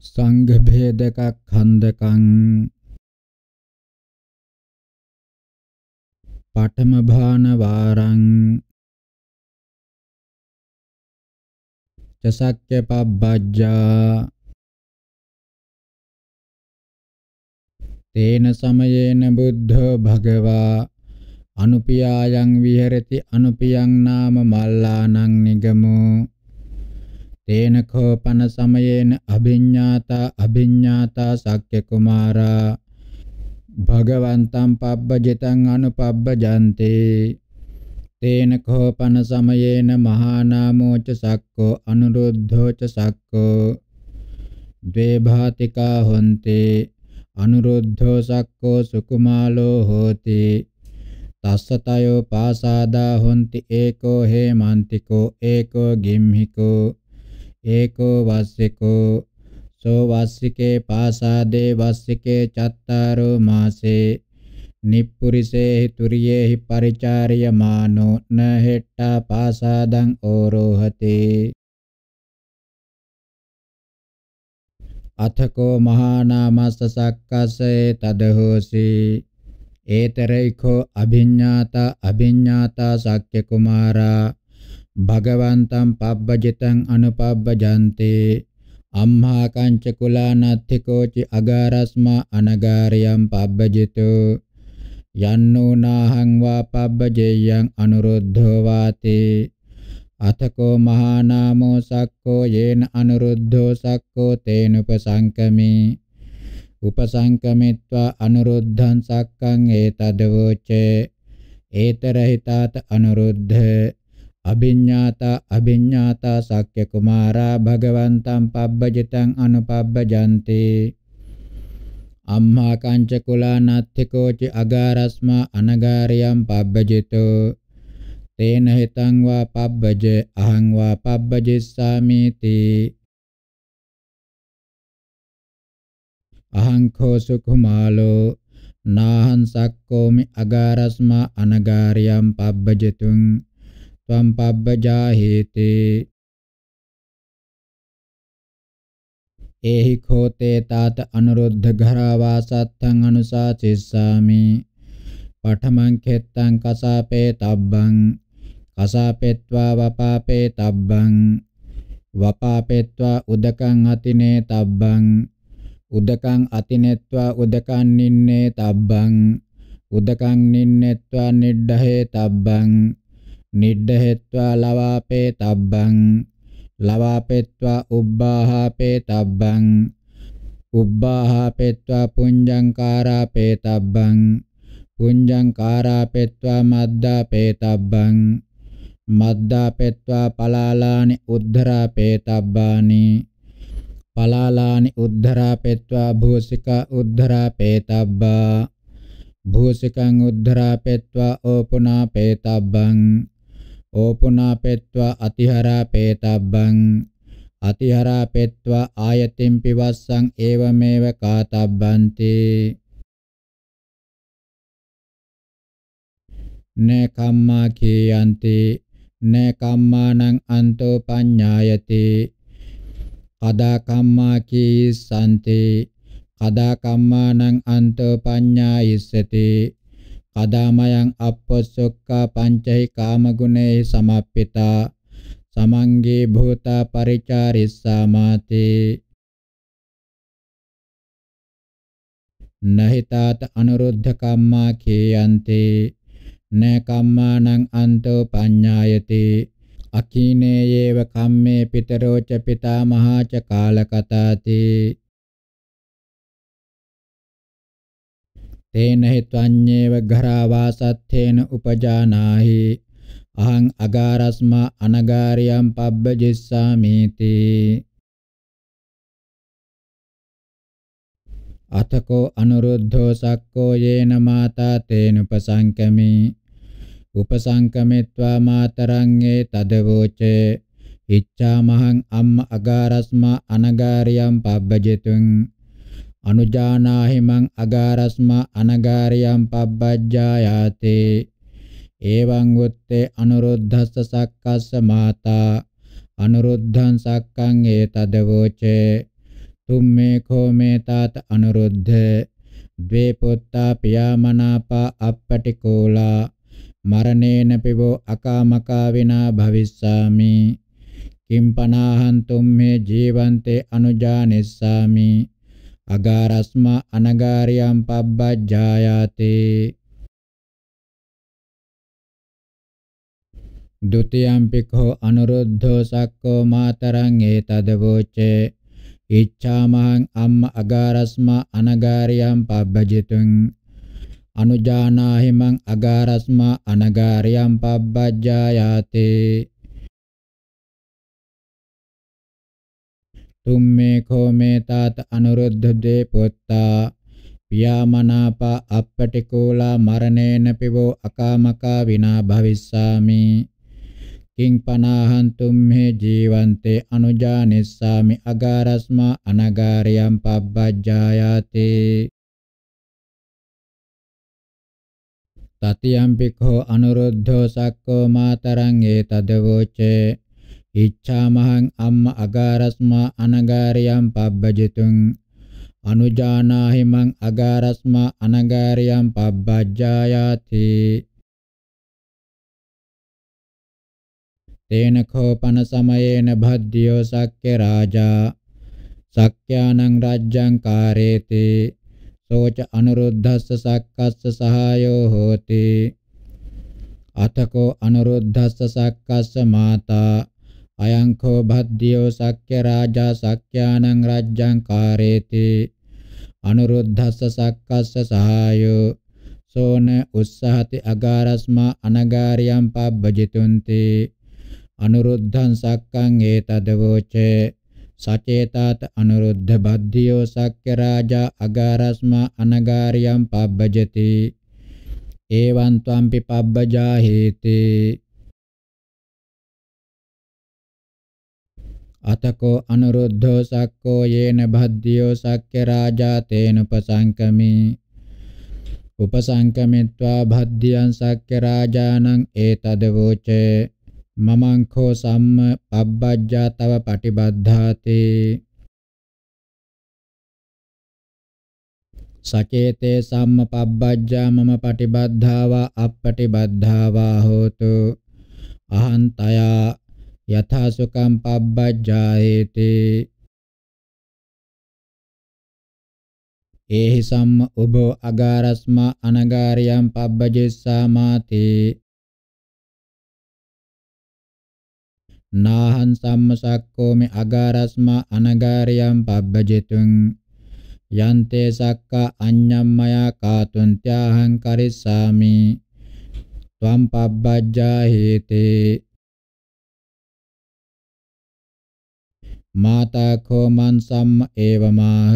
සංඝ භේදකක් හන්දකං පඨම භාන වාරං චසක්්‍ය පබ්බජ්ජා තේන සමයේන බුද්ධෝ භගවා අනුපියායන් විහෙරති අනුපියං නාම මල්ලානං නිගමෝ තේන කෝපන සමයේන අභිඤ්ඤාතා අභිඤ්ඤාතා සක්්‍ය කුමාරා භගවන්තං පබ්බජිතං අනුපබ්බජන්තේ තේන කෝපන සමයේන මහානාමෝ ච සක්කෝ අනුරුද්ධෝ ච සක්කෝ ද්වේභාතිකා හොන්තේ අනුරුද්ධෝ සක්කෝ සුකුමාලෝ හෝති තස්සතයෝ පාසාදා හොන්ති ඒකෝ හේමන්තිකෝ ඒකෝ ගිම්හිකෝ ඒකෝ වාස්සිකෝ සෝ වාස්සිකේ පාසාදේ වාස්සිකේ චත්තාරෝ මාසේ නිප්පුරිසේ තුරියේහි පරිචාරියමානෝ නහෙට්ටා පාසාදං ඕරෝහති අතකෝ මහානාමස්ස සක්කසේ තදහෝසි ඒතරයිකෝ අභිඤ්ඤාත අභිඤ්ඤාත සක්්‍ය කුමාරා භගවන්තං පබ්බජිතං අනුපබ්බජන්තේ අම්හා කංච කුලානත්ථිකෝචි අගාරස්මා අනගාරියම් පබ්බජිතෝ යන්නෝ නාහං වා පබ්බජේයං අනුරුද්ධෝ වාතේ අතකෝ මහා නාමෝ සක්කෝ යේන අනුරුද්ධෝ සක්කෝ තේන උපසංකමේ උපසංකමිත්වා අනුරුද්ධං සක්කං ඒතදවෝචේ ඒතරහිතාත අනුරුද්ධ අභිඤ්ඤාතා අභිඤ්ඤාතා සක්්‍ය කුමාරා භගවන්තං පබ්බජිතං අනුපබ්බජන්තේ අම්මා කංච කුලානත්ථිකෝචි අගාරස්මා අනගාරියම් පබ්බජිතෝ තේන හිතං වා පබ්බජ අහං වා පබ්බජිස්සාමිති අහං කෝසු කුමාලෝ නාහං සක්කෝමි අගාරස්මා අනගාරියම් පබ්බජිතුං त्वं पब्बजाहेते एहि खोते तात अनुरुद्ध घरावासत्थं अनुशासिस्सामि पठमं खेत्तं कसापे तब्बं कसापेत्वा वपापे तब्बं වපාපෙත්වා උදකං අතිනේ තබ්බං උදකං අතිනෙත්වා උදකං නින්නේ තබ්බං උදකං නින්නෙත්වා නිඩ්ඩහේ තබ්බං නිඩ්ඩහෙත්වා ලවාපේ තබ්බං ලවාපෙත්වා උබ්බාහාපේ තබ්බං උබ්බාහාපෙත්වා පුඤ්ජංකාරාපේ තබ්බං පුඤ්ජංකාරාපෙත්වා මද්දාපේ තබ්බං මද්දාපෙත්වා පලාලානි උද්ධරාපේ තබ්බානි පලාලානි උද්ධරාපෙත්වා භූසික උද්ධරාපේ තබ්බා භූසිකං උද්ධරාපෙත්වා ඕපුනාපේ තබ්බං ඕපනාපෙත්වා අතිහරා පේතබ්බං අතිහරා පෙත්වා ආයතින් පිවස්සං ඒවමේව කාතබ්බන්ති නේ කම්මා කියන්ති නේ කම්මානං අන්තෝ පඤ්ඤායති කදා කම්මා කීසන්ති කදා කම්මානං අන්තෝ පඤ්ඤායිස්සති කදාමයන් අප්පොසොක්කා පංචහි කාමගුණේ සමප්පිතා සමංගේ භූතා පරිචාරිස්සා මාතේ නහිතාත අනුරුද්ධ කම්මා කේයන්තේ න කම්මානං අන්තෝ පඤ්ඤායති අකීනේයේව කම්මේ පිතරෝච පිතාමහාච කාලකතාති තේන හිතඤ්ඤේව ඝරාවාසත්තේන උපජානාහි අහං අගාරස්මා අනගාරියම් පබ්බජිස්සාමේති අතකෝ අනුරුද්ධෝ සක්කෝ යේන මාතා තේන උපසංකමි උපසංකමිත්වා මාතරං ඒ තදවෝචේ ඉච්ඡාමහං අම්ම අගාරස්මා අනගාරියම් පබ්බජිතුං අනුජානාහි මං අගාරස්මා අනගාරියම් පබ්බජ්ජායාතේ එවං උත්තේ අනුරුද්ධස්ස සක්කස්ස මාතා අනුරුද්ධං සක්කං ඒතද වෝචේ තුම්මේ කෝමේ තාත අනුරුද්ධ ද්වේ පුත්තා පියාමනාපා අප්පටිකෝලා මරණේන පිවෝ අකාමකා විනා භවිස්සාමි කිම්පනාහං තුම්මේ ජීවන්තේ අනුජානිස්සාමි අගාරස්මා අනගාරියම් පබ්බජ්ජායාතේ ဒုတိယံ පිඛෝ අනුරුද්ධෝ සක්කෝ මාතරං ඒතදවෝචේ ඉච්ඡාමහං අම්ම අගාරස්මා අනගාරියම් පබ්බජිතුං අනුජානාහි මං අගාරස්මා අනගාරියම් පබ්බජ්ජායාතේ තුම්මේ කෝමේ තාත අනුරුද්ධ දේපොත්තා පියාමනාප අපටිකෝලා මරණේන පිවෝ අකාමකා විනා භවිස්සාමි කිං පනාහං තුම්මේ ජීවන්තේ අනුජානිස්සාමි අගාරස්මා අනගාරියම් පබ්බජ්ජායාති තතියම්පිකෝ අනුරුද්ධෝ සක්කෝ මාතරං ඒතදවෝචේ ඉච්ඡාමහං අම්ම අගාරස්මා අනගාරියම් පබ්බජිතුං අනුජානාහි මං අගාරස්මා අනගාරියම් පබ්බජ්ජායාති තේන කෝපන සමයේන භද්දියෝ සක්්‍ය රාජා සක්්‍යානං රාජ්‍යං කාරේති සෝච අනුරුද්ධස්ස සක්කස්ස සහායෝ හෝති අතකෝ අනුරුද්ධස්ස සක්කස්ස මාතා අයංකෝ භද්දියෝ සක්්‍ය රාජා සක්්‍යානං රජ්ජං කාරේති අනුරුද්ධස්ස සක්කස්ස සහායෝ සෝන උස්සහති අගාරස්මා අනගාරියම් පබ්බජිතුන්ති අනුරුද්ධං සක්කං ඒතදවෝචේ සචේතාත අනුරුද්ධ බද්ධියෝ සක්්‍ය රාජා අගාරස්මා අනගාරියම් පබ්බජති ඒවන්තම්පි පබ්බජා හේතේ අතකෝ අනුරුද්ධෝ සක්කෝ යේන භද්දියෝ සක්්‍ය රාජා තේන උපසංකමේ උපසංකමිත්වා භද්දියං සක්්‍ය රාජානං ඒතද වෝචේ මමං කෝ සම්ම පබ්බජ්ජා තව පටිබද්ධාති සචේතේ සම්ම පබ්බජ්ජා මම පටිබද්ධාවා අප්පටිබද්ධාවා හෝතු අහං තයා යථා සුඛම් පබ්බජ්ජායේති ඒහි සම්ම උභෝ අගාරස්මා අනගාරියම් පබ්බජෙස්සා මාති නාහං සම්මසක්කෝ මේ අගාරස්මා අනගාරියම් පබ්බජෙතුං යන්තේ සක්කා අඤ්ඤම්මයා කාතුන් ත්‍යාහං කරිස්සාමි ත්වම් පබ්බජ්ජා හේතේ මාතා කෝමන් සම්ම ඒවමාහ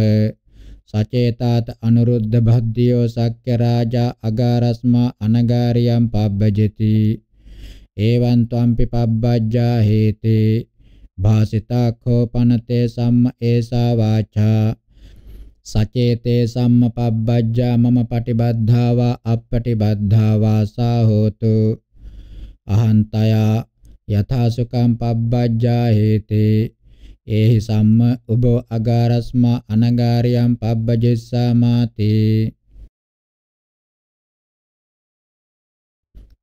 සචේතාත අනුරුද්ධ භද්දියෝ සක්්‍ය රාජා අගාරස්මා අනගාරියම් පබ්බජති ඒවං ත්වම්පි පබ්බජ්ජා හේතේ භාසිතා කෝපනතේ සම්ම ඒසා වාචා සචේතේ සම්ම පබ්බජ්ජා මම පටිබද්ධාවා අපපටිබද්ධාවා සා හෝතු අහන්තයා යථාසුකම් පබ්බජ්ජා හේතේ ඒහි සම්ම ඔබ අගාරස්මා අනගාරියම් පබ්බජෙස්සා මාතේ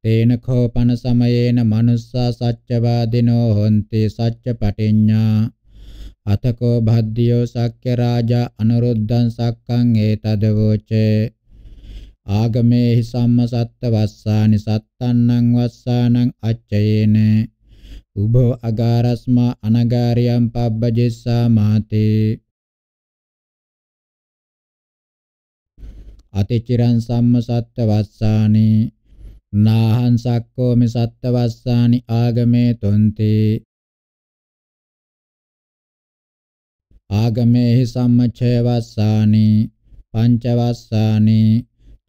තේන කෝපන සමයේන මනුස්සා සච්චවාදිනෝ හොන්ති සච්ච පටිඤ්ඤා අතකෝ භද්දියෝ සක්්‍ය රාජා අනුරුද්ධං සක්කං ඒතදවෝචේ ආගමේහි සම්ම සත්ත වස්සානි සත්තන්නං වස්සානං අච්චයේන උභෝ අගාරස්මා අනගාරියම් පබ්බජෙස්සා මාතේ අතිචිරං සම්ම සත්තවස්සානි නාහං සක්කෝ මෙ සත්තවස්සානි ආගමේ තොන්තේ ආගමේහි සම්මච්ඡේවස්සානි පංචවස්සානි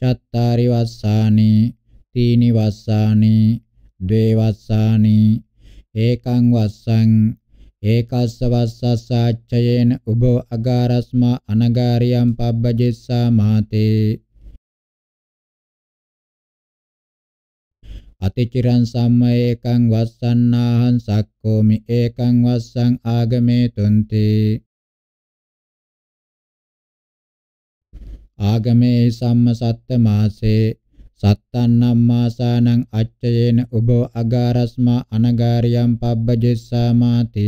චත්තාරිවස්සානි තීනිවස්සානි ද්වේවස්සානි ඒකං වස්සං ඒකස්ස වස්සස්සාච්ඡයේන උභව අගාරස්මා අනගාරියම් පබ්බජෙස්සා මාතේ අතිචිරං සම්ම ඒකං වස්සන්නාහං සක්කෝමි ඒකං වස්සං ආගමේ තුන්ති ආගමේ සම්ම සත්ත මාසේ සත්තන්නම් මාසානං අච්චයේන උබෝ අගාරස්මා අනගාරියම් පබ්බජෙස්සාමාති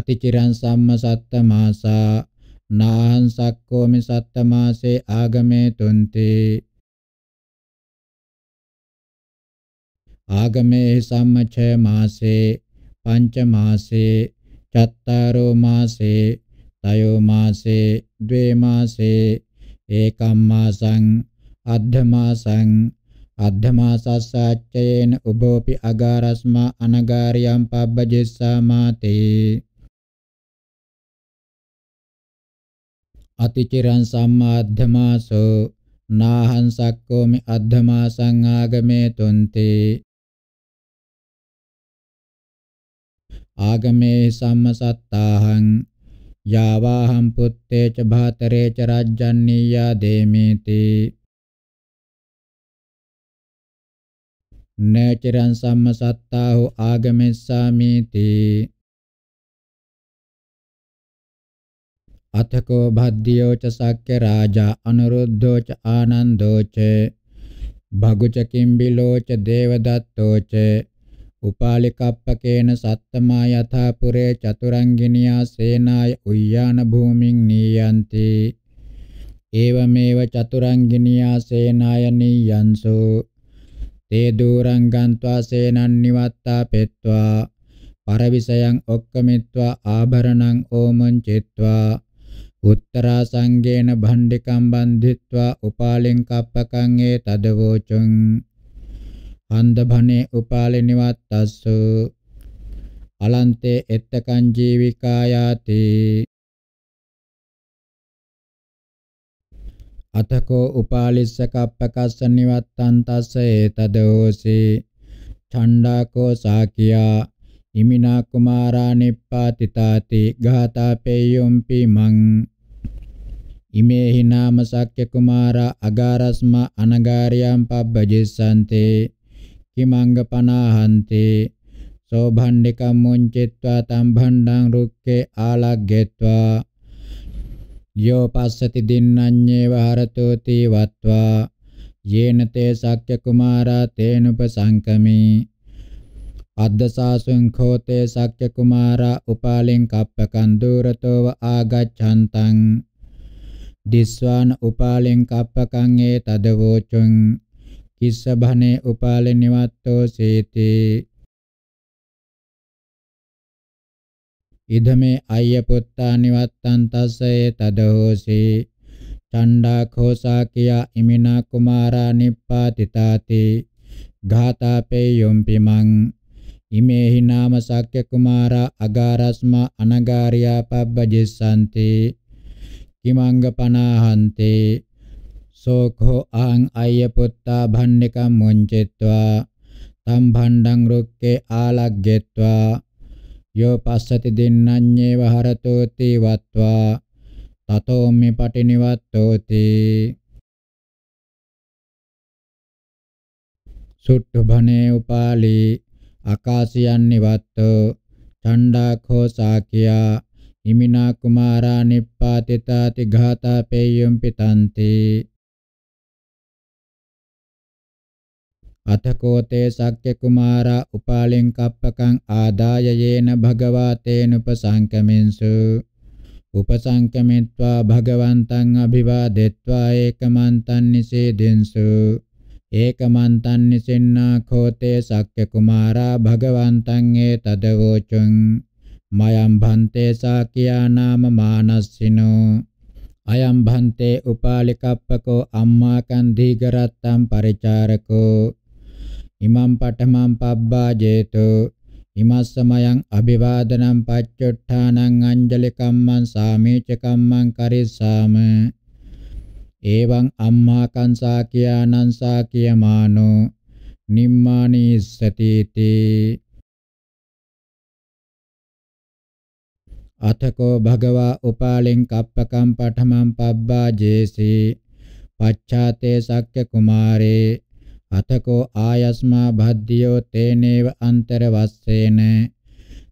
අතිචිරං සම්ම සත්ත මාසා නාහං සක්කෝමි සත්ත මාසේ ආගමේ තුන්ති ආගමේ සම්මචය මාසේ පංච මාසේ චත්තාරෝ මාසේ තයෝ මාසේ ද්වේ මාසේ ඒකම්මාසං අද්ධමාසං අද්ධමාසස්සච්චේන උභෝපි අගාරස්මා අනගාරියම් පබ්බජෙස්සා මාතේ අතිචිරං සම්මාද්ධමාසෝ නාහං සක්කෝමි අද්ධමාසං ආගමේ තුන්ති ආගමේ සම්මසත්තාහං යාවාහම් පුත්තේ ච භාතරේ ච රාජ්ජන්නීයා දේමේති නචරං සම්මසත්තාහු ආගමෙස්සාමීති අතකෝ භද්දියෝ ච සක්්‍ය රාජා අනුරුද්ධෝ ච ආනන්දෝ ච භගුච කිම්බිලෝ ච දේවදත්තෝ ච උපාලිකප්පකේන සත්තමා යථා පුරේ චතුරංගිනියා සේනාය උය්‍යාන භූමින් නීයන්ති ඒවමේව චතුරංගිනියා සේනාය නීයන්සෝ තේ දූරං ගන්්වා සේනන් නිවත්තා පෙත්වා පරවිසයන් ඔක්කමිත්වා ආභරණං ඕමං චෙත්වා උත්තරා සංගේන භණ්ඩිකම් බන්ධිත්වා උපාලින් කප්පකං ඒ තදවෝචං හන්දභනේ උපාලිනිවත්තස්සු අලන්තේ එත්තකං ජීවිකායාති අතකෝ උපාලිස්ස කප්පකස්ස නිවත්තං තස්ස ඒතදෝසි ඡණ්ඩාකෝ සාකියා ඉමිනා කුමාරා නිප්පාතිතාති ඝාතාපේයොම්පි මං ඉමේහි නාම සක්්‍ය කුමාරා අගාරස්මා අනගාරියම් පබ්බජිස්සන්තේ කිමංග පනාහන්තේ සෝ භණ්ඩිකම් මුංචිත්වා තම් භණ්ඩං රුක්කේ ආලග්ගෙත්වා යෝ පස්සති දින්නඤ්ඤේව හරතෝති වත්වා යේන තේ සක්්‍ය කුමාරා තේනුපසංකමී අද්දසාසුං කෝතේ සක්්‍ය කුමාරා උපාලින් කප්පකන් දුරතෝව ආගච්ඡන්තං දිස්වාන උපාලින් කප්පකං ඒ තදවෝචුං කිස්ස භනේ උපාලේ නිවත්තෝ සීති ඉදමේ අය්‍ය පුත්තා නිවත්තං තස්සේ තදෝසි චණ්ඩා ഘോഷා කියා ඉමිනා කුමාරා නිප්පාතිතාති ඝාතාපේ යොම්පිමං ඉමේහි නාම සක්්‍ය කුමාරා අගාරස්මා අනගාරියා පබ්බජිස්සන්ති කිමංග පනාහන්තේ සෝඛෝ ආං අය්‍ය පුත්තා භණ්ඩිකම් මුංචිත්වා තම් භණ්ඩං රුක්කේ ආලග්ගෙත්වා යෝ පස්සති දින්නඤ්ඤේව හරතෝති වත්වා තතෝ මේ පටිනිවත්තෝති සුට්ඨ භනේ උපාලි ආකාශයන් නිවත්තෝ ඡණ්ඩාඛෝ සාඛියා ඉමිනා කුමාරා නිප්පාතිතාති ඝාතා පේයම් පිතන්ති අතකෝතේ සක්්‍ය කුමාරා උපාලෙන් කප්පකං ආදාය යේන භගවා තේනුපසංකමින්සු උපසංකමිත්වා භගවන්තං අභිවාදෙත්වා ඒකමන්තං නිසේදෙන්සු ඒකමන්තං නිසින්නා කෝතේ සක්්‍ය කුමාරා භගවන්තං ඒ තදවෝචුං මයම් භන්තේ සාකියා නාම මානස්සිනෝ අයම් භන්තේ උපාලිකප්පකෝ අම්මා කන්දීගරත්තම් පරිචාරකෝ ඉමම් පඨමම් පබ්බාජේතු ඉමස්සමයන් අභිවාදනම් පච්චොට්ඨානං අංජලි කම්මං සාමීච කම්මං කරිස්සාම එවං අම්මා කංසා කියානං සා කියමානෝ නිම්මානීස්සතිති අතකෝ භගවා උපාලෙන් කප්පකම් පඨමම් පබ්බාජේසී පච්ඡාතේ සක්්‍ය කුමාරේ අතකෝ ආයස්මා භද්දියෝ තේනේව අන්තරවස්සේන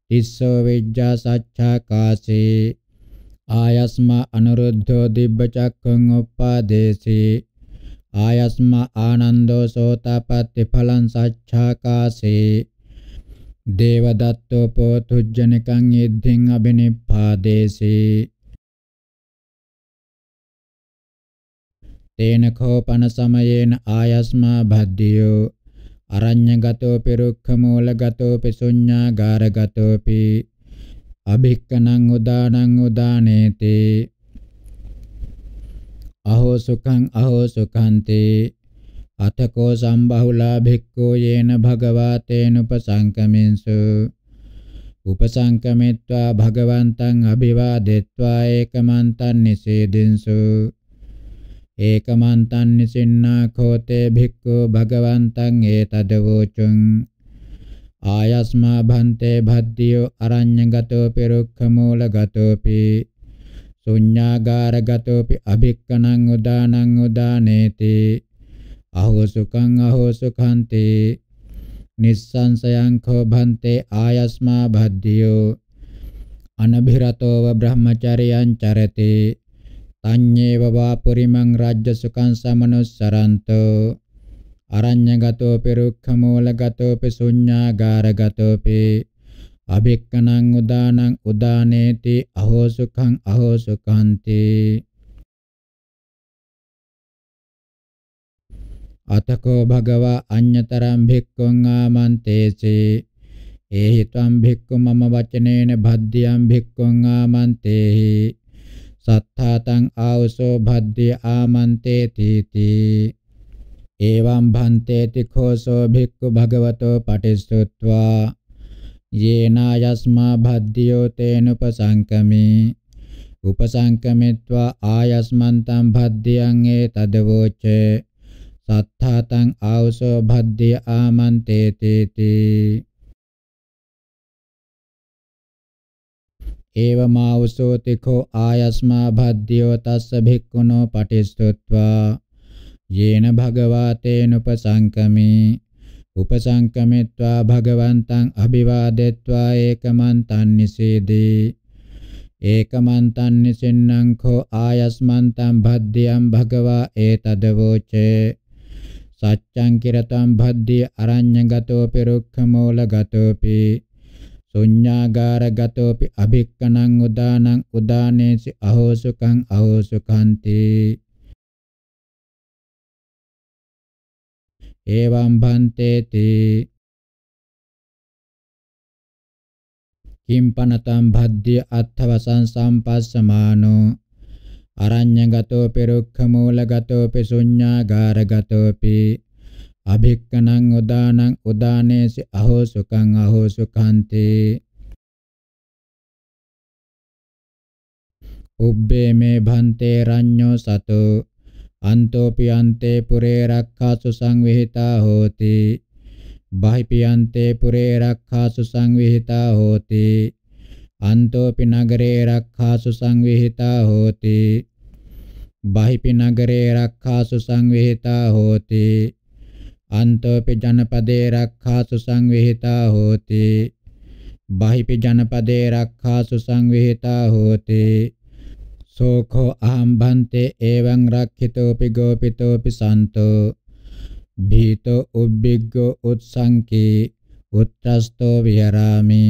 තිස්සෝ විජ්ජා සච්ඡාකාසේ ආයස්මා අනුරුද්ධෝ දිබ්බචක්ඛං උප්පාදේසී ආයස්මා ආනන්දෝ සෝතපත්ති ඵලං සච්ඡාකාසේ දේවදත්තෝ පොතුජ්ජනකං යෙද්ධින් අබිනිප්පාදේසී තේන කෝපන සමයේන ආයස්මා භද්දියෝ අරඤ්ඤගතෝ පෙරුක්ඛමූලගතෝ පිසුඤ්ඤාගාරගතෝපි අභික්කනං උදානං උදානේති අහෝ සුඛං අහෝ සුඛන්ති අතකෝ සම්බහුලා භික්ඛෝ යේන භගවා තේනුපසංකමින්සු උපසංකමෙත්වා භගවන්තං අභිවාදෙත්වා ඒකමන්තං නිසේදින්සු ඒකමන්තං නිසින්නාඛෝතේ භික්ඛු භගවන්තං ඒතදවෝචුං ආයස්මා භන්තේ භද්දියෝ අරඤ්ඤගතෝ පෙරුක්ඛමූලගතෝපි ශුඤ්ඤාගාරගතෝපි අභික්ඛණං උදානං උදානේති අහෝ සුඛං අහෝ සුඛන්තේ නිස්සංසයං කෝ භන්තේ ආයස්මා භද්දියෝ අනභිරතෝව බ්‍රහ්මචරියං චරතේ Tanye baba purimang rajya sukansa manusaranto. Aranya gato pi rukhamula gato pi sunya gara gato pi. Abhikkanang udanang udaneti aho sukhang aho sukhanti. Atako bhagava anyataram bhikkung amantesi. Ehi tvam bhikku mama vacanena bhaddiyam bhikkung amantehi. සත්තාතං ආවසෝ භද්දේ ආමන්තේ තීති එවං භන්තේති ഘോഷෝ භික්ඛු භගවතෝ පටිසුත්වා යේනා යස්මා භද්දියෝ තේනුපසංකමේ උපසංකමිත්වා ආයස්මන්තං භද්දියං ඒ තදවෝච සත්තාතං ආවසෝ භද්දිය ආමන්තේ තීති एवमावसो तिखो आयस्मा भद्यो तस्स भिक्खुनो पठिस्तुत्वा येन भगवा तेनुपसङ्कमि उपसङ्कमित्वा भगवन्तम् अभिवादित्वा एकमन्तान्निषेदे एकमन्तान्निषिन्नं खो आयस्मन्तं भद्यं भगवा एतदवोचे सच्चङ्किरतं भद्य अरण्यगतोऽपि रुक्षमूलगतोऽपि ශුඤ්ඤාගාරගතෝපි අභික්කනං උදානං උදානේසි අහෝසුකං අහෝසුකන්ති එවං භන්තේති කිම්පනතම් භද්ද්‍ය අත්ථවසං සම්පස්සමානෝ අරඤ්ඤගතෝ පෙරුක්ඛ මූලගතෝපි ශුඤ්ඤාගාරගතෝපි අභික්කනං උදානං උදානේසි අහෝ සුඛං අහෝ සුඛාන්තේ උබ්බේ මේ භන්තේ රඤ්ඤෝ සතෝ අන්තෝපියන්තේ පුරේ රක්ඛාසු සංවිහිතා හෝති බහිපියන්තේ පුරේ රක්ඛාසු සංවිහිතා හෝති අන්තෝපි නගරේ රක්ඛාසු සංවිහිතා හෝති බහිපි නගරේ රක්ඛාසු සංවිහිතා හෝති අන්තෝපි ජනපදේ රක්ඛාසු සංවිහිතා හෝති බහිපි ජනපදේ රක්ඛාසු සංවිහිතා හෝති සෝඛෝ අහම් භන්තේ එවං රක්ඛිතෝපි ගෝපිතෝපි සන්තෝ භීතෝ උබ්බිග්ගෝ උත්සංකේ උත්තස්තෝ විහරාමි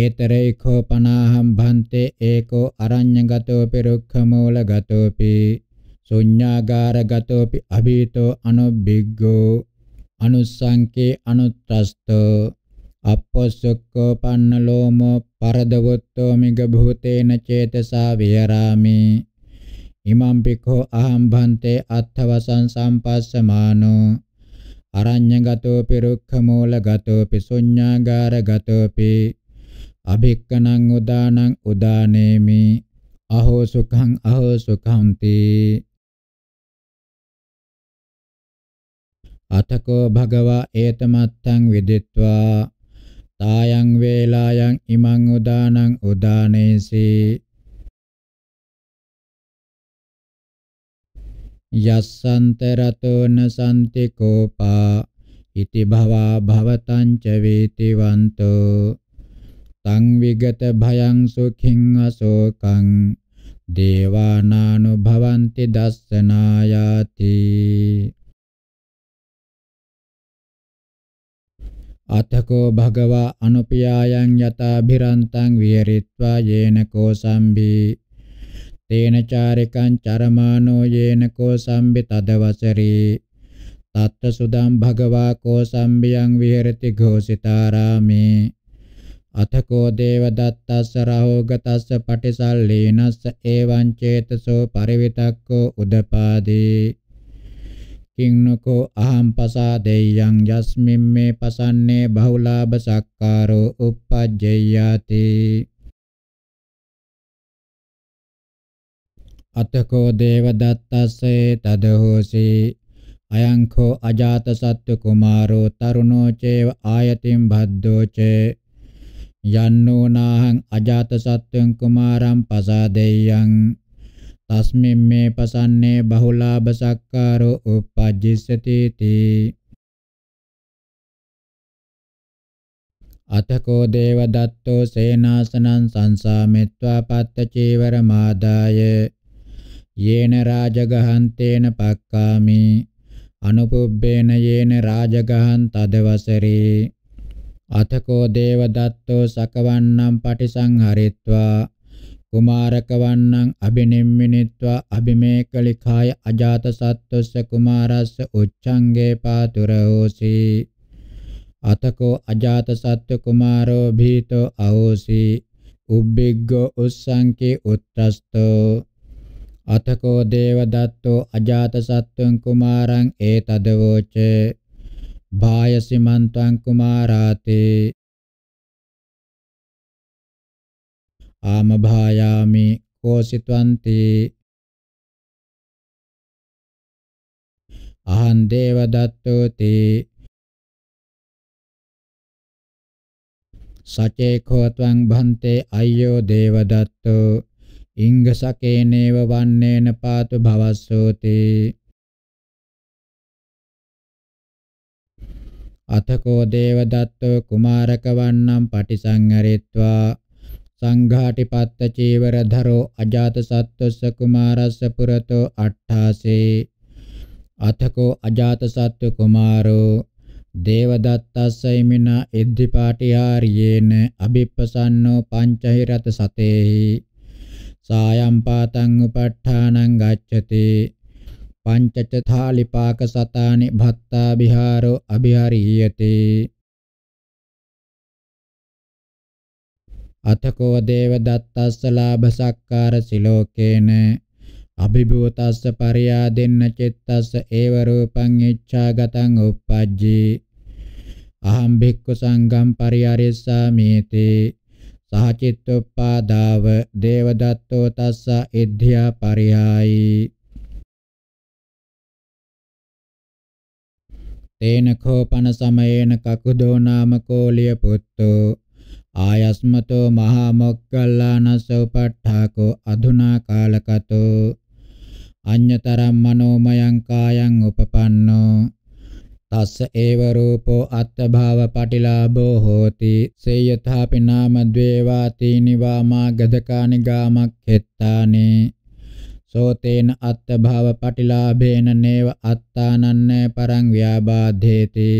ඒතරේඛෝ පනාහම් භන්තේ ඒකෝ අරඤ්ඤගතෝපි රුක්ඛමූලගතෝපි ශුඤ්ඤාගාරගතෝපි අභීතෝ අනුබිග්ගෝ අනුස්සංකේ අනුත්‍රස්තෝ අපස්සක්කෝ පන්නලෝමෝ පරදවොත්තෝ මිග භූතේන චේතසා විහරාමි ඉමං පිඛෝ අහං භන්තේ අත්ථවසං සම්පස්සමානෝ අරඤ්ඤගතෝ පිරුක්ඛ මූලගතෝ පිසුඤ්ඤාගාරගතෝපි අභික්කනං උදානං උදානේමි අහෝ සුඛං අහෝ සුඛං තේ අතකෝ භගවා ඒතමත්තං විදිත්වා තායන් වේලායන් ඉමං උදානං උදානේසි යස්සන්තරතෝන සම්තිකෝපා ඉති භවා භවතං ච වේතිවන්තෝ තං විගත භයං සුඛින් අසෝකං දේවානානුභවಂತಿ දස්සනායාති අතකෝ භගවා අනුපියායන් යතා භිරන්තං විහෙරිත්වා යේන කෝසම්බි තේන චාරිකං චරමානෝ යේන කෝසම්බි තදවසරි තත්ත සුදම් භගවා කෝසම්බියං විහෙරති ഘോഷිතාරාමේ අතකෝ දේවදත්තස්ස රහෝගතස්ස පටිසල්ලීනස්ස ඒවං චේතසෝ පරිවිතක්කෝ උදපාදී කින්නකෝ අහම් පසාදේයං යස්මින් මේ පසන්නේ බහුලාභ සක්කාරෝ uppajjayati අතකෝ දේවදත්තස්සේ තදහෝසි අයංකෝ අජාත සත්තු කුමාරෝ තරුණෝ චේව ආයතින් බද්දෝ චේ යන්නෝ නාහං අජාත සත්තුං කුමාරං පසාදෙය්‍යං තස්මින් මේ පසන්නේ බහුලාභ සක්කාරෝ උපජ්ජිස්සති තී අතකෝ දේවදත්තෝ සේනාසනං සංසාමෙත්වා පත්ත චීවර මාදාය යේන රාජගහන්තේන පක්කාමි අනුපුබ්බේන යේන රාජගහන් තදවසරේ අතකෝ දේවදත්තෝ සකවන්නම් පටිසංහරිත්වා කුමාරක වන්නං අබිනෙම්මිනිත්වා අබිමේකලිකාය අජාත සත්තුස්ස කුමාරස්ස උච්ඡංගේ පාතුරෝසි අතකෝ අජාත සත්තු කුමාරෝ භීතෝ අහෝසි උබ්බිග්ගෝ උස්සංකේ උත්‍රස්තෝ අතකෝ දේවදත්තෝ අජාත සත්තුං කුමාරං ඒතදවෝච භායසිමන්තං කුමාරාතේ ආමභායාමි කෝසිතවන්ති අහං දේව දත්තෝති සචේඛෝ ත්වං භන්තේ අය්‍යෝ දේව දත්තෝ ඉංග සකේනේව වන්නේන පාතු භවස්සෝති අතකෝ දේවදත්තෝ කුමාරක වන්නම් පටිසංහරිත්වා සංඝාටිපත්ත චීවර ධරෝ අජාත සත්වස්ස කුමාරස්ස පුරතෝ අට්ඨාසේ අතකෝ අජාත සත්ව කුමාරෝ දේවදත්තස්සයිමින ඉද්ධිපාටිහාරියේන අභිප්පසන්නෝ පංචහිරත සතේහි සායම් පාතං උපට්ඨානං ගච්ඡති පංචච ථාලිපාක සතානි භත්තා විහාරෝ අභිහාරීයතේ අතකෝ දේව දත්තස්ස ලාභ සක්කාර සිලෝකේන අභිභූතස්ස පරියාදෙන්න චිත්තස්ස ඒව රූපං ඉච්ඡාගතං uppajji අහං භික්ඛු සංඝං පරිහරිස්සාමේති සහචිත්තුප්පාදාව දේව දත්තෝ තස්ස ඉද්ධියා පරිහායි තේන කෝපන සමයේන කකුදෝ නාම කෝලිය පුත්තෝ ආයස්මතෝ මහා මොක්ඛල්ලානස උපට්ඨාකෝ අධුනා කාලකතෝ අඤ්‍යතරම් මනෝමයං කායං උපපන්නෝ තස්ස ඒව රූපෝ අත්ථභාව පටිලාභෝ හෝති සේයථාපි නාම ද්වේවා තීනි වාමා ගදකානි ගාමක්ඛෙත්තානේ සෝතේන අත්ථභාව පටිලාභේන නේව අත්තානන්න පරං ව්‍යාබාධේති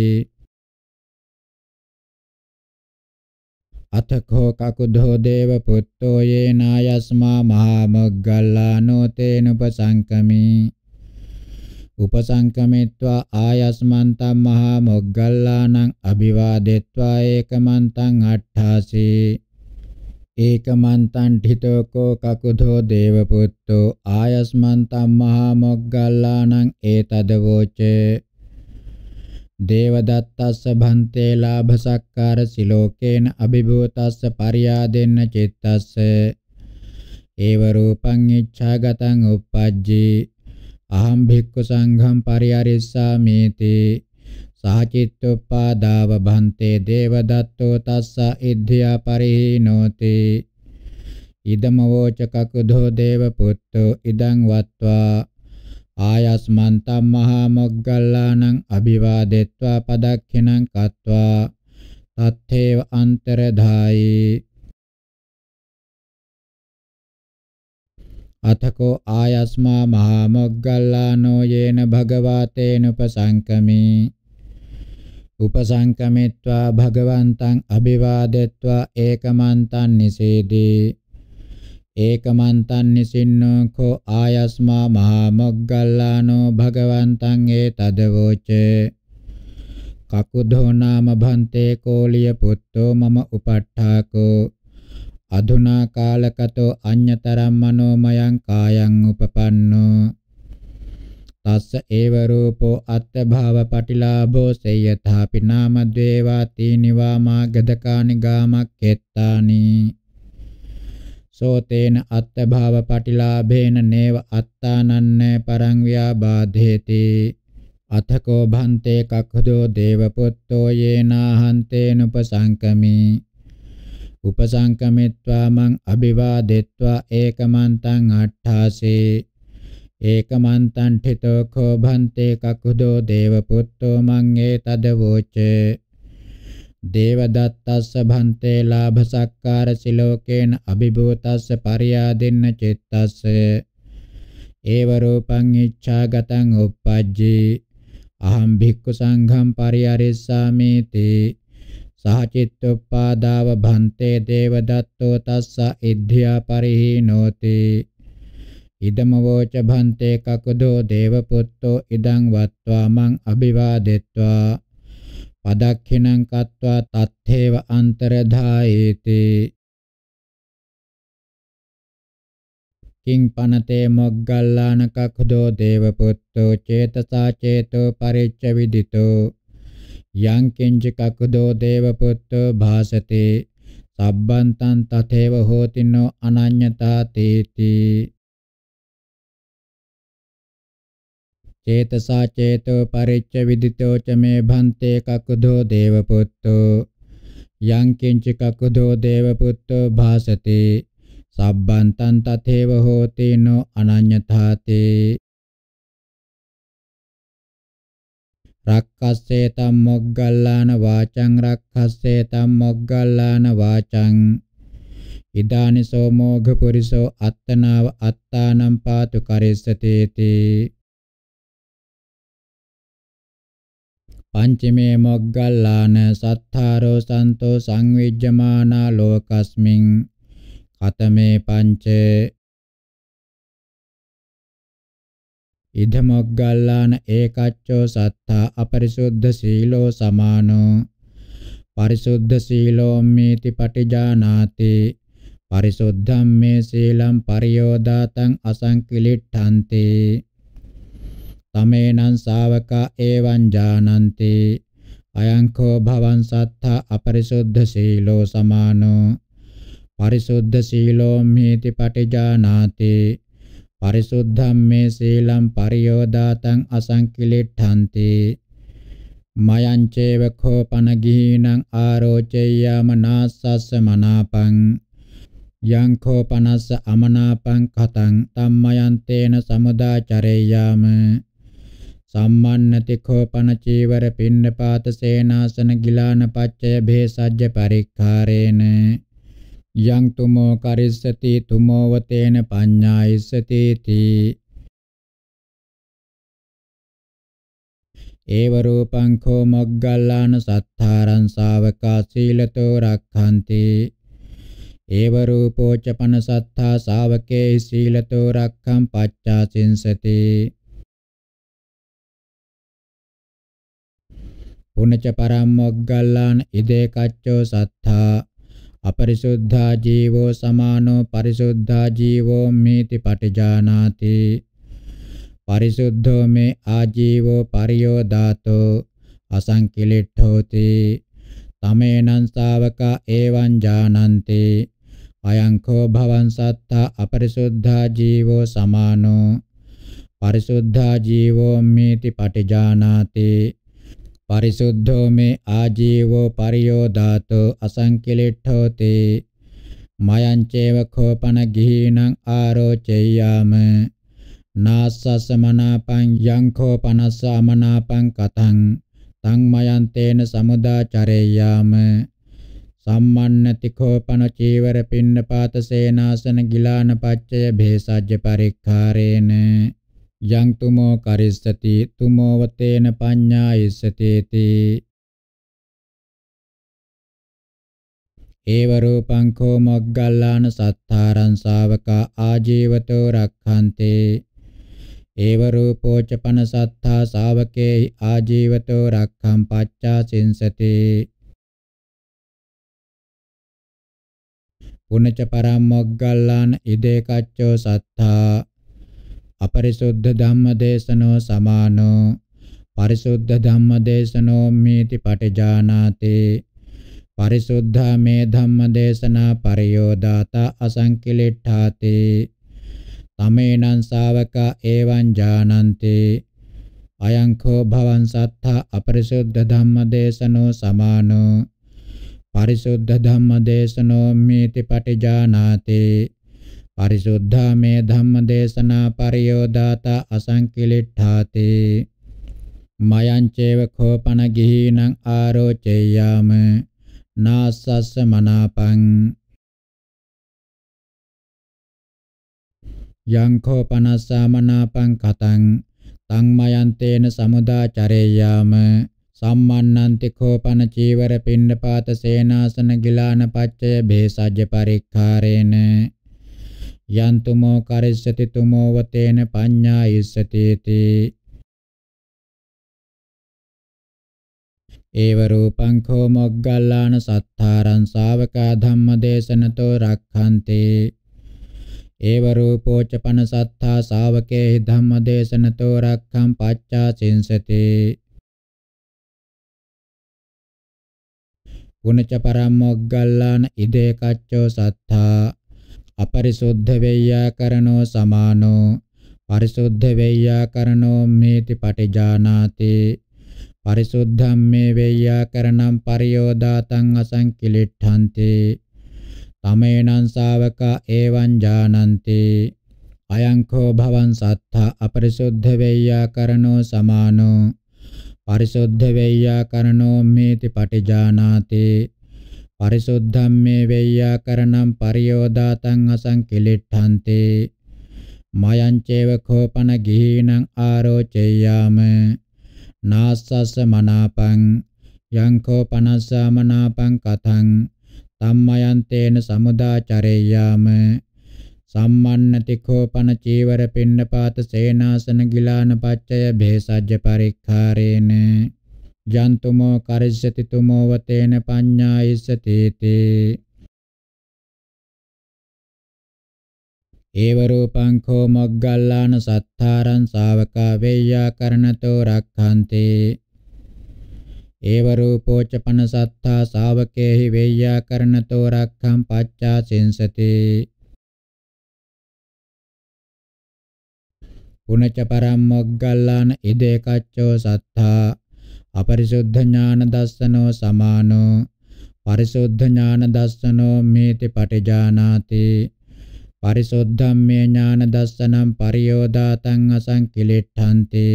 අතකෝ කකුද්ධෝ දේව පුත්තෝ යේනායස්මා මහා මග්ගල්ලානෝ තේන උපසංකමී උපසංකමෙත්වා ආයස්මන්තම් මහා මොග්ගල්ලානං අභිවාදෙත්වා ඒකමන්තං අට්ඨාසී ඒකමන්තං ඨිතෝකෝ කකුධෝ දේවපුත්තෝ ආයස්මන්තම් මහා මොග්ගල්ලානං ඒතදවෝචේ දේවදත්තස්ස භන්තේ ලාභසක්කාර සිලෝකේන අභිභූතස්ස පරියාදෙන්න චිත්තස්ස ඒව රූපං ඉච්ඡාගතං uppajji අහං භික්ඛු සංඝං පරිහරිස්සාමේති සහචිත්තුප්පාදාව භන්තේ දේවදත්තෝ තස්ස ඉද්ධියා පරිහීනෝති ඉදමවෝච කකුදෝ දේව පුත්තෝ ඉදං වත්වා ආයස්මන්තම් මහා මොග්ගල්ලානං අභිවාදෙත්වා පදක්ඛිනං කତ୍වා තත්තේව අන්තරධායි අතකෝ ආයස්මා මහා මොග්ගල්ලානෝ යේන භගවාතේන උපසංකමී උපසංකමිත්වා භගවන්තං අභිවාදෙත්වා ඒකමන්තං නිසේදී ඒකමන්තං නිසින්නෝ කෝ ආයස්මා මහා මොග්ගල්ලානෝ භගවන්තං ඒතදවෝච කකුධෝ නාම භන්තේ කෝලිය පුත්තෝ මම උපට්ඨාකෝ අදුනා කාලකතෝ අඤ්‍යතරම් මනෝමයං කායං උපපන්නෝ තස්ස ඒව රූපෝ අත්ථ භාව පටිලාභෝ සේයථාපි නාම දේවාති නිවාමා ගදකානි ගාමක්කෙත්තානි සෝතේන අත්ථභාව පටිලාභේන නේව අත්තානන්න පරං ව්‍යාබාධේති අතකෝ භන්තේ කක්ඛදෝ දේවපුත්තෝ යේනාහන්තේන උපසංකමි උපසංකමිත්වා මං අභිවාදෙත්වා ඒකමන්තං අට්ඨාසේ ඒකමන්තං ඨිතෝ කෝ භන්තේ කක්ඛදෝ දේවපුත්තෝ මං ඒතදවෝචේ දේවදත්තස්ස භන්තේ ලාභ සක්කාර සිලෝකේන අභිභූතස්ස පරියාදෙන්න චිත්තස්ස ඒව රූපං ඉච්ඡා ගතං uppajjī අහං භික්ඛු සංඝං පරිහරිස්සාමි තේ සහචිත්තුප්පාදාව භන්තේ දේවදත්තෝ තස්ස ඉද්ධියා පරිහීනෝති ඉදම වෝච භන්තේ කකුදෝ දේවපුත්තෝ ඉදං වත්වා මං අභිවාදෙත්වා පදක්ඛිනං කତ୍වා තත්ථේව අන්තරධායේති කිං පනතේ මොග්ගල්ලාන කක්ඛදෝ දේවපුත්තෝ චේතසා චේතෝ පරිච්ඡ විදිතෝ යං කිංච කක්ඛදෝ දේවපුත්තෝ භාසතේ සබ්බන්තං තතේව හෝතිනෝ අනඤ්‍යතා තේති චේතසා චේතෝ පරිච්ඡ විදිතෝ ච මේ භන්තේ කක්ඛුදෝ දේවපුත්තෝ යං කිංච කක්ඛුදෝ දේවපුත්තෝ භාසති සබ්බන්තං තතේව හෝති නො අනඤ්‍යතාති රක්ඛස්සේ තම් මොග්ගල්ලාන වාචං රක්ඛස්සේ තම් මොග්ගල්ලාන වාචං ඉදානිසෝ මෝඝ පුරිසෝ අත්තනාව අත්තානම් පාතු කරෙස්සතේති පංචමේ මොග්ගල්ලාන සත්තාරෝ සන්තෝ සංවිජ්ජමානා ලෝකස්මින් කතමේ පංච ඉද මොග්ගල්ලාන ඒකච්චෝ සත්තා අපරිසුද්ධ සීලෝ සමානෝ පරිසුද්ධ සීලෝ මේති පටිජානාති පරිසුද්ධම් මේ සීලම් පරියෝදාතං අසංකිලිට්ඨන්තේ තමේනං ශාවකා එවං ජානන්ති අයංකෝ භවං සත්තා අපරිසුද්ධ සීලෝ සමානෝ පරිසුද්ධ සීලෝ මේති පටිජානාති පරිසුද්ධම් මේ සීලම් පරියෝදාතං අසංකිලිට්ඨන්ති මයං චේව කෝපන ගීනං ආරෝචය්‍යාම නාස්සස්ස මනාපං යං කෝපනස්ස අමනාපං කතං තම්මයන් තේන සමුදාචරේයාම සම්මන්නතිකෝ පනචීවර පින්නපාත සේනාසන ගිලාන පච්චය භේසජ්‍ය පරික්ඛාරේන යං තුමෝ කරිස්සති තුමෝව තේන පඤ්ඤායිස්සති තී ඒව රූපං කෝ මොග්ගල්ලාන සත්තාරං ශාවකා සීලතෝ රක්ඛන්ති ඒව රූපෝච පන සත්තා ශාවකේ සීලතෝ රක්ඛම් පච්චාසින්සති පුනච පරම්මොග්ගල්ලාන ඉදේ කච්චෝ සත්තා අපරිසුද්ධා ජීවෝ සමානෝ පරිසුද්ධා ජීවෝ මේති පටිජානාති පරිසුද්ධෝ මේ ආජීවෝ පරියෝ ධාතෝ අසංකිලිට්ඨෝති තමේනං ශාවක එවං ජානන්ති අයංකෝ භවං සත්තා අපරිසුද්ධා ජීවෝ සමානෝ පරිසුද්ධා ජීවෝ මේති පටිජානාති परिशुद्धो मे आजीवो पर्योदातो असंकिलिट्ठोति මයංචේව කෝපන ගිහිනං ආරෝචයාම නාසසමනාපං යං කෝපනසමනාපං කතං තං මයන්තේන සමුදාචරේයාම සම්මන්නති කෝපන චීවර පින්නපාත සේනාසන ගිලාන පච්චය භේසජ්‍ය පරික්ඛාරේන යං තුමෝ කරිස්සති තුමෝ වතේන පඤ්ඤායිස්සතේති ඒව රූපං කෝ මොග්ගල්ලාන සත්තාරං ශාවකා ආජීවතෝ රක්ඛන්තේ ඒව රූපෝ ච පන සත්තා ශාවකේ ආජීවතෝ රක්ඛම් පච්චා සින්සති පුනච පරම් මොග්ගල්ලාන ඉදේ කච්චෝ සත්තා අපරිසුද්ධ ධම්මදේශනෝ සමානෝ පරිසුද්ධ ධම්මදේශනෝ මේති පටිජානාති පරිසුද්ධා මේ ධම්මදේශනා පරියෝදාත අසංකිලිට්ඨාති තමේනං ශාවක එවං ජානන්ති අයං කෝ භවං සත්තා අපරිසුද්ධ ධම්මදේශනෝ සමානෝ පරිසුද්ධ ධම්මදේශනෝ මේති පටිජානාති පරිසුද්ධාමේ ධම්මදේශනා පරියෝදාත අසංකිලිට්ඨාති මයංචේව කෝපන ගිහිනං ආරෝචේයාම නාසස්ස මනාපං යං කෝපනසමනාපං කතං තං මයන්තේන සමුදාචරේයාම සම්මන්නන්ති කෝපන චීවර පින්නපාත සේනාසන ගිලාන පච්චය බේසජ්‍ය පරික්ඛාරේන යන්තුමෝ කරිස්සති තුමෝ වතේන පඤ්ඤායිස්සතේති ඒව රූපං කෝ මොග්ගල්ලාන සත්තාරං ශාවකා ධම්මදේශනතෝ රක්ඛන්තේ ඒව රූපෝච පන සත්තා ශාවකේ ධම්මදේශනතෝ රක්ඛං පච්චා සින්සතේ පුනච පරම්මොග්ගල්ලාන ඉදේ කච්චෝ සත්තා අපරිසුද්ධ වෙය්‍යාකරණෝ සමානෝ පරිසුද්ධ වෙය්‍යාකරණෝ මේති පටිජානාති පරිසුද්ධම් මේ වෙය්‍යාකරණම් පරියෝදාතං අසංකිලිට්ඨන්ති තමේනං ශාවක එවං ජානන්ති අයං කෝ භවං සත්තා අපරිසුද්ධ වෙය්‍යාකරණෝ සමානෝ පරිසුද්ධ වෙය්‍යාකරණෝ මේති පටිජානාති පරිසුද්ධම්මේ වෙය්‍යාකරණම් පරියෝදාතං අසංකිලිට්ඨන්තේ මයංචේව කෝපන ගිහිනං ආරෝචයාම නාස්සස මනාපං යං කෝපනස්ස මනාපං කතං තම්මයන්තේන සමුදාචරේයාම සම්මන්නති කෝපන චීවර පින්නපාත සේනාසන ගිලාන පච්චය බේසජ්ජ පරික්ඛාරේන ජන්තුමෝ කරිස්සති තුමෝ වතේන පඤ්ඤායිස්සති ඒව රූපං කෝ මොග්ගල්ලාන සත්තාරං ශාවකා වේයා කරණතෝ රක්ඛන්තේ ඒව රූපෝච පන සත්තා ශාවකේහි වේයා කරණතෝ රක්ඛං පච්චා සෙන්සතේ පුනච පරම් මොග්ගල්ලාන ඉදේකච්චෝ සත්තා අපරිසුද්ධ ඥාන දස්සනෝ සමානෝ පරිසුද්ධ ඥාන දස්සනෝ මේති පටිජානාති පරිසුද්ධම්මේ ඥාන දස්සනම් පරියෝදාතං අසංකිලිට්ඨන්ති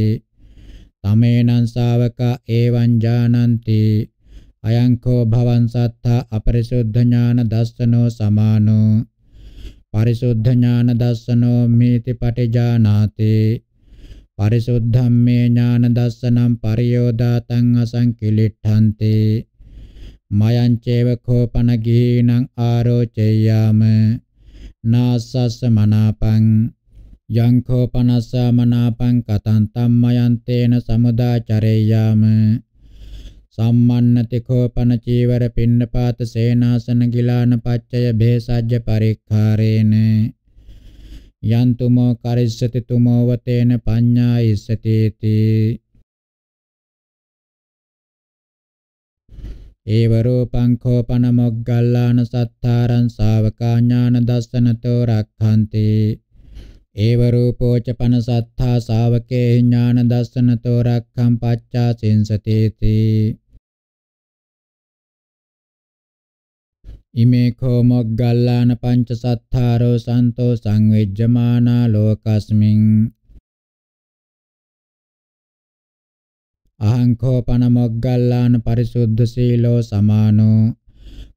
තමේනං ශාවක ඒවං ජානಂತಿ අයං කෝ භවං සත්තා අපරිසුද්ධ ඥාන දස්සනෝ සමානෝ පරිසුද්ධ ඥාන දස්සනෝ මේති පටිජානාති පරිසුද්ධම්මේ ඥාන දස්සනම් පරියෝදාතං අසංකිලිට්ඨන්ති මයං චේව කෝපන ගීනං ආරෝචයාම නාසස්ස මනාපං යං කෝපනස්ස මනාපං කතං තම්මයන් තේන සමුදාචරේයාම සම්මන්නති කෝපන චීවර පින්නපාත සේනාසන ගිලාන පච්චය භේසජ්ජ පරික්ඛාරේන යන්තුමෝ කරිස්සති තුමෝ වතේන පඤ්ඤායිස්සතේති ඒව රූපං කෝපන මොග්ගල්ලාන සත්තාරං ශාවකා ඥාන දස්සනතෝ රක්ඛන්ති ඒව රූපෝච පන සත්තා ශාවකේ ඥාන දස්සනතෝ රක්ඛම් පච්චා සින්සතේති ඉමේකෝ මොග්ගල්ලාන පංචසත්තාරෝ සන්තෝ සංවෙජ්ජමානා ලෝකස්මින් අහංකෝ පන මොග්ගල්ලාන පරිසුද්ධ සීලෝ සමානෝ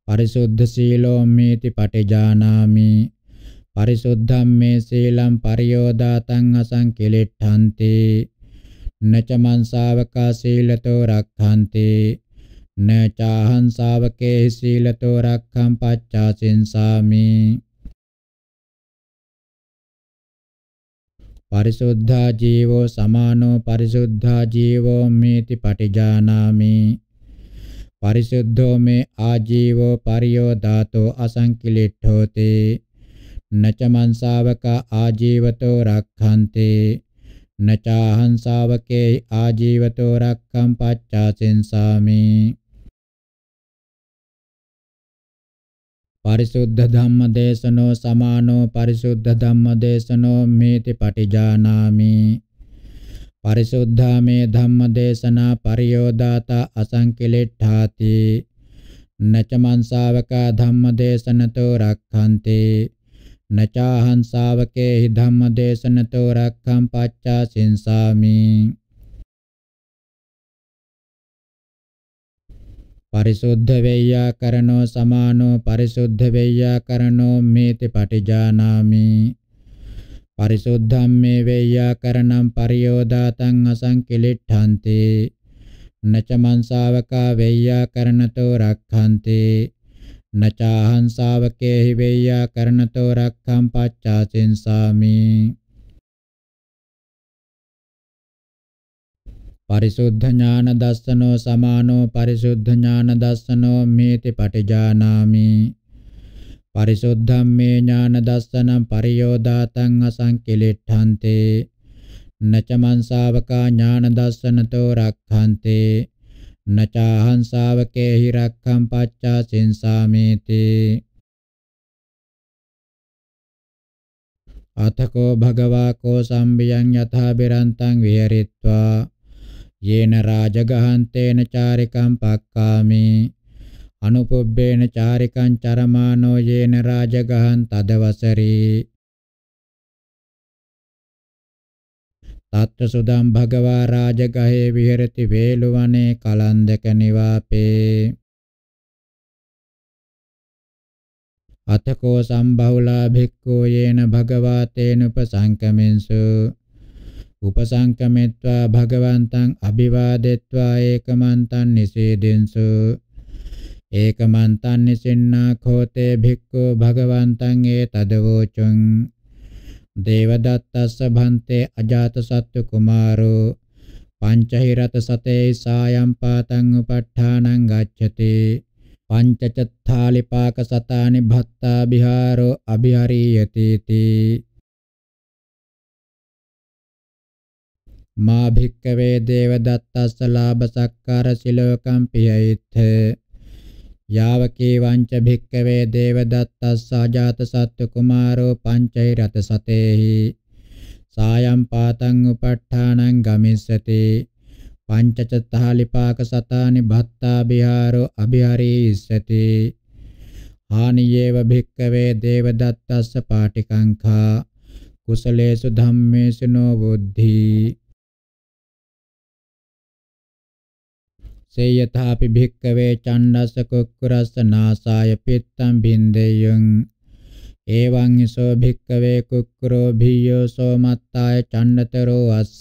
පරිසුද්ධ සීලෝ මේති පටිජානාමි පරිසුද්ධම් මේ සීලම් පරියෝදාතං අසංකිලෙට්ඨන්ති නච මංසාවකා සීලතෝ රක්ඛන්ති न चाहं सावके शीलतो रक्षं पච්චාසින්සාමි පරිසුද්ධා ජීවෝ සමානෝ පරිසුද්ධා ජීවෝ මේති පටිජානාමි පරිසුද්ධෝ මේ ආජීවෝ පරියෝ ධාතෝ අසංකිලිට්ඨෝති නච මන්සාවක ආජීවතෝ රක්ඛන්තේ නචාහං ශාවකේ ආජීවතෝ රක්ඛම් පච්චාසෙන්සාමි පරිසුද්ධ ධම්ම දේශනෝ සමානෝ පරිසුද්ධ ධම්ම දේශනෝ මේති පටිජානාමි පරිසුද්ධා මේ ධම්ම දේශනා පරියෝදාතා අසංකලෙට්ඨාති නච මංසාවක ධම්ම දේශනතෝ රක්ඛන්ති නචාහං ශාවකේ ධම්ම දේශනතෝ රක්ඛම් පච්චා සින්සාමි පරිසුද්ධ වෙය්‍යා කරනෝ සමානෝ පරිසුද්ධ වෙය්‍යා කරනෝ මේති පටිජානාමි පරිසුද්ධම් මේ වෙය්‍යා කරනම් පරියෝදාතං අසංකිලිට්ඨන්ති නච මංසාවකා වෙය්‍යා කරනතෝ රක්ඛන්ති නචාහං ශාවකේහි වෙය්‍යා කරනතෝ රක්ඛම් පච්චාසින්සාමි පරිසුද්ධ ඥාන දස්සනෝ සමානෝ පරිසුද්ධ ඥාන දස්සනෝ මේති පටිජානාමි පරිසුද්ධම් මේ ඥාන දස්සනම් පරියෝදාතං අසංකිලෙට්ඨන්තේ නච මංසාවකා ඥාන දස්සනතෝ රක්ඛන්තේ නචාහං ශාවකේ හි රක්ඛම් පච්චා සින්සාමේති අතකෝ භගවා කෝ සම්බියං යථා බිරන්තං විහෙරිත්වා යේන රාජගහන්තේන චාරිකම් පක්කාමි අනුපොබ්බේන චාරිකං චරමානෝ යේන රාජගහන් තදවසරි තත්ත සුදම් භගවා රාජගහේ විහෙරති වේලුවනේ කලන්දක නිවාපේ අතකෝ සම්බහුලා භික්ඛෝ යේන භගවා තේනුපසංකමෙන්සු උපසංකමෙත්වා භගවන්තං අභිවාදෙත්වා ඒකමන්තං නිසීදින්සු ඒකමන්තං නිසින්නා කෝතේ භික්ඛු භගවන්තං ඒ තදවෝචං දේවදත්තස්ස භන්තේ අජාතසත්තු කුමාරෝ පංචහිරත සතේ සායම් පාතං උපට්ඨානං ගච්ඡති පංචචත්තාලිපාක සතානි භත්තා බිහාරෝ අභිහරියති තී මා භික්කවේ දේව දත්තස්ස ලාභ සක්කාර සිලෝකම් පියයිත් යාවකේ වංච භික්කවේ දේව දත්තස්ස ආජාත සත්තු කුමාරෝ පංචෛ රත සතේහි සායම් පාතං උපට්ඨානං ගමිස්සති පංචචත්තාලිපාක සතානි භත්තා බිහාරෝ අභිහරීස්සති හානියේව භික්කවේ දේව දත්තස්ස පාටිකංඛා කුසලේසු ධම්මේසු නෝ බුද්ධි සේයථාපි භික්කවේ චණ්ඩස කුක්කුරස්ස නාසාය පිත්තම් බින්දේයං එවං යසෝ භික්කවේ කුක්කුරෝ භියෝ සෝමත්තාය චණ්ඩතරෝ අස්ස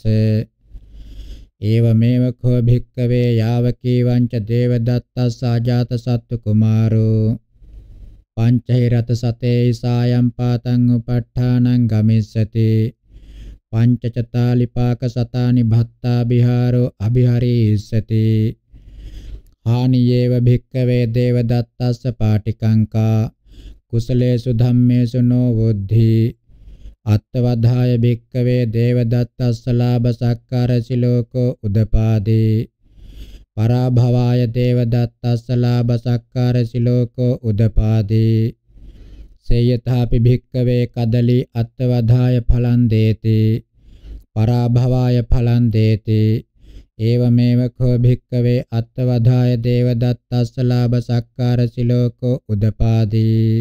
ඒවමේව කෝ භික්කවේ යාවකීවංච දේවදත්තස්ස ආජාත සත්තු කුමාරෝ පංචෛරත සතේ සායම් පාතං උපට්ඨානං ගමිස්සති පංචචතාලිපාක සතානි භත්තා බිහාරෝ අභිහරීස්සති හානියේව භික්කවේ දේවදත්තස්ස පාටිකංකා කුසලේසු ධම්මේසු නෝ වුද්ධි අත්තවදාය භික්කවේ දේවදත්තස්ස ලාභ සක්කාරසි ලෝකෝ උදපාදී පරාභවාය දේවදත්තස්ස ලාභ සක්කාරසි ලෝකෝ උදපාදී සේයථාපි භික්කවේ කදලි අත්තවදාය ඵලං දේති පරාභවාය ඵලං දේති ඒවමේව කෝ භික්කවේ අත්වදාය දේවදත්තස්ස ලාභ සක්කාර සිලෝකෝ උදපාදී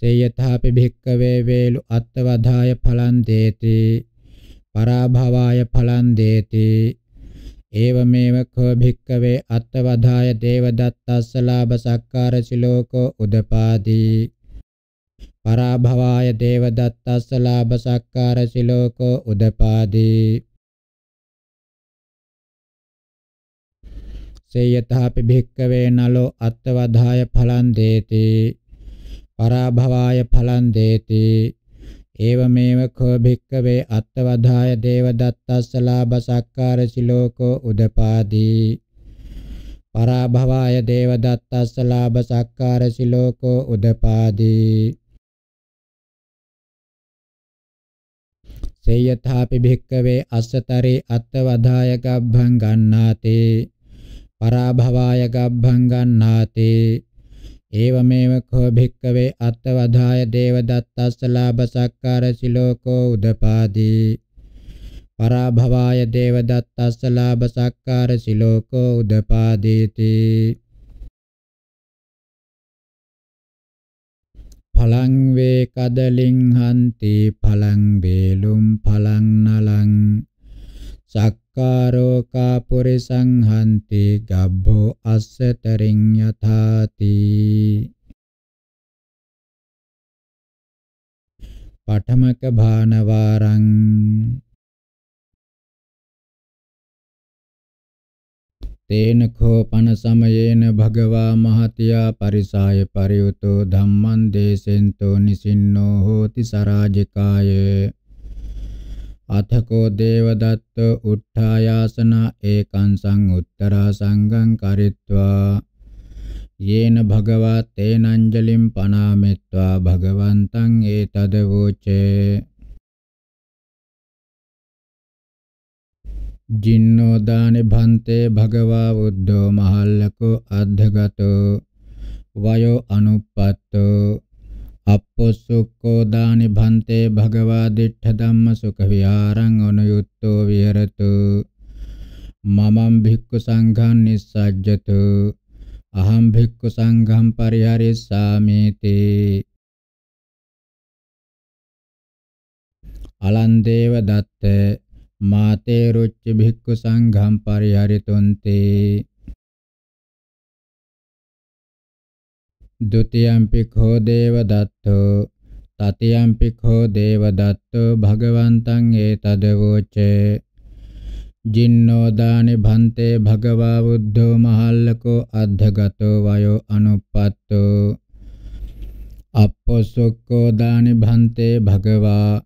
සේයථාපි භික්කවේ වේලු අත්වදාය ඵලං දේති පරාභවාය ඵලං දේති ඒවමේව කෝ භික්කවේ අත්වදාය දේවදත්තස්ස ලාභ සක්කාර සිලෝකෝ උදපාදී පරාභවාය දේව දත්තස්ස ලාභ සක්කාර සිලෝකෝ උදපාදී සේයතහපි භික්කවේ නලෝ අත්වදාය ඵලං දේති පරාභවාය ඵලං දේති ඒවමේව කෝ භික්කවේ අත්වදාය දේව දත්තස්ස ලාභ සක්කාර සිලෝකෝ උදපාදී පරාභවාය දේව දත්තස්ස ලාභ සක්කාර සිලෝකෝ උදපාදී සේයථාපි භික්කවේ අස්සතරේ අත්තවදාය ගබ්බං ගන්නාති පරාභවාය ගබ්බං ගන්නාති ඒවමේව කෝ භික්කවේ අත්තවදාය දේවදත්තස්ස ලාභ සක්කාර සිලෝකෝ උදපාදී පරාභවාය දේවදත්තස්ස ලාභ සක්කාර සිලෝකෝ උදපාදීති පලං වේ කදලින් හන්ති පලං වේලුම් පලං නලං චක්කාරෝ කාපුරිසං හන්ති ගබ්බෝ අස්සතරින් යථාති පඨමක භානවාරං තේන කෝපන සමයේන භගවා මහතියා පරිසාය පරියුතෝ ධම්මං දේසෙන්තෝ නිසින්නෝ හෝති සරාජිකාය අතකෝ දේවදත්ත උත්ථායාසන ඒකං සං උත්තරා සංඝං කරිත්වා යේන භගවා තේනංජලිම් පනාමෙත්වා භගවන්තං ඒතදවෝචේ ජින්නෝදානි භන්තේ භගවා බුද්ධෝ මහල්ලකෝ අද්ධගතෝ වයෝ අනුප්පත්තෝ අපොසුක්කෝ දානි භන්තේ භගවා දිට්ඨ ධම්ම සුඛ විහාරං අනුයුක්තෝ විහෙරතු මමං භික්ඛු සංඝං නිස්සජ්ජතු අහං භික්ඛු සංඝං පරිහරිස්සාමේති අලන්දේව දත්ත මාතේ රොච්ච භික්ඛු සංඝම් පරිහරිතුන්ති ဒ ුතියම්පි ඛෝ දේවදත්තෝ තතියම්පි ඛෝ දේවදත්තෝ භගවන්තං ඒතදවෝච ජින්නෝ දානි භන්තේ භගවා බුද්ධෝ මහල්ලකෝ අද්ධගතෝ වයෝ අනුප්පත්තෝ අප්පොසුක්කෝ දානි භන්තේ භගවා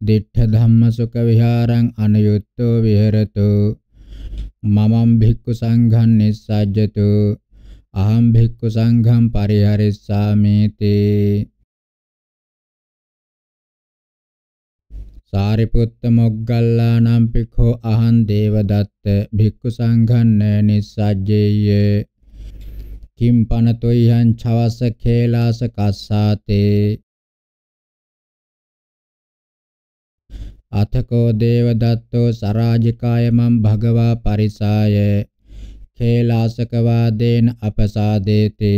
dittha dhamma sukha viharang anuyutto viharatu mamam bhikkhu sanghan nissajjatu aham bhikkhu sanghan pariharissami te Sariputta Moggallānaṁ pikho aham devadatta bhikkhu sanghaṃ ne nissajjeyye kimpanato ihaṃ chavassa khelāsa kassāte අතකෝ දේවදත්තෝ සරාජිකාය මම් භගවා පරිසාය කේලාසකවා දේන අපසාදේති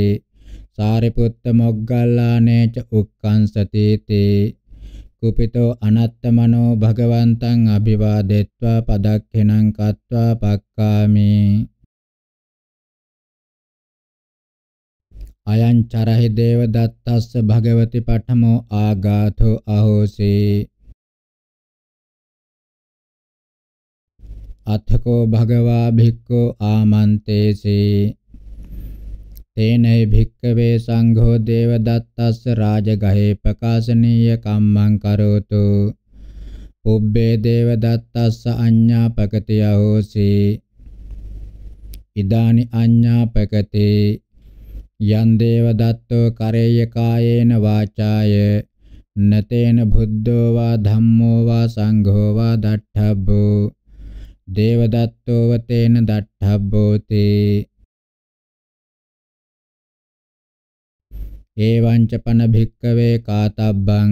සාරිපුත්ත මොග්ගල්ලානේච උක්කංසතිති කුපිතෝ අනත්තමනෝ භගවන්තං අභිවාදෙත්වා පදක්ඛෙනං කତ୍වා පක්කාමි අයං චරහි දේවදත්තස්ස භගවති පඨමෝ ආගාතෝ අහෝසී අත්ථකෝ භගවා භික්ඛු ආමන්තේසේ තේනයි භික්කවේ සංඝෝ දේවදත්තස්ස රාජගහේ ප්‍රකාශනීය කම්මං කරෝතු පුබ්බේ දේවදත්තස්ස අඤ්ඤාපකතිය හෝසි ඉදානි අඤ්ඤාපකතේ යන් දේවදත්තෝ කරේය කායේන වාචාය නතේන බුද්ධෝ වා ධම්මෝ වා සංඝෝ වා දට්ඨබ්බෝ දේවදත්තෝව තේන දට්ඨබ්බෝතේ ඒවං ච පන භික්කවේ කාතබ්බං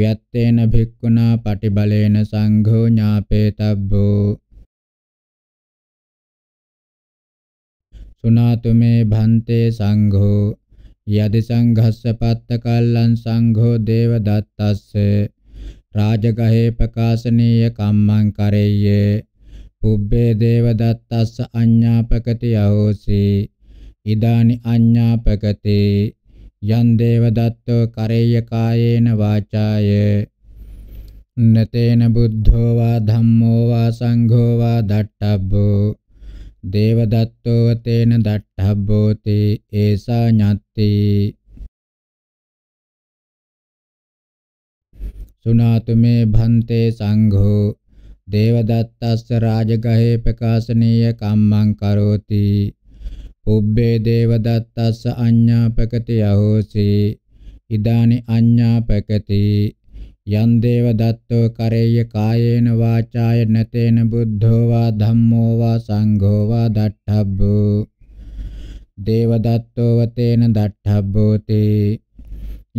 ව්‍යත්තේන භික්ඛුනා පටිබලේන සංඝෝ ඥාපේතබ්බෝ සුනාතු මේ භන්තේ සංඝෝ යදි සංඝස්ස පත්ත කල්ලං සංඝෝ දේව දත්තස්ස රාජගහේ ප්‍රකාශනීය කම්මං කරෙය්‍ය පුබ්බේ දේව දත්තස්ස අඤ්ඤාපකති යහෝසි ඉදානි අඤ්ඤාපකති යන් දේව දත්තෝ කරේය කායේන වාචාය නතේන බුද්ධෝ වා ධම්මෝ වා සංඝෝ වා දට්ඨබ්බෝ දේවදත්තෝ තේන දට්ඨබ්බෝති ඒසා ඤත්ති සුනාතු මේ භන්තේ සංඝෝ දේවදත්තස්ස රාජගහේ ප්‍රකාශනීය කම්මං කරෝති පුබ්බේ දේවදත්තස්ස අඤ්ඤාපකති යහෝසි ඉදානි අඤ්ඤාපකති යන් දේවදත්තෝ කරේය කායේන වාචාය නතේන බුද්ධෝ වා ධම්මෝ වා සංඝෝ වා දට්ඨබ්බෝ දේවදත්තෝ වතේන දට්ඨබ්බෝතේ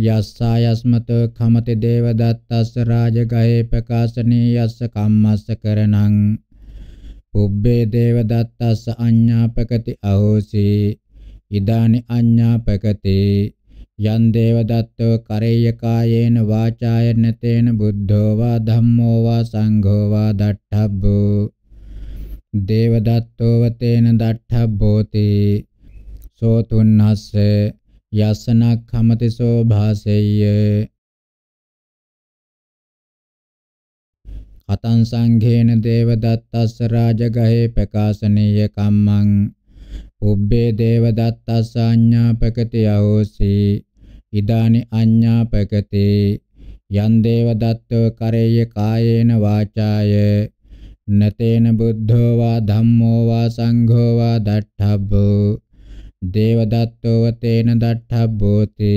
යස්සායස්මතෝ කමති දේවදත්තස්ස රාජගහේ ප්‍රකාශනී යස්ස කම්මස්ස කරණං පුබ්බේ දේවදත්තස්ස අඤ්ඤාපකති අහෝසි ඉදානි අඤ්ඤාපකති යන් දේවදත්තෝ කරේය කායේන වාචායන තේන බුද්ධෝ වා ධම්මෝ වා සංඝෝ වා දට්ඨබ්බෝ දේවදත්තෝව තේන දට්ඨබ්බෝති සෝතුන්නස්සේ යස්සනක්ඛමතිසෝ භාසෙය්‍ය අතං සංඝේන දේවදත්තස්ස රාජගහේ ප්‍රකාශනීය කම්මං උබ්බේ දේවදත්තස්ස අඤ්ඤාපකති යෝසි ඉදානි අඤ්ඤාපකති යන් දේවදත්තෝ කරේය කායේන වාචාය නතේන බුද්ධෝ වා ධම්මෝ වා සංඝෝ වා දට්ඨබ්බෝ දේවදත්තෝව තේන දට්ඨබ්බෝති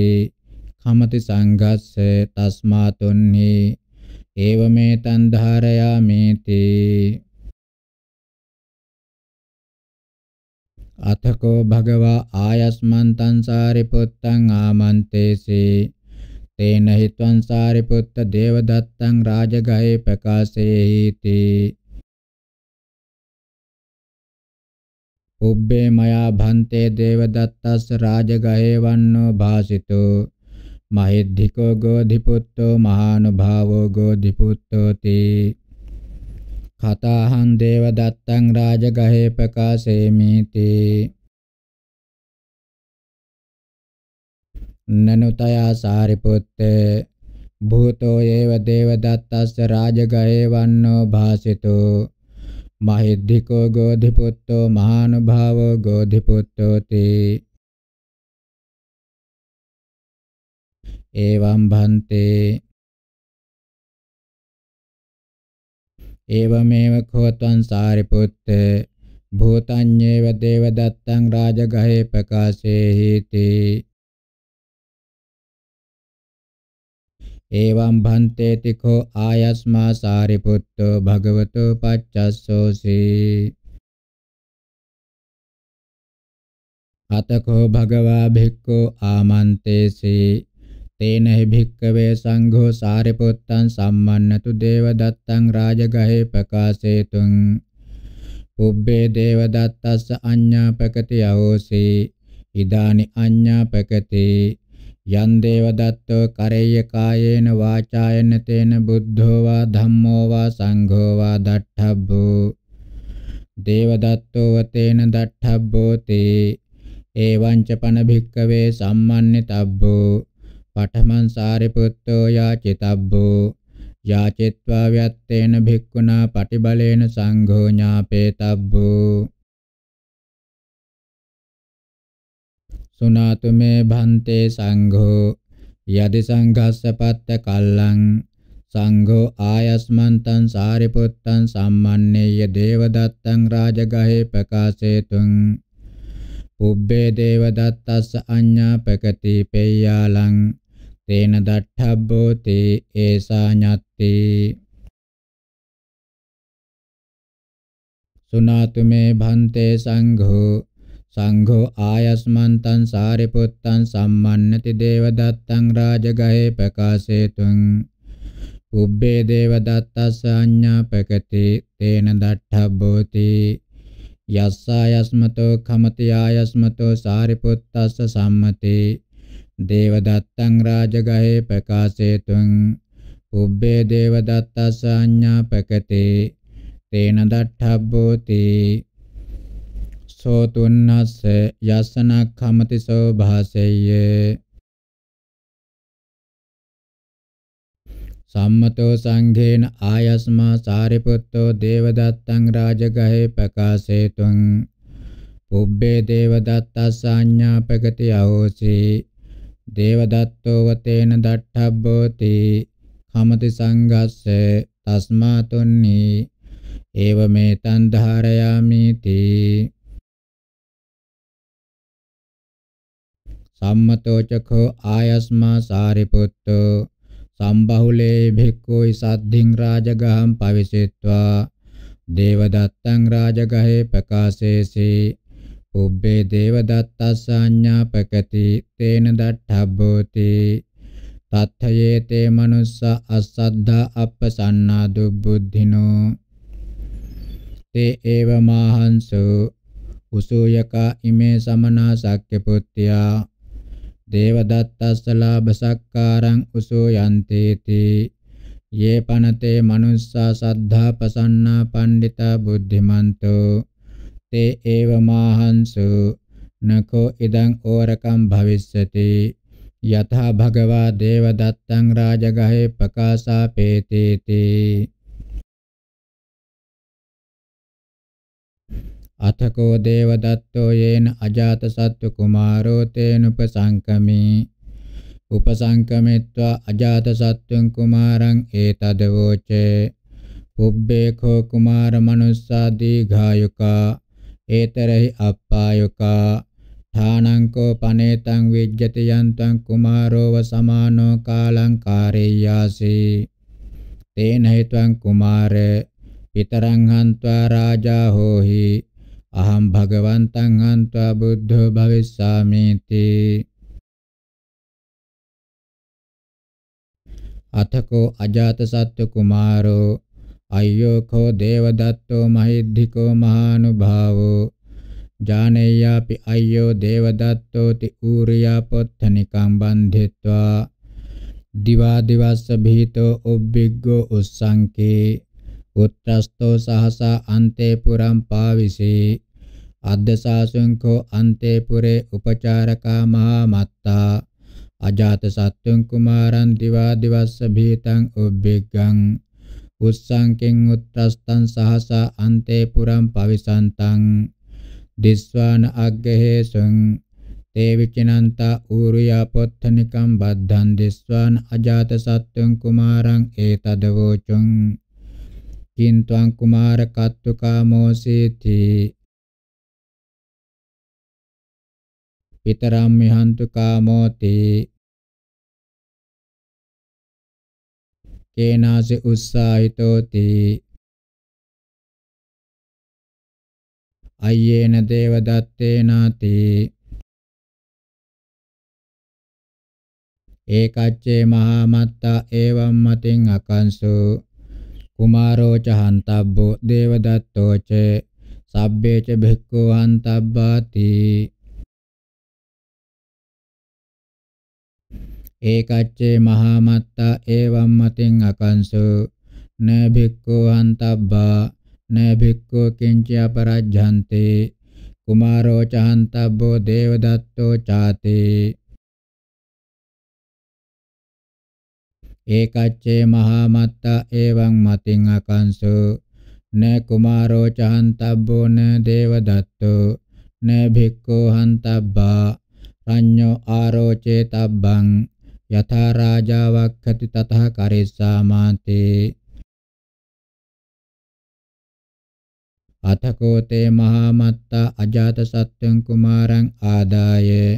කමති සංඝස්ස තස්මාතුන්හි ඒවමේතං ධාරයාමේති අතකෝ භගවා ආයස්මන්තං සාරිපුත්තං ආමන්තේසි තේන හිත්වං සාරිපුත්ත දේවදත්තං රාජගහේ ප්‍රකාශේහිති උබ්බේ මයා භන්තේ දේවදත්තස්ස රාජගහේ වන්නෝ භාසිතෝ මහිද්ධිකෝ ගෝධිපුත්තෝ මහානුභාවෝ ගෝධිපුත්තෝති කතාහං දේවදත්තං රාජගහේ ප්‍රකාශේමීති නනුතයා සාරිපුත්තේ භූතෝ ඒව දේවදත්තස්ස රාජගහේ වන්නෝ භාසිතෝ මහෙද්දිකෝ ගෝධිපුත්තෝ මහානුභාවෝ ගෝධිපුත්තෝ තේ එවං භන්තේ එවමෙව කෝතං සාරිපුත්ත භූතඤ්ඤේව දේවදත්තං රාජගහේ ප්‍රකාශේ හේතේ එවං භන්තේති කෝ ආයස්මා සාරිපුත්තෝ භගවතෝ පච්චස්සෝසී අතකෝ භගවා භික්ඛෝ ආමන්තේසී තේන හි භික්ඛවේ සංඝෝ සාරිපුත්තං සම්මන්නතු දේවදත්තං රාජගහේ ප්‍රකාශේතුං පුබ්බේ දේවදත්තස්ස අඤ්ඤාපකති යෝසී ඉදානි අඤ්ඤාපකති යන් දේව දත්තෝ කරේය කායේන වාචායන තේන බුද්ධෝ වා ධම්මෝ වා සංඝෝ වා දට්ඨබ්බෝ දේව දත්තෝ වතේන දට්ඨබ්බෝ තේ එවං ච පන භික්කවේ සම්මන්නිතබ්බෝ පඨමං සාරිපුත්තෝ යාචිතබ්බෝ යාචිත්වා ව්‍යත්තේන භික්ඛුනා පටිබලේන සංඝෝ ඥාපේතබ්බෝ සුනාතු මේ භන්තේ සංඝෝ යදි සංඝස්ස පත්ත කල්ලං සංඝෝ ආයස්මන්තං සාරිපුත්තං සම්මන්නේය දේවදත්තං රාජගහේ ප්‍රකාශේතුං පුබ්බේ දේවදත්තස්ස අඤ්ඤාපකති පෙය්‍යාලං තේන දට්ඨබ්බෝ තේ ඒසා ඤත්ති සුනාතුමේ භන්තේ සංඝෝ සංඝෝ ආයස්මන්තං සාරිපුත්තං සම්මන්නති දේවදත්තං රාජගහේ ප්‍රකාශේතුං උබ්බේ දේවදත්තස්ස අඤ්ඤාපකති තේන දට්ඨබ්බෝති යස්සායස්මතෝ කමති ආයස්මතෝ සාරිපුත්තස්ස සම්මති දේවදත්තං රාජගහේ ප්‍රකාශේතුං උබ්බේ දේවදත්තස්ස අඤ්ඤාපකති තේන දට්ඨබ්බෝති සෝතුන්නස්ස යස්සනක්ඛමති සෝභාසෙය්‍ය සම්මතෝ සංඝේන ආයස්මා සාරිපුත්තෝ දේවදත්තං රාජගහේ ප්‍රකාශේතුං පුබ්බේ දේවදත්තස්සඤ්ඤා ප්‍රගති අහෝසි දේවදත්තෝ වතේන දට්ඨබ්බෝති කමති සංඝස්ස තස්මා තුන්නි ඒව මේතන් ධාරයාමි තී සම්මතෝචකෝ ආයස්මා සාරිපුත්තෝ සම්බහුලේ භික්ඛුයි සද්ධින් රාජගහම් පවිසෙත්වා දේවදත්තං රාජගහේ ප්‍රකාශේසී උබ්බේ දේවදත්තස්සඤ්ඤා පකති තේන දට්ඨබ්බෝති තත්ථයේ තේ මනුස්ස අසද්ධා අපසන්නා දුබ්බුද්ධිනෝ තේ ඒව මාහංසෝ උසෝයක ඉමේ සමනා සක්්‍ය පුත්‍යා දේවදත්තස්ස ලාභ සක්කාරං උසෝ යන්තේති යේ පනතේ මනුස්සා සද්ධා පසන්නා පණ්ඩිතා බුද්ධිමන්තෝ තේ ඒව මාහංසු නකෝ ඉදං ඕරකම් භවිස්සති යතහ භගවා දේවදත්තං රාජගහේ පකාසා පේතේති අතකෝ දේවදත්තෝ යේන අජාතසත්තු කුමාරෝ තේන උපසංකමේ උපසංකමෙත්වා අජාතසත්තුං කුමාරං ඒතදවෝචේ පුබ්බේඛෝ කුමාර මනුස්සා දීඝායුකා ඒතරහි අප්පායුකා ථානංකෝ පනේතං විජ්ජති යන්තං කුමාරෝව සමානෝ කාලංකාරේයාසි තේන හේතුං කුමාර පිතරං හන්त्वा රාජා හෝහි අහම් භගවන්තං අන්තා බුද්ධ භවිස්සාමේති අතකෝ අජාත සත්තු කුමාරෝ අය්‍යෝ කෝ දේවදත්තෝ මහිද්ධිකෝ මහානුභාවෝ ජානෙය්‍යාපි අය්‍යෝ දේවදත්තෝ ති ඌරියා පොත්තනිකං බන්ධිත්වා දිවා දිවස්ස බීතෝ උබ්බිග්ගෝ උස්සංකේ උත්‍රස්තෝ සහසා අන්තේ පුරම් පාවිසී අද්දසාසුංකෝ අන්තේ පුරේ උපචාරකා මහා මත්තා අජාත සත්තුං කුමාරං දිවා දිවස්ස භීතං උබ්බෙග්ගං උස්සංකෙන් උත්‍රස්තං සහසා අන්තේ පුරම් පවිසන්තං දිස්වාන අග්ගහේසං තේ විචිනන්තා ඌරියා පොත්තනිකම් බද්ධං දිස්වාන අජාත සත්තුං කුමාරං ඒතදවෝචං කින් ත්වං කුමාර කත්තුකාමෝසීති පිතරම් මිහන්තු කාමෝති කේනාසෙ උස්සාහිතෝති අයේන දේවදත්තේනාති ඒකච්චේ මහා මත්තා එවම් මතින් අකංසෝ කුමාරෝච හන්තබ්බෝ දේවදත්තෝච සබ්බේච භික්ඛු හන්තබ්බාති ඒකච්චේ මහා මත්තා එවම් මතින් අකංසු න භික්ඛු හන්තබ්බා න භික්ඛු කිංච අපරජ්ජන්තේ කුමාරෝච හන්තබ්බෝ දේවදත්තෝ චාතේ ඒකච්චේ මහා මත්තා එවං මතින් අකංසෝ න කුමාරෝ චහන්තබ්බෝ න දේවදත්තෝ න භික්ඛෝ හන්තබ්බා රඤ්ඤෝ ආරෝචේ තබ්බං යථා රාජා වක්ඛති තතහ කරිස්සාමාතේ අතකෝතේ මහා මත්තා අජාත සත්‍යං කුමාරං ආදායේ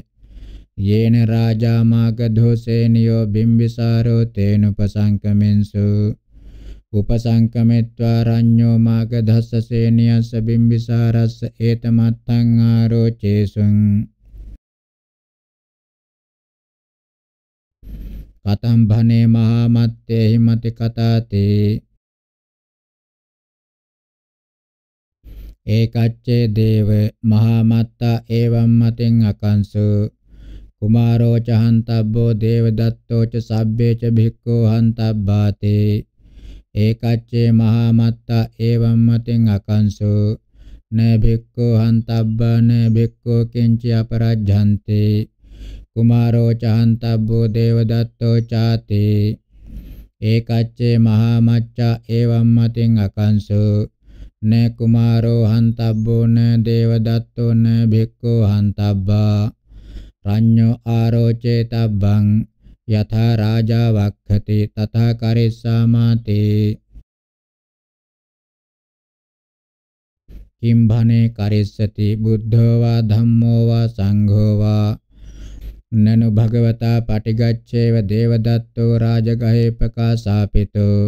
යේන රාජා මාගධෝසේනියෝ බිම්බිසාරෝ තේනුපසංකමෙන්සු උපසංකමෙත්වා රඤ්ඤෝ මාගධස්සසේනියස්ස බිම්බිසාරස්ස ඒතමත්තං ආරෝචේසුං කතම් භනේ මහා මත්තේ හිමති කතාතේ ඒකච්චේ දේව මහා මත්තා එවම් මතෙන් අකංසෝ කුමාරෝ ච හන්තබ්බෝ දේවදත්තෝ ච සබ්බේ ච භික්ඛෝ හන්තබ්බාතේ ඒකච්චේ මහා මත්තා එවම් මතෙන් අකංසෝ න භික්ඛෝ හන්තබ්බා න භික්ඛෝ කිංච අපරජ්ජන්තේ කුමාරෝ ච හන්තබ්බෝ දේවදත්තෝ ചാතේ ඒකච්චේ මහා මච්චා එවම් මතින් අකංසෝ න කුමාරෝ හන්තබ්බෝ න දේවදත්තෝ න භික්ඛෝ හන්තබ්බා රඤ්ඤෝ ආරෝචේ තබ්බං යථා රාජා වක්ඛති තථා කරිස්සාමාතේ කිම් භනේ කරිස්සති බුද්ධෝ වා ධම්මෝ වා සංඝෝ වා නනු භගවතා පටිගච්ඡේව දේවදත්තෝ රාජගහේ ප්‍රකාශාපිතෝ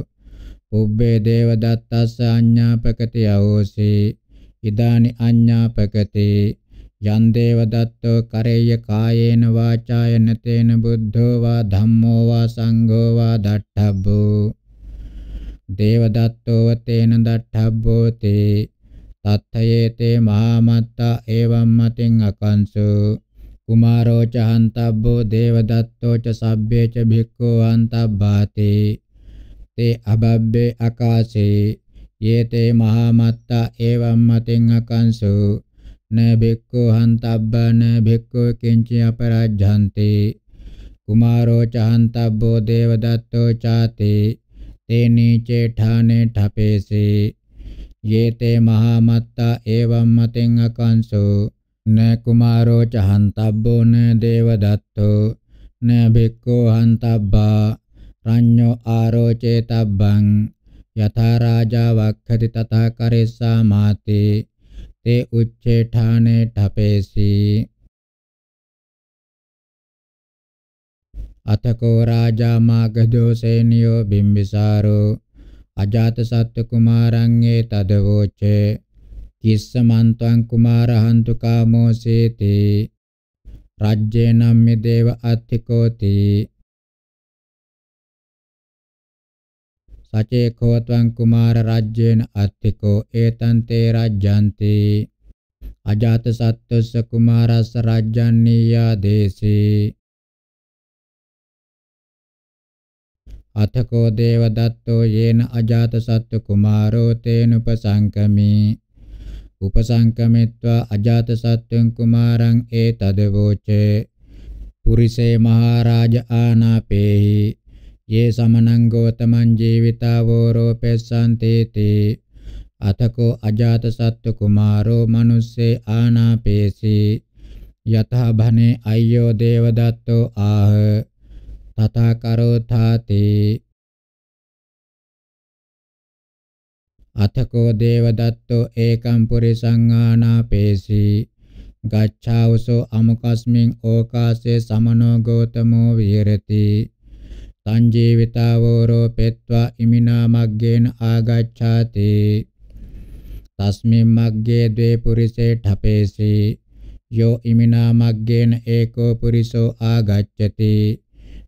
පුබ්බේ දේවදත්තස්ස අඤ්ඤාපකති යෝසි ඉදානි අඤ්ඤාපකති යන්දේව දත්තෝ කරේය කායේන වාචායන තේන බුද්ධෝ වා ධම්මෝ වා සංඝෝ වා දට්ඨබ්බෝ දේව දත්තෝව තේන දට්ඨබ්බෝ තේ තත්ථයේ තේ මහාමත්තා එවම් මතින් අකංසෝ කුමාරෝ ච හන්තබ්බෝ දේව දත්තෝ ච සබ්බේ ච භික්ඛෝ හන්තබ්බාතේ තේ අබබ්බේ අකාසේ යේතේ මහාමත්තා එවම් මතින් අකංසෝ न भिक्खो हन्तव्य न भिक्खो किञ्च अपराजन्ते कुमारो च हन्तव्यो देवदत्तो चाते ते नीचे ठाने ठपेसे ये ते महामत्ता एवं मतिं अकंसो न कुमारो च हन्तव्यो न देवदत्तो न भिक्खो हन्तव्या रञ्यो आरोचेतव्यं यथा राजा वक्षति तथा करिष्यामाति තේ උච්චේඨානේ ඨපේසි අතකෝ රාජා මාගධෝසේනියෝ බිම්බිසාරෝ අජාතසත්ත්ව කුමාරං ඒ තදවෝචේ කිස්ස මන්තං කුමාරහන්තු කාමෝසේති රජ්ජේනම් මෙදේව අත්තිකෝති සචේකෝ ත්වං කුමාර රාජ්‍යේන අත්තිකෝ ඒතං තේ රාජ්‍යන්ති අජාත සත්තුස්ස කුමාරස්ස රාජ්‍යන්නීයා දේසේ අතකෝ දේවදත්තෝ යේන අජාත සත්තු කුමාරෝ තේන උපසංකමී උපසංකමිත්වා අජාත සත්තුන් කුමාරං ඒතදවෝචේ පුරිසේ මහරජ ආනාපේහි ये समनं गौतमं जीवितावो रोपेस्सन्तीति अथको अजातसत्त्वकुमारो मनुस्से आनापेसि यतः भने अय्यो देवदत्तो आह तथा करोथाति අතකෝ දේවදත්තෝ ඒකම් පුරිසංආනාපේසි ගච්ඡාවසෝ අමුකස්මින් ඕකාසේ සමනෝ ගෝතමෝ විහෙරති තං ජීවිතාවෝරෝ පෙත්වා ඉමිනා මග්ගේන ආගච්ඡාති තස්මින් මග්ගේ ද්වේ පුරිසේ ඨපේසි යෝ ඉමිනා මග්ගේන ඒකෝ පුරිසෝ ආගච්ඡති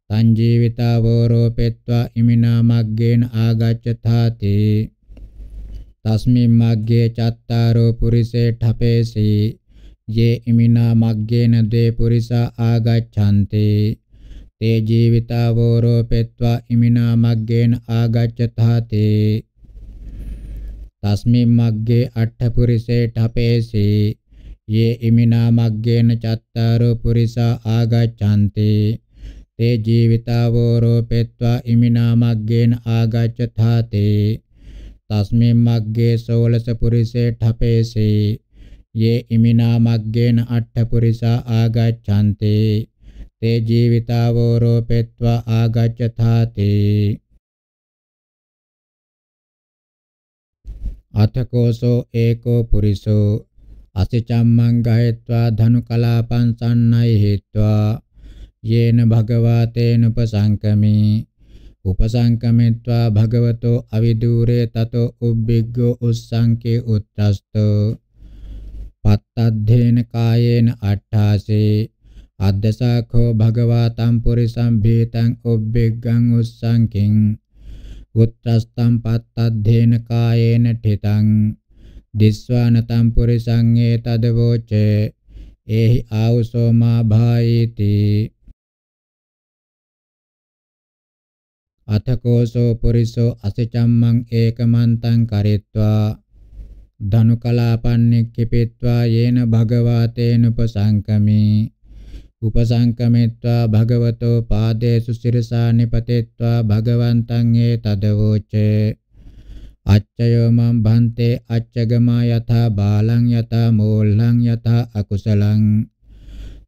තං ජීවිතාවෝරෝ පෙත්වා ඉමිනා මග්ගේන ආගච්ඡතාති තස්මින් මග්ගේ චත්තාරෝ පුරිසේ ඨපේසි යේ ඉමිනා මග්ගේන ද්වේ පුරිසා ආගච්ඡanti තේ ජීවිතාවෝරෝපෙත්වා ඉමිනා මග්ගේන ආගච්ඡතාතේ තස්මින් මග්ගේ අට්ඨපුරිසේ ඨපේසී යේ ඉමිනා මග්ගේන චත්තාරෝ පුරිසා ආගච්ඡanti තේ ජීවිතාවෝරෝපෙත්වා ඉමිනා මග්ගේන ආගච්ඡතාතේ තස්මින් මග්ගේ සෝලස පුරිසේ ඨපේසී යේ ඉමිනා මග්ගේන අට්ඨපුරිසා ආගච්ඡanti ते जीवितावो रोपित्वा आगच्छथाति अथ कोशो एको पुरुषो असि चम्मं गहित्वा धनुकलापं सन्नयित्वा येन भगवा तेनुपसङ्कमी उपसङ्कमित्वा भगवतो अविदूरे ततो उद्विग्गो उत्सङ्के उत्तस्तो पत्तद्धेन कायेन अट्ठासे අද්දසාඛෝ භගවතං පුරිසං භීතං ඔබ්බෙග්ගං උස්සංකින් උත්‍රස්තම් පත්තද්ධේන කායේන ඨිතං දිස්වානතං පුරිසං ඒතදවෝචේ ඒහි ආවුසෝ මා භායේති අතකෝසෝ පුරිසෝ අසචම්මං ඒකමන්තං කරිත්වා ධනුකලාපන්නේ කිපිත්වා යේන භගවාතේන උපසංකමී උපසංකමිත්වා භගවතෝ පාදේසු සිරසා නිපතිත්වා භගවන්තං ඒ තදවෝචේ අච්චයෝ මම් භන්තේ අච්චගමා යථා බාලං යථා මෝල්ලං යථා අකුසලං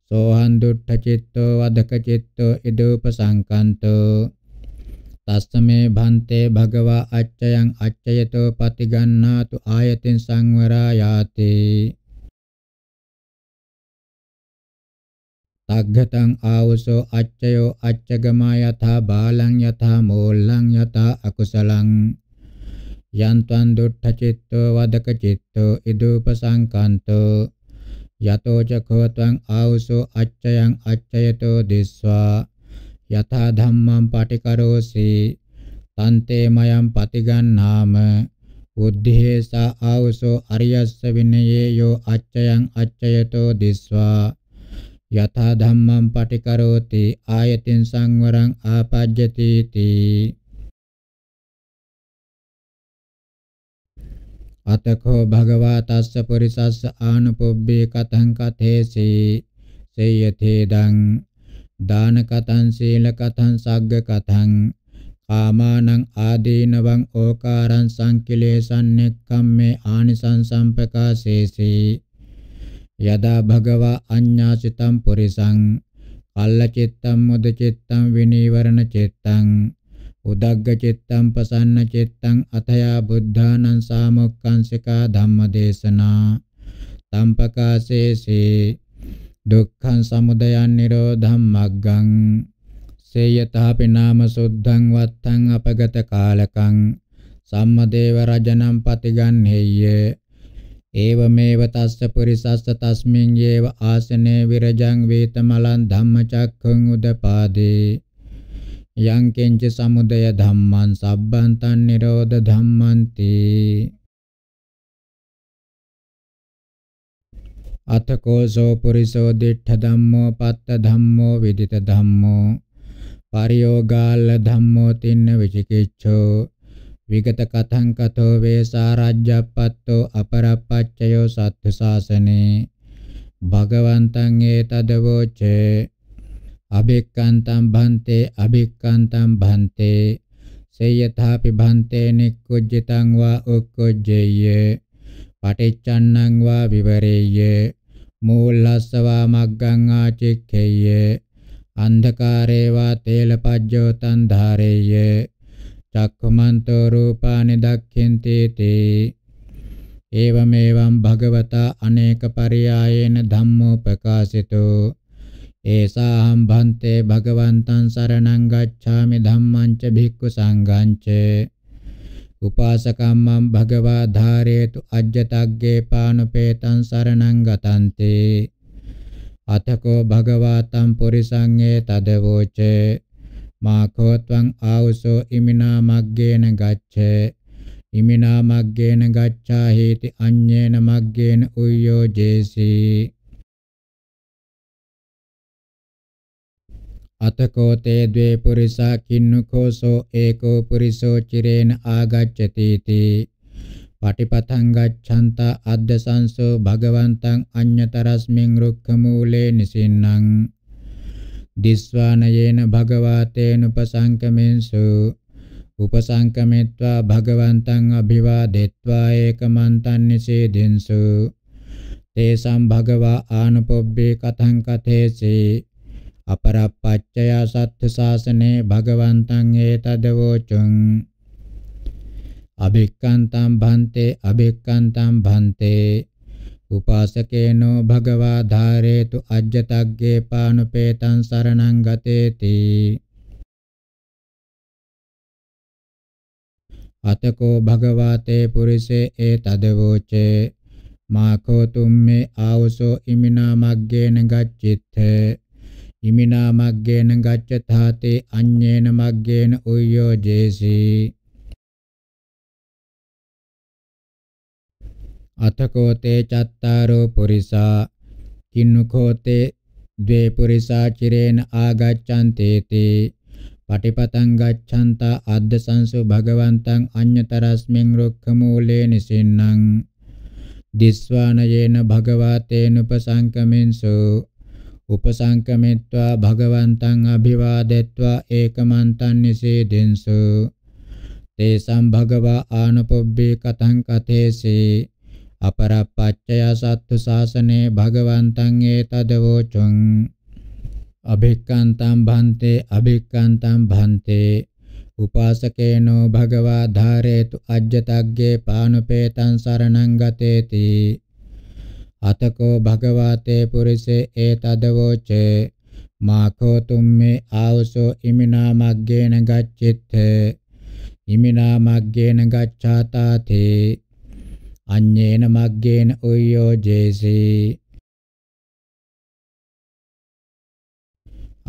සෝහං දුට්ඨ චිත්තෝ වදක චිත්තෝ ඉදූපසංකන්තෝ තස්සමේ භන්තේ භගවා අච්චයං අච්චයතෝ පතිගන්නාතු ආයතින් සංවරා යාතේ තග්ගතං ආවසෝ අච්චයෝ අච්චගමා යථා බාලං යථා මෝල්ලං යථා අකුසලං යන්තං දුට්ඨචිත්තෝ වදකචිත්තෝ ඉදූපසංකාන්තෝ යතෝ චකෝතං ආවසෝ අච්චයං අච්චයතෝ දිස්වා යථා ධම්මං පටිකරෝසි තන්තේ මයං පතිගන්නාම උද්ධේසා ආවසෝ අරියස්ස විනයේ යෝ අච්චයං අච්චයතෝ දිස්වා යථා ධම්මං පටිකරෝති ආයතින් සංවරං ආපජ්ජති තී අතකෝ භගවා තස්ස පුරිසස්ස ආනුපොබ්බේ කතං කතේසි සේයතේදං දාන කතං සීල කතං සග්ග කතං කාමානං ආදීනවං ඕකාරං සංකිලේසං නෙක්ඛම්මේ ආනිසං සම්පකාසේසි යදා භගවා අඤ්ඤාසිතම් පුරිසං කල්ලචිත්තම් මුදචිත්තම් විනීවරණ චිත්තං උදග්ග චිත්තම් පසන්න චිත්තං අතයා බුද්ධානං සාමුක්ඛං සිකා ධම්මදේශනා තම්පකාසේසේ දුක්ඛං සමුදයං නිරෝධං මග්ගං සේයතහපි නාම සුද්ධං වත්තං අපගත කාලකං සම්මදේව රජනම් පතිගන්හෙය්‍ය ඒවමේව තස්ස පුරිසස්ස තස්මින් යේව ආසනේ විරජං වේතමලං ධම්මචක්ඛං උදපාදේ යං කෙංච සමුදය ධම්මං සබ්බං තන් නිරෝධ ධම්මන්ති අතකෝසෝ පුරිසෝ දිඨ ධම්මෝ පත්ත ධම්මෝ විදිත ධම්මෝ පරියෝගාල ධම්මෝ තින්න විචිකිච්ඡෝ විගත කතං කතෝ වේසා රාජ්‍යප්පත්තෝ අපරප්පච්චයෝ සත්තු සාසනේ භගවන්තං ඒතදවෝචේ අබික්කන්තං භන්තේ අබික්කන්තං භන්තේ සේයථාපි භන්තේ නික්කුජ්ජිතං වා උක්කුජ්ජේය පටිච්චන්නං වා විවරේය මූලස්සවා මග්ගං ආචික්ඛේය අන්ධකාරේ වා තේලපජ්ජෝතං ධාරේය චක්ඛමන්තෝ රූපානි දක්ඛෙන්ති තේ එවමෙවම් භගවතා අනේක පරයායේන ධම්මෝ ප්‍රකාශිතෝ ඒසාහම් භන්තේ භගවන්තං සරණං ගච්ඡාමි ධම්මං ච භික්ඛු සංඝං ච උපාසකම්මං භගවා ධාරේතු අජ්ජතග්ගේ පානුපේතං සරණං ගතන්තේ අතකෝ භගවතං පුරිසං ඒ තදවෝචේ මාඛෝත්වං ආවසෝ ඉමිනා මග්ගේන ගච්ඡේ ඉමිනා මග්ගේන ගච්ඡා හේති අඤ්ඤේන මග්ගේන උය්‍යෝ ජේසි අතකෝ තේ द्वे පුරිසා කින්නුකෝසෝ ඒකෝ පුරිසෝ චිරේන ආගච්ඡති තී පටිපතං ගච්ඡන්තා අද්ද සංසෝ භගවන්තං අඤ්ඤතරස්මින් රුක්ඛ මූලේ නිසින්නම් දිස්වානයේන භගවාතේන උපසංකමෙන්සු උපසංකමෙත්වා භගවන්තං අභිවාදෙත්වා ඒකමන්තං නිසේදෙන්සු තේසම් භගවා ආනුපොබ්බේ කතං කතේසි අපරප්පච්චය සත්‍ය ශාසනේ භගවන්තං ඒතදවෝචුං අබික්කන්තම් භන්තේ අබික්කන්තම් භන්තේ උපාසකේනෝ භගවා ධාරේතු අජ්ජතග්ගේ පානුපේතං සරණං ගතේති අතකෝ භගවතේ පුරිසේ ඒ තදවෝචේ මාකෝ තුම්මේ ආවසෝ ඉමිනා මග්ගේන ගච්ඡිත්ථ ඉමිනා මග්ගේන ගච්ඡතාතේ අඤ්ඤේන මග්ගේන උයෝජේසී අතකෝතේ චත්තාරෝ පුරිසා කින්නුකෝතේ ද්වේ පුරිසා චිරේන ආගච්ඡන්තේ තේ පටිපතං ගච්ඡන්තා අද්ද සංසු භගවන්තං අඤ්‍යතරස්මින් රුක්ඛ මූලේ නිසින්නම් දිස්වානයේන භගවතේන උපසංකමෙන්සු උපසංකමෙත්වා භගවන්තං අභිවාදෙත්වා ඒකමන්තං නිසේදෙන්සු තේසම් භගවා ආනපොබ්බේ කතං කතේසේ අපරප්පච්චය සත්තු සාසනේ භගවන්තං ඒතදවෝචං අභික්කන්තං භන්තේ අභික්කන්තං භන්තේ උපාසකේනෝ භගවා ධාරේතු අජ්ජතග්ගේ පානුපේතං සරණං ගතේති අතකෝ භගවතේ පුරිසේ ඒතදවෝචේ මාඛෝ තුම්මේ ආවසෝ ඉමිනා මග්ගේන ගච්ඡිත්තේ ඉමිනා මග්ගේන ගච්ඡාතාතේ අඤ්ඤේන මග්ගේන උයෝජේසි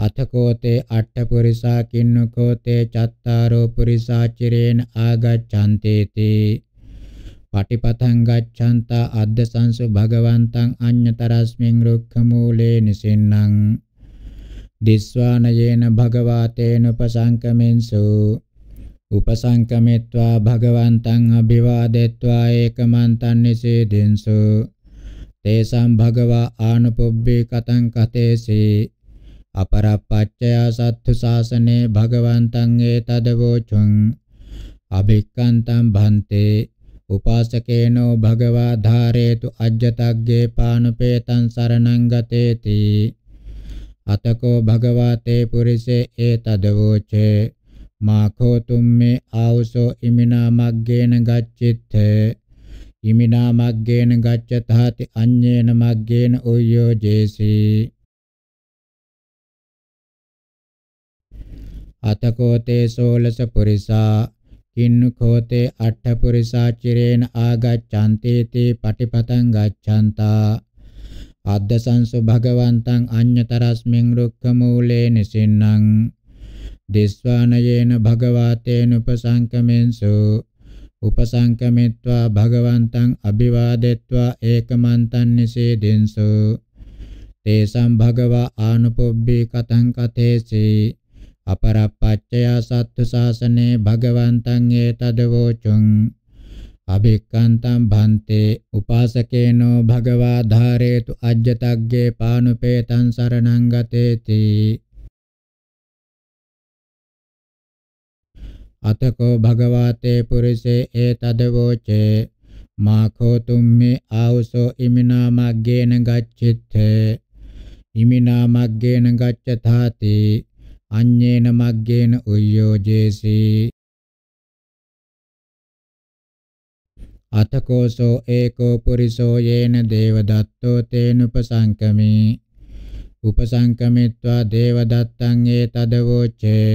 අතකෝතේ අට්ඨපුරිසා කින්නකෝතේ චත්තාරෝ පුරිසා චිරේන ආගච්ඡන්තේති පටිපතං ගච්ඡන්තා අද්ද සංසු භගවන්තං අඤ්ඤතරස්මින් රුක්ඛ මූලේ නිසින්නම් දිස්වානයේන භගවාතේන උපසංකමෙන්සෝ උපසංකමෙත්වා භගවන්තං අභිවාදෙත්වා ඒකමන්තං නිසීදෙන්සු තේසං භගවා ආනුපුබ්බේ කතං කතේසි අපරප්පච්චය සත්තු සාසනේ භගවන්තං ඒතදවෝචුං අභික්කන්තං භන්තේ උපාසකේනෝ භගවා ධාරේතු අජ්ජතග්ගේ පානුපේතං සරණං ගතේති අතකෝ භගවා තේ පුරිසේ ඒතදවෝචේ මාඛෝ තුම්මේ ආවසෝ ඉමිනා මග්ගේන ගච්ඡිත්ථ ඉමිනා මග්ගේන ගච්ඡතාති අඤ්ඤේන මග්ගේන උය්‍යෝ ජේසී අතකෝතේ සෝලස පුරිසා කින්නුකෝතේ අට්ඨ පුරිසා චිරේන ආගච්ඡන්තේ තේ පටිපතං ගච්ඡන්තා අද්දසංසු භගවන්තං අඤ්ඤතරස්මින් රුක්ඛ මූලේ නිසින්නම් දිස්වානයේන භගවාතේන උපසංකමෙන්සු උපසංකමිත්වා භගවන්තං අභිවාදෙත්වා ඒකමන්තං නිසේදෙන්සු තේසම් භගවා ආනුපොබ්බේ කතං කතේසි අපරප්පච්චය සත්තු සාසනේ භගවන්තං ඒතදවෝචුං අභික්කන්තං භන්තේ උපාසකේනෝ භගවා ධාරේතු අජ්ජතග්ගේ පානුපේතං සරණං ගතේති අතකෝ භගවාතේ පුරිසේ ඒතදවෝචේ මාඛෝ තුම්මේ ආවසෝ ඉමිනා මග්ගේන ගච්ඡිත්තේ ඉමිනා මග්ගේන ගච්ඡතාති අඤ්ඤේන මග්ගේන උයෝජේසී අතකෝසෝ ඒකෝ පුරිසෝ යේන දේවදත්තෝ තේන උපසංකමේ උපසංකමිත්වා දේවදත්තං ඒතදවෝචේ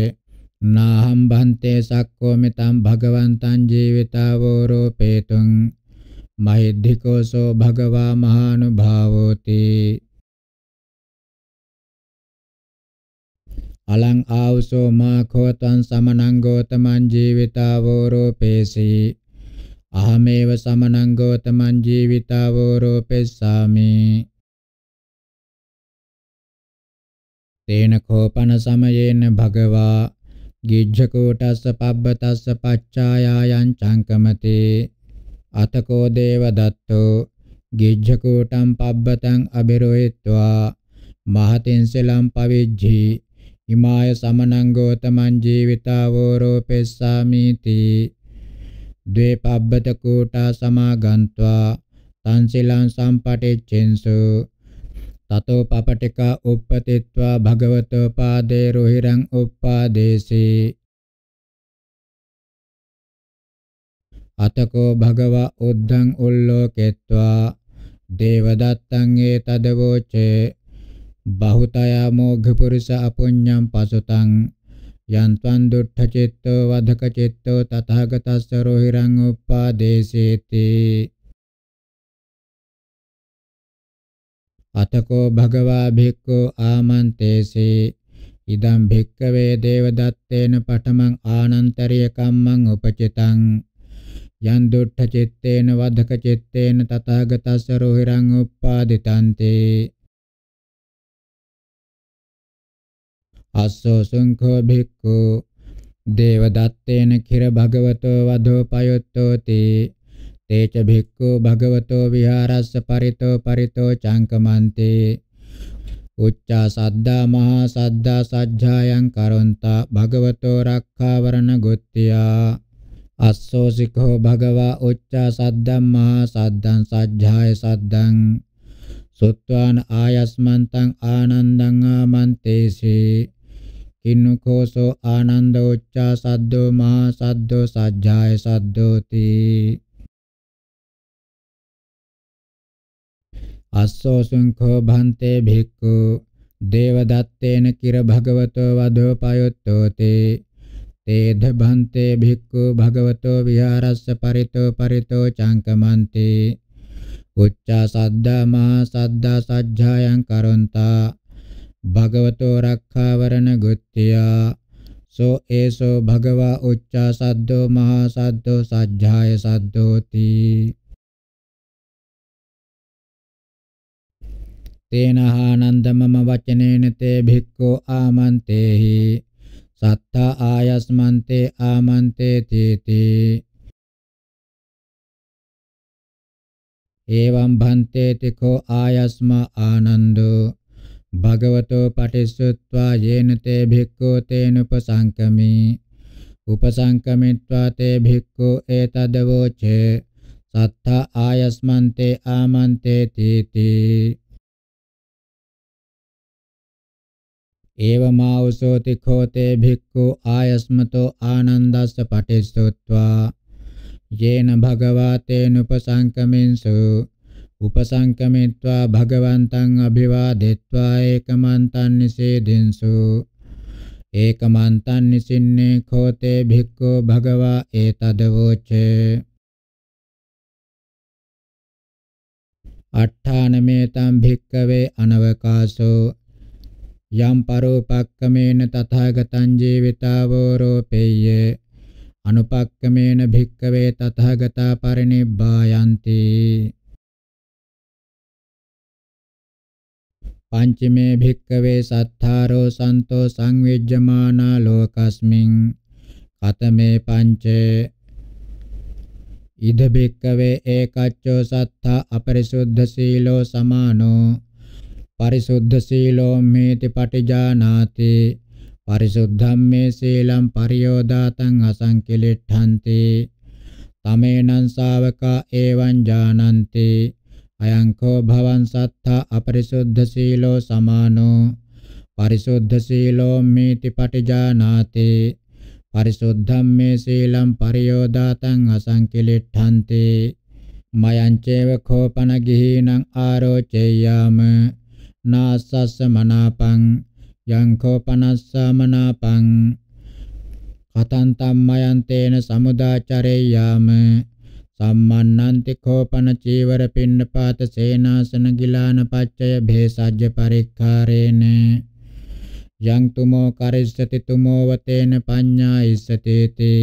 නාහම් බන්තේ සක්කෝ මෙතම් භගවන්තං ජීවිතාවෝ රෝපේතුං මහිද්దికෝසෝ භගවා මහානුභාවෝති අලං ආවසෝ මාඛෝ තං සමනං ගෝතමං ජීවිතාවෝ රෝපේසී අහමේව සමනං ගෝතමං ජීවිතාවෝ රෝපෙස්සාමි තේන කෝපන සමයේන භගවා ගිජ්ජකෝටස්ස පබ්බතස්ස පච්චායායන් චංකමති අතකෝ දේවදත්තෝ ගිජ්ජකෝටම් පබ්බතං අබිරෝහිත්වා මහතෙන්සලම් පවිජ්ජි හිමාය සමනං ගෝතමං ජීවිතාවෝ රෝපෙස්සාමිති ද්වේ පබ්බත කෝටා සමාගන්त्वा තන්සිලං සම්පටිච්ඡෙන්සෝ තතෝ පපටිකා uppatitva භගවතෝ පාදේ රොහිරං uppadeesi අතකෝ භගවා උද්ධං උල්ලෝකෙත්වා දේවදත්තං ඒ තදවෝචේ බහුතයා මෝඝ පුරුෂ අපුඤ්ඤං පසුතං යන්ත්වං දුට්ඨ චිත්තෝ වධක චිත්තෝ තථාගතස්ස රොහිරං uppadeseeti අතකෝ භගවා භික්ඛු ආමන්තේසේ ඉදම් භික්කවේ දේවදත්තේන පඨමං ආනන්තරිය කම්මං උපචිතං යන් දුට්ඨ චitteන වදක චitteන තථාගතස්ස රෝහිරං උප්පාදිතන්තේ අස්සෝ සුංඛෝ භික්ඛු දේවදත්තේන කිර භගවතෝ වදෝ පයොත්තෝති තේච භික්ඛු භගවතෝ විහාරස්ස පරිතෝ පරිතෝ චංකමන්තේ උච්චා සද්දා මහා සද්දා සජ්ජායං කරොන්තා භගවතෝ රක්ඛාවරණ ගොත්තියා අස්සෝසිකෝ භගවා උච්චා සද්දම් මහා සද්දං සජ්ජාය සද්දං සුත්වාන ආයස්මන්තං ආනන්දං ආමන්තේසේ කිනුකෝසෝ ආනන්ද උච්චා සද්දෝ මහා සද්දෝ සජ්ජාය සද්දෝති අස්සෝ සුංඛෝ භන්තේ භික්ඛු දේවදත්තේන කිර භගවතෝ වදෝ පයොත්තෝතේ තේධ භන්තේ භික්ඛු භගවතෝ විහාරස්ස පරිතෝ පරිතෝ චංකමන්තේ උච්චා සද්දා මහා සද්දා සජ්ජායං කරොන්තා භගවතෝ රක්ඛාවරණ ගුත්තියා සෝ ඒසෝ භගවා උච්චා සද්දෝ මහා සද්දෝ සජ්ජාය සද්දෝති තේනහානන්දමම වචනේන තේ භික්ඛු ආමන්තේහි සත්තා ආයස්මන්තේ ආමන්තේ තීති එවං භන්තේ තිකෝ ආයස්ම ආනන්දෝ භගවතෝ පටිසුත්වා යේන තේ භික්ඛු තේන උපසංකමි උපසංකමිත්වා තේ භික්ඛු ඒතදවෝචේ සත්තා ආයස්මන්තේ ආමන්තේ තීති एवमावसोति खोते भिक्खु आयस्मतो आनन्दस्य पठिस्तुत्वा येन भगवा तेनुपसङ्कमिंसु उपसङ्कमित्वा भगवन्तम् अभिवादित्वा एकमन्तान् निषेधिंसु एकमन्तान् निषिन्ने खोते भिक्खु भगवा एतदवोचे अट्ठानमेतां भिक्कवे अनवकाशो යම් පරෝපක්කමේන තථාගතං ජීවිතාවෝ රෝපේය අනුපක්කමේන භික්කවේ තථාගතා පරිනිබ්බායන්ති පංචමේ භික්කවේ සත්තාරෝ සන්තෝ සංවිජ්ජමානා ලෝකස්මින් කතමේ පංච ඉද භික්කවේ ඒකච්චෝ සත්තා අපරිසුද්ධ සීලෝ සමානෝ පරිසුද්ධ සීලෝ මේති පටිජානාති පරිසුද්ධම් මේ සීලම් පරියෝදාතං අසංකලිට්ඨන්ති තමේනං ශාවකා එවං ජානන්ති අයං කෝ භවං සත්තා අපරිසුද්ධ සීලෝ සමානෝ පරිසුද්ධ සීලෝ මේති පටිජානාති පරිසුද්ධම් මේ සීලම් පරියෝදාතං අසංකලිට්ඨන්ති මයං චේව කෝපන ගිහිනං ආරෝචේයාම නාසස්ස මනාපං යංකෝ පනස්ස මනාපං කතං තම්මයන් තේන සමුදාචරේයාම සම්මන්නන්ති කෝපන චීවර පින්නපාත සේනාසන ගිලාන පච්චය භේසජ්ජ පරික්ඛාරේන යං තුමෝ කරිස්සති තුමෝ වතේන පඤ්ඤා ඉස්සතේති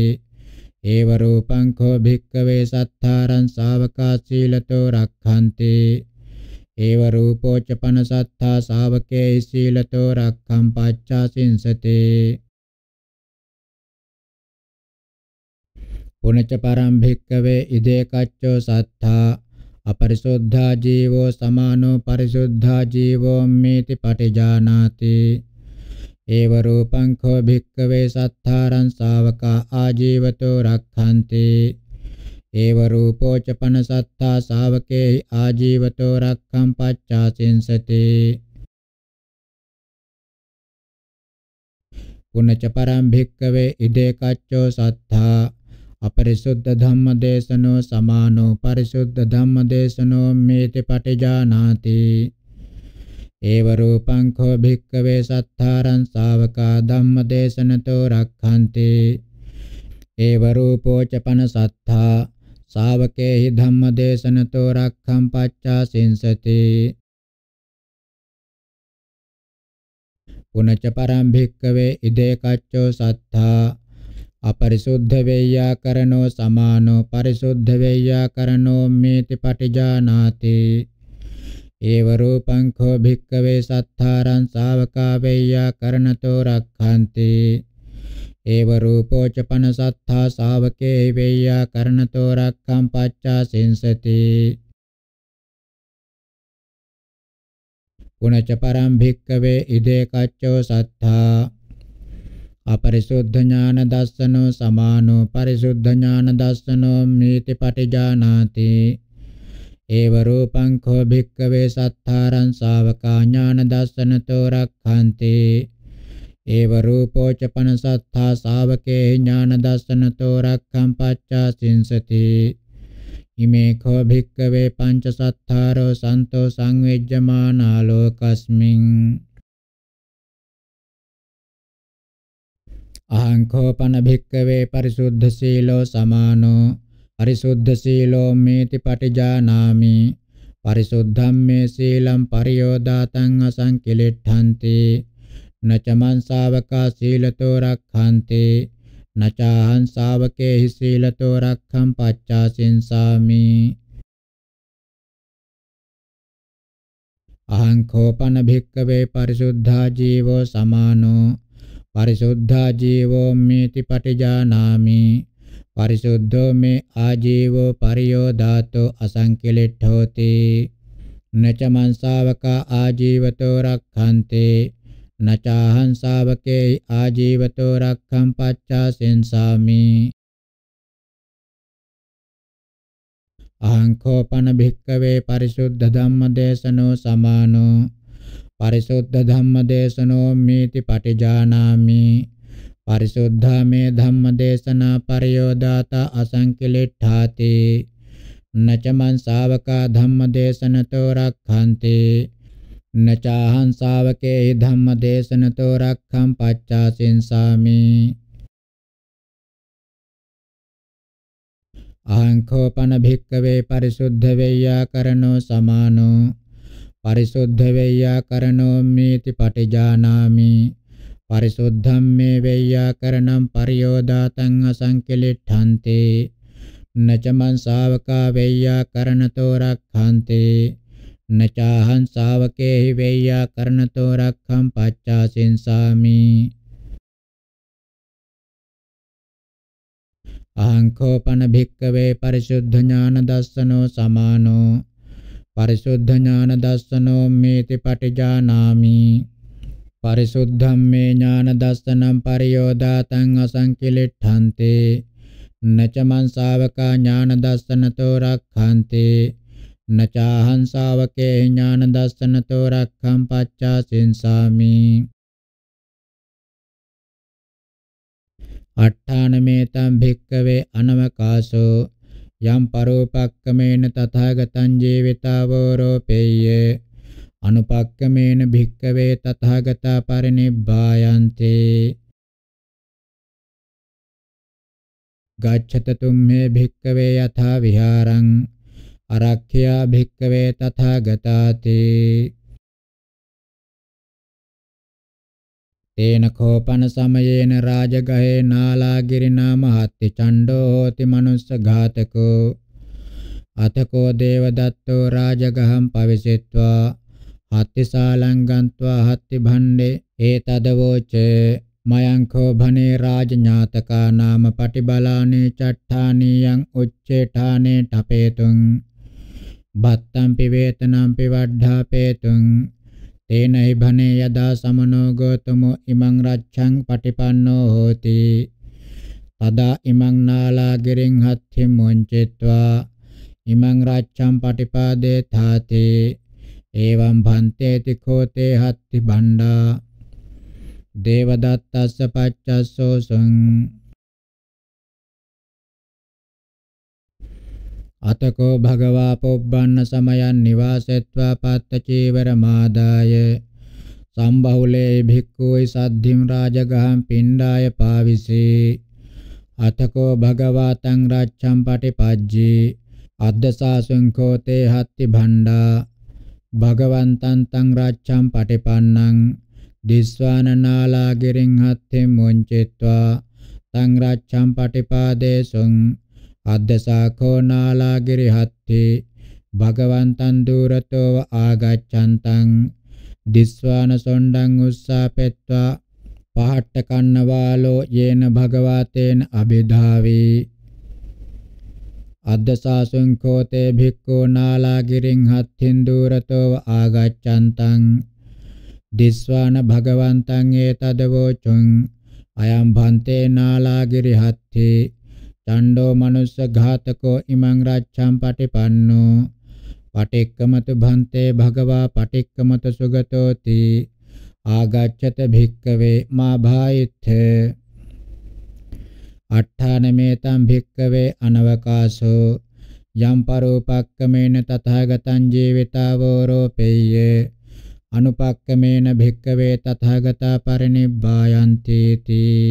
ඒව රූපං කෝ භික්ඛවේ සත්තාරං ශාවකා සීලතෝ රක්ඛන්ති ඒව රූපෝච්චපන සත්තා ශාවකේ සීලතෝ රක්ඛම් පච්චාසින්සතේ පුනච්ච පරම් භික්කවේ ඉදේ කච්චෝ සත්තා අපරිසුද්ධා ජීවෝ සමානෝ පරිසුද්ධා ජීවෝ මේති පටිජානාති ඒව රූපං කෝ භික්කවේ සත්තාරං ශාවකා ආජීවතෝ රක්ඛන්තේ ඒව රූපෝචපන සත්තා ශාවකේ ආජීවතෝ රක්ඛම් පච්චාසින්සති පුනච පරම් භික්කවේ ඉදේ කච්චෝ සත්තා අපරිසුද්ධ ධම්ම දේශනෝ සමානෝ පරිසුද්ධ ධම්ම දේශනෝ මේති පටිජානාති ඒව රූපං කෝ භික්කවේ සත්තාරං ශාවකා ධම්ම දේශනතෝ රක්ඛන්ති ඒව රූපෝච පන සත්තා ශාවකේහි ධම්මදේශනතෝ රක්ඛම් පච්චා සින්සති පුනච පරම් භික්කවේ ඉදේ කච්චෝ සත්තා අපරිසුද්ධ වේයා කරනෝ සමානෝ පරිසුද්ධ වේයා කරනෝ මේති පටිජානාති ඒව රූපං කෝ භික්කවේ සත්තාරං ශාවකා වේයා කරනතෝ රක්ඛන්ති ඒව රූපෝචපන සත්තා ශාවකේ වේයා කරණතෝ රක්ඛම් පච්චා සින්සති පුනච පරම් භික්කවේ ඉදේ කච්චෝ සත්තා අපරිසුද්ධ ඥාන දස්සනෝ සමානෝ පරිසුද්ධ ඥාන දස්සනෝ මීති පටිජානාති ඒව රූපං කෝ භික්කවේ සත්තාරං ශාවකා ඥාන දස්සනතෝ රක්ඛන්තේ ඒව රූපෝච පනසත්තා ශාවකේ ඥාන දස්සනතෝ රක්ඛම් පච්චා සින්සති ඉමේ කෝ භික්කවේ පංචසත්තාරෝ සන්තෝ සංවේජ්ජමානා ලෝකස්මින් අහං කෝ පන භික්කවේ පරිසුද්ධ සීලෝ සමානෝ පරිසුද්ධ සීලෝ මේති පටිජානාමි පරිසුද්ධම් මේ සීලම් පරියෝදාතං අසංකිලෙට්ඨන්ති නචමන් ශාවකා සීලතෝ රක්ඛන්තේ නචාහං ශාවකේහි සීලතෝ රක්ඛම් පච්චාසින්සාමි අහං කෝපන භික්කවේ පරිසුද්ධා ජීවෝ සමානෝ පරිසුද්ධා ජීවෝ මේති පටිජානාමි පරිසුද්ධෝ මේ ආජීවෝ පරියෝදාතෝ අසංකලෙට්ඨෝති නච මංසාවක ආජීවතෝ රක්ඛන්තේ නචාහං ශාවකේ ආජීවතෝ රක්ඛම් පච්චා සෙන්සාමි අහංකෝපන භික්කවේ පරිසුද්ධ ධම්ම දේශනෝ සමානෝ පරිසුද්ධ ධම්ම දේශනෝ මේති පටිජානාමි පරිසුද්ධා මේ ධම්ම දේශනා පරියෝදාත අසංකලිට්ඨාති නචමන් ශාවකා ධම්ම දේශනතෝ රක්ඛන්තේ නචාහං ශාවකේ ධම්ම දේශනතෝ රක්ඛම් පච්චාසින්සාමි අහංකෝපන භික්කවේ පරිසුද්ධ වෙය්‍යාකරණෝ සමානෝ පරිසුද්ධ වෙය්‍යාකරණෝ මේති පටිජානාමි පරිසුද්ධම් මේ වෙය්‍යාකරණම් පරියෝදාතං අසංකලිට්ඨන්තේ නචමන් ශාවකා වෙය්‍යාකරණතෝ රක්ඛන්තේ නචාහං ශාවකේහි වේයා කරණතෝ රක්ඛම් පච්චාසින්සාමි අහංකෝපන භික්කවේ පරිශුද්ධ ඥාන දස්සනෝ සමානෝ පරිශුද්ධ ඥාන දස්සනෝ මේති පටිජානාමි පරිසුද්ධම් මේ ඥාන දස්සනම් පරියෝදාතං අසංකිලිට්ඨන්තේ නච මං ශාවකා ඥාන දස්සනතෝ රක්ඛන්තේ නචාහං ශාවකේ ඥාන දස්සනතෝ රක්ඛම් පච්චා සින්සාමි අට්ඨානමේතං භික්කවේ අනවකාසෝ යම් පරෝපක්කමේන තථාගතං ජීවිතාවෝ රෝපේය අනුපක්කමේන භික්කවේ තථාගතා පරිනිබ්බායන්තේ ගච්ඡත තුම්මේ භික්කවේ යථා විහාරං අරක්ඛයා භික්කවේ තථාගතාති තේන කෝපන සමයේන රාජගහේ නාලාගිරිනා මහත්ති චණ්ඩෝ හෝති මනුස්ස ඝාතකෝ අතකෝ දේවදත්තෝ රාජගහම් පවිසෙත්වා හත්තිසාලං ගන්त्वा හත්ති භණ්ඩේ ඒතදවෝච මයංකෝ භනේ රාජඥාතකා නාම පටිබලානේ චට්ඨානියං උච්චේඨානේ තපේතුං බත්තම්පි වේතනම්පි වඩ්ඩාපේතුං තේනයි භනේ යදා සමනෝ ගෝතමෝ ඉමං රච්ඡං පටිපන්නෝ හෝති තදා ඉමං නාලා ගිරින් හත්ති මුංචිත්වා ඉමං රච්ඡං පටිපාදේ තාති එවං භන්තේති කෝතේ හත්ති භණ්ඩා දේවදත්තස්ස පච්චස්සෝ සං අතකෝ භගවා පොබ්බන්න සමයන් නිවාසෙත්වා පත්ත චීවරමාදාය සම්බහුලේ භික්ඛුයි සද්ධිම් රාජගහම් පිණ්ඩාය පාවිසී අතකෝ භගවා තං රච්ඡම් පටිපජ්ජී අද්දසාසුං කෝතේ හත්ති භණ්ඩා භගවන්තං තං රච්ඡම් පටිපන්නං දිස්වානනාලා ගිරින් හත්තේ මුංචිත්වා තං රච්ඡම් පටිපාදේසුං අද්දසාඛෝ නාලාගිරහත්තේ භගවන්තං දුරතෝව ආගච්ඡන්තං දිස්වාන සොණ්ඩං උස්සාපෙත්වා පහට්ට කන්නවාලෝ යේන භගවතේන අබිධාවේ අද්දසාසුං කෝතේ භික්ඛෝ නාලාගිරින් හත්ථින් දුරතෝව ආගච්ඡන්තං දිස්වාන භගවන්තං ඒතදවෝචුං අයම් භන්තේ නාලාගිරහත්තේ චණ්ඩෝ මනුස්ස ඝාතකෝ ඉමං රාච්ඡම් පටිපන්නෝ පටික්කමතු භන්තේ භගවා පටික්කමතු සුගතෝති ආගච්ඡත භික්කවේ මා භායිත්තේ අට්ඨානමේතං භික්කවේ අනවකාසෝ යම් පරෝපක්කමේන තථාගතං ජීවිතාවෝ රෝපෙය්‍ය අනුපක්කමේන භික්කවේ තථාගතා පරිනිබ්බායන්ති තී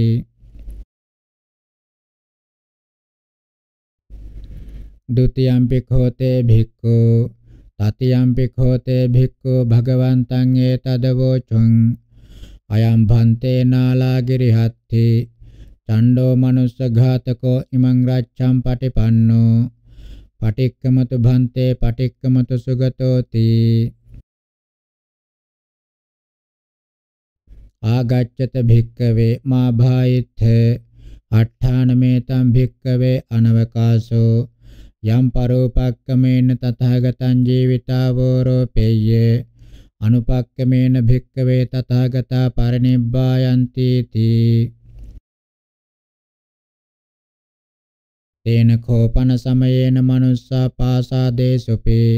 द्वितीयम्पि खोते भिक्खु ततियम्पि खोते भिक्खु भगवन्तं एतदवोचुं අයම් භන්තේ නාලා ගිරිහත්ති ඡණ්ඩෝ මනුස්ස ඝාතකෝ ඉමං රච්ඡම් පටිපන්නෝ පටික්කමතු භන්තේ පටික්කමතු සුගතෝති ආගච්ඡත භික්කවේ මා භායිත්ථ අට්ඨානමේතං භික්කවේ අනවකාසෝ යම් පරෝපක්කමේන තථාගතං ජීවිතාවෝරෝපේය අනුපක්කමේන භික්කවේ තථාගතා පරිනිබ්බායන්ති තී තේන කෝපන සමයේන මනුස්සා පාසාදේසුපේ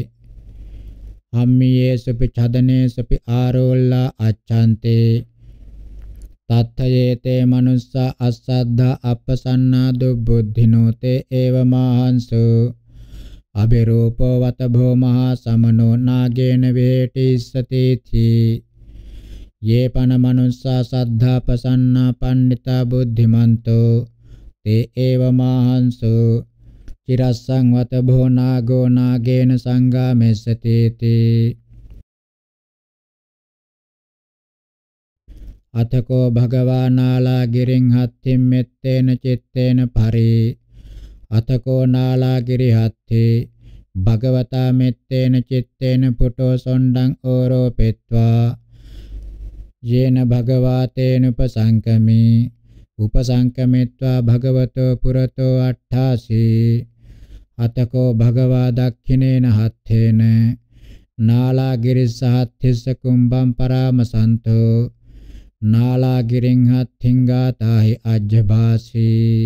අම්මියේසුපි ඡදනේසුපි ආරෝල්ලා අච්ඡන්තේ තත්ථයේතේ මනුස්ස අස්සද්ධ අපසන්නා දුබ්බුද්ධිනෝතේ ඒව මහන්සු අබිරූපෝ වත භෝමහා සමනෝ නාගේන වේටිස්සතිති යේ පන මනුස්ස සද්ධා පසන්නා පණ්ඩිතා බුද්ධිමන්තෝ තේ ඒව මහන්සු චිරස්සං වත භෝ නාගෝ නාගේන සංගාමෙස්සතිති අතකෝ භගවානාලා ගිරින් හත්තිම් මෙත්තේන චිත්තේන පරි අතකෝ නාලා ගිරි හත්ති භගවතා මෙත්තේන චිත්තේන පුටෝ සොණ්ඩං ඕරෝපෙත්වා යේන භගවාතේන උපසංකමි උපසංකමෙත්වා භගවතෝ පුරතෝ අට්ඨාසී අතකෝ භගවා දක්ඛිනේන හත්තේන නාලා ගිරිසහත්තිස්ස කුම්බම් පරාමසන්තෝ නාලා ගිරෙන් හත් තින්ගාතාහි අජ්ජභාසී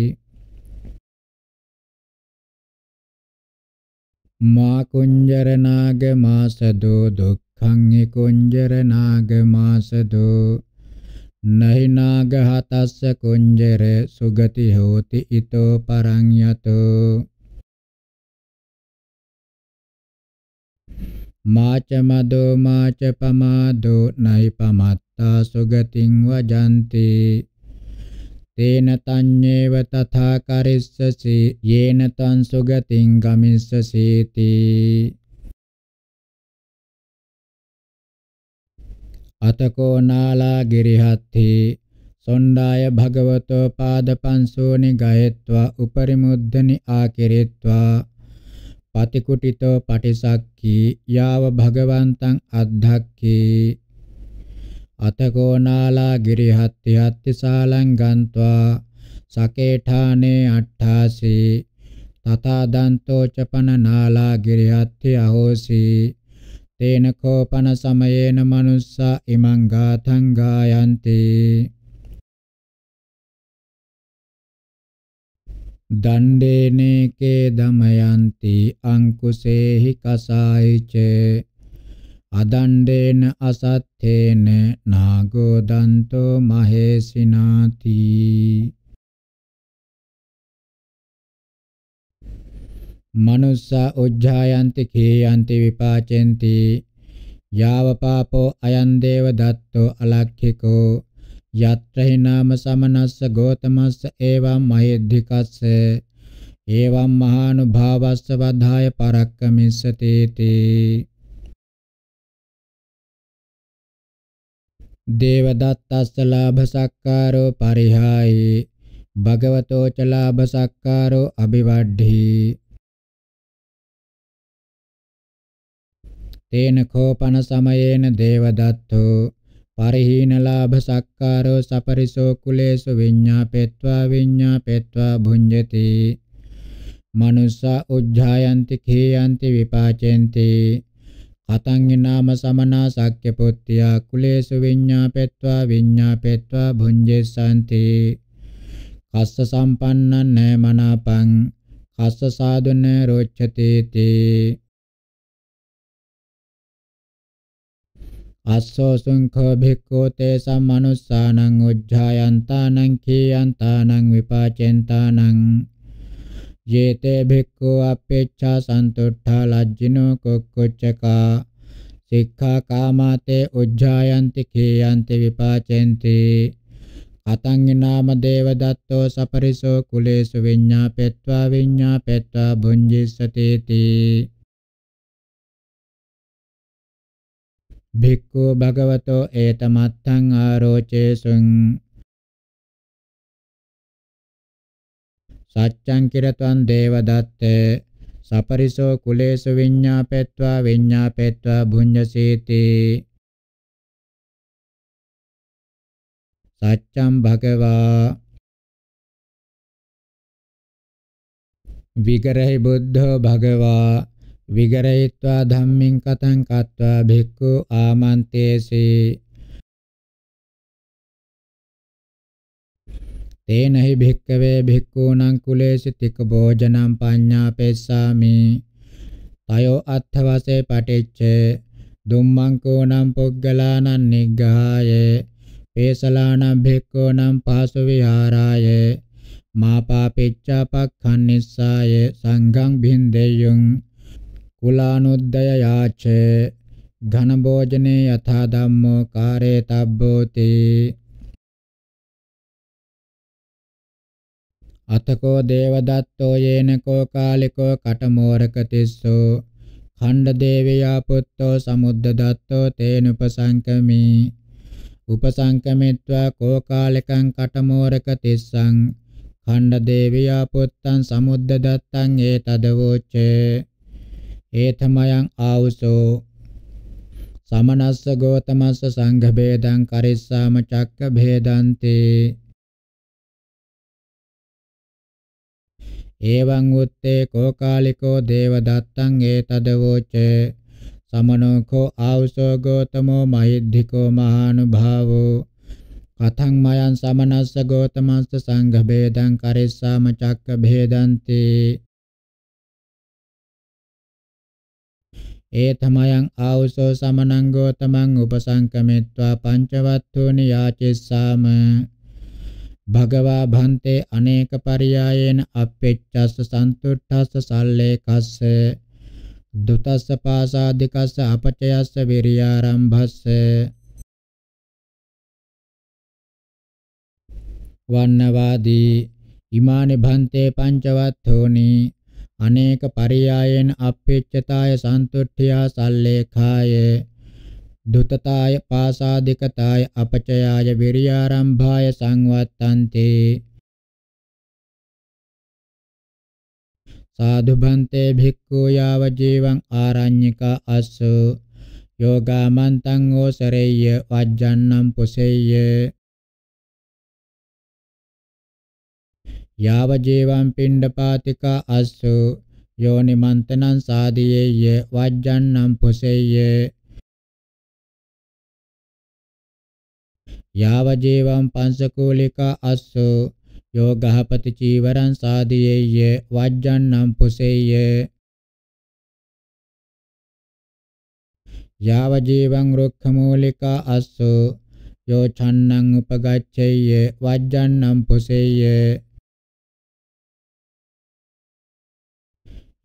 මා කුඤ්ජර නාග මාසදෝ දුක්ඛං හි කුඤ්ජර නාග මාසදෝ නහි නාග හතස්ස කුඤ්ජර සුගති හෝති ඊතෝ පරං යතෝ මාච මදෝ මාච පමාදෝ නහි පමත් අත්තා සුගතින් වජන්ති තේන තඤ්ඤේව තථා කරිස්සසි යේන තං සුගතින් ගමිස්සසීති අතකෝ නාලා ගිරිහත්ති සොණ්ඩාය භගවතෝ පාදපංසෝනි ගයetva උපරිමුද්දනි ආකිරෙත්වා පතිකුටිතෝ පටිසක්ඛී යාව භගවන්තං අද්ධක්ඛී අතකෝ නාලා ගිරිහත්ති හත්ති සාලං ගන්त्वा සකේඨානේ අට්ඨාසි තථා දන්තෝ චපන නාලා ගිරිහත්ති අහෝසි තේන කෝපන සමයේන මනුස්සා ඉමං ගාතං ගායන්ති දණ්ඩේනේකේ දමයන්ති අංකුසේහි කසායිචේ අදණ්ඩේන අසත්තේන නාගෝ දන්තෝ මහේසිනාති මනුස්සා උජ්ජායන්ති කේයන්ති විපාචෙන්ති යාව පාපෝ අයං දේව දත්තෝ අලක්ඛිකෝ යත්‍රහි නාම සමනස්ස ගෝතමස්ස එවං මහෙද්ධිකස්ස එවං මහානුභාවස්ස වදාය පරක්කමිස්සතේතේ දේවදත්තස්ස ලාභ සක්කාරෝ පරිහායි භගවතෝ ච ලාභ සක්කාරෝ අභිවඩ්ඩි තේන කෝපන සමයේන දේවදත්තෝ පරිහීන ලාභ සක්කාරෝ සපරිසෝ කුලේසු විඤ්ඤාපෙත්වා විඤ්ඤාපෙත්වා භුඤ්ජති මනුස්සා උජ්ජායන්ති කේයන්ති විපාචෙන්ති අතංගිනාම සමනා සක්්‍ය පුත්තියා කුලේසු විඤ්ඤාපෙත්වා විඤ්ඤාපෙත්වා භුඤ්ජෙසanti කස්ස සම්පන්නං නෑ මනාපං කස්ස සාදුන රොච්ඡතේති අස්සෝ සුංඛෝ භික්ඛෝ තේසම් මනුස්සානං උජ්ජායන්තානං කීයන්තානං විපාචෙන්තානං යේතේ භික්ඛු අපේච්ඡා සන්තුට්ඨා ලජ්ජිනෝ කොක්කොච්චකා සික්ඛා කාමාතේ උජ්ජායන්ති කේයන්ති විපාචෙන්ති අතං නාම දේව දත්තෝ සපරිසෝ කුලේසු විඤ්ඤාපෙත්වා විඤ්ඤාපෙත්වා භුඤ්ජිස්සතේති භික්ඛු භගවතෝ ඒතමත්තං ආරෝචේසුං සච්ඡං කිරතං දේවදත්තේ සපරිසෝ කුලේසු විඤ්ඤාපෙත්වා විඤ්ඤාපෙත්වා භුඤ්ජසීති සච්ඡම් භගවා විගරහි බුද්ධෝ භගවා විගරයිत्वा ධම්මින් කතං කତ୍වා භික්ඛු ආමන්තේසේ තේනහි භික්කවේ භික්ඛූණං කුලේසු තික භෝජනං පඤ්ඤාපෙස්සාමි තයෝ අත්ථවසේ පටිච්ච දුම්මංකෝණං පොග්ගලානං නිග්ගාය පේසලානං භික්ඛූණං පාසු විහාරාය මාපාපෙච්චා පක්ඛන්නිස්සාය සංඝං බින්දෙය්‍යං කුලානුද්දය යාචේ ඝන භෝජනේ යථා ධම්මෝ කාරේ තබ්බෝති අතකෝ දේවදත්තෝ යේනකෝ කාලිකෝ කටමෝරක තිස්සෝ ඛණ්ඩ දේවියා පුත්තෝ සමුද්ද දත්තෝ තේන උපසංකමී උපසංකමිත්වා කෝ කාලකං කටමෝරක තිස්සං ඛණ්ඩ දේවියා පුත්තං සමුද්ද දත්තං ඒතදවෝච්චේ ඒතමයන් ආවුසෝ සමනස්ස ගෝතමස්ස සංඝ බේදං කරිස්සාම චක්ක බේදන්තේ එවං උත්තේ කෝකාලිකෝ දේවදත්තං ඒතදවෝච සමනෝඛෝ ආවසෝ ගෝතමෝ මහිද්ධිකෝ මහානුභාවෝ කතං මයන් සමනස්ස ගෝතමස්ස සංඝ ભેදං කරිස්සාම චක්ක ભેදಂತಿ ඒ තමයන් ආවසෝ සමනං ගෝතමං උපසංකමෙත්වා පංචවත්තුනි යාචිස්සාම භගවා භන්තේ අනේක පරියායේන අපෙච්චස්ස සන්තුට්ඨස්ස සල්ලේකස්ස දුතස්ස පාසාදිකස්ස අපචයස්ස විරියාරම්භස්ස වන්නවාදී ඉමානි භන්තේ පංචවත්ථෝනි අනේක පරියායේන අපෙච්චතාය සන්තුට්ඨියා සල්ලේඛාය දුතතාය පාසාදිකතාය අපචයාය විරියාරම්භාය සංවත්තන්ති සාදු බන්තේ භික්ඛු යාව ජීවං ආරඤ්ඤිකා අස්සු යෝගාමන්තං ඕසරෙය්‍ය වජ්ජන්නම් පුසෙය්‍ය යාව ජීවං පිණ්ඩපාතිකා අස්සු යෝනිමන්තනං සාදියේය වජ්ජන්නම් පුසෙය්‍ය යාව ජේවම් පංසකෝලිකා අස්සෝ යෝගහපති චීවරං සාදියේය වජ්ජන්නම් පුසෙය්‍ය යාව ජීවං රුක්ඛමූලිකා අස්සෝ යෝ ඡන්නං උපගච්ඡේය වජ්ජන්නම් පුසෙය්‍ය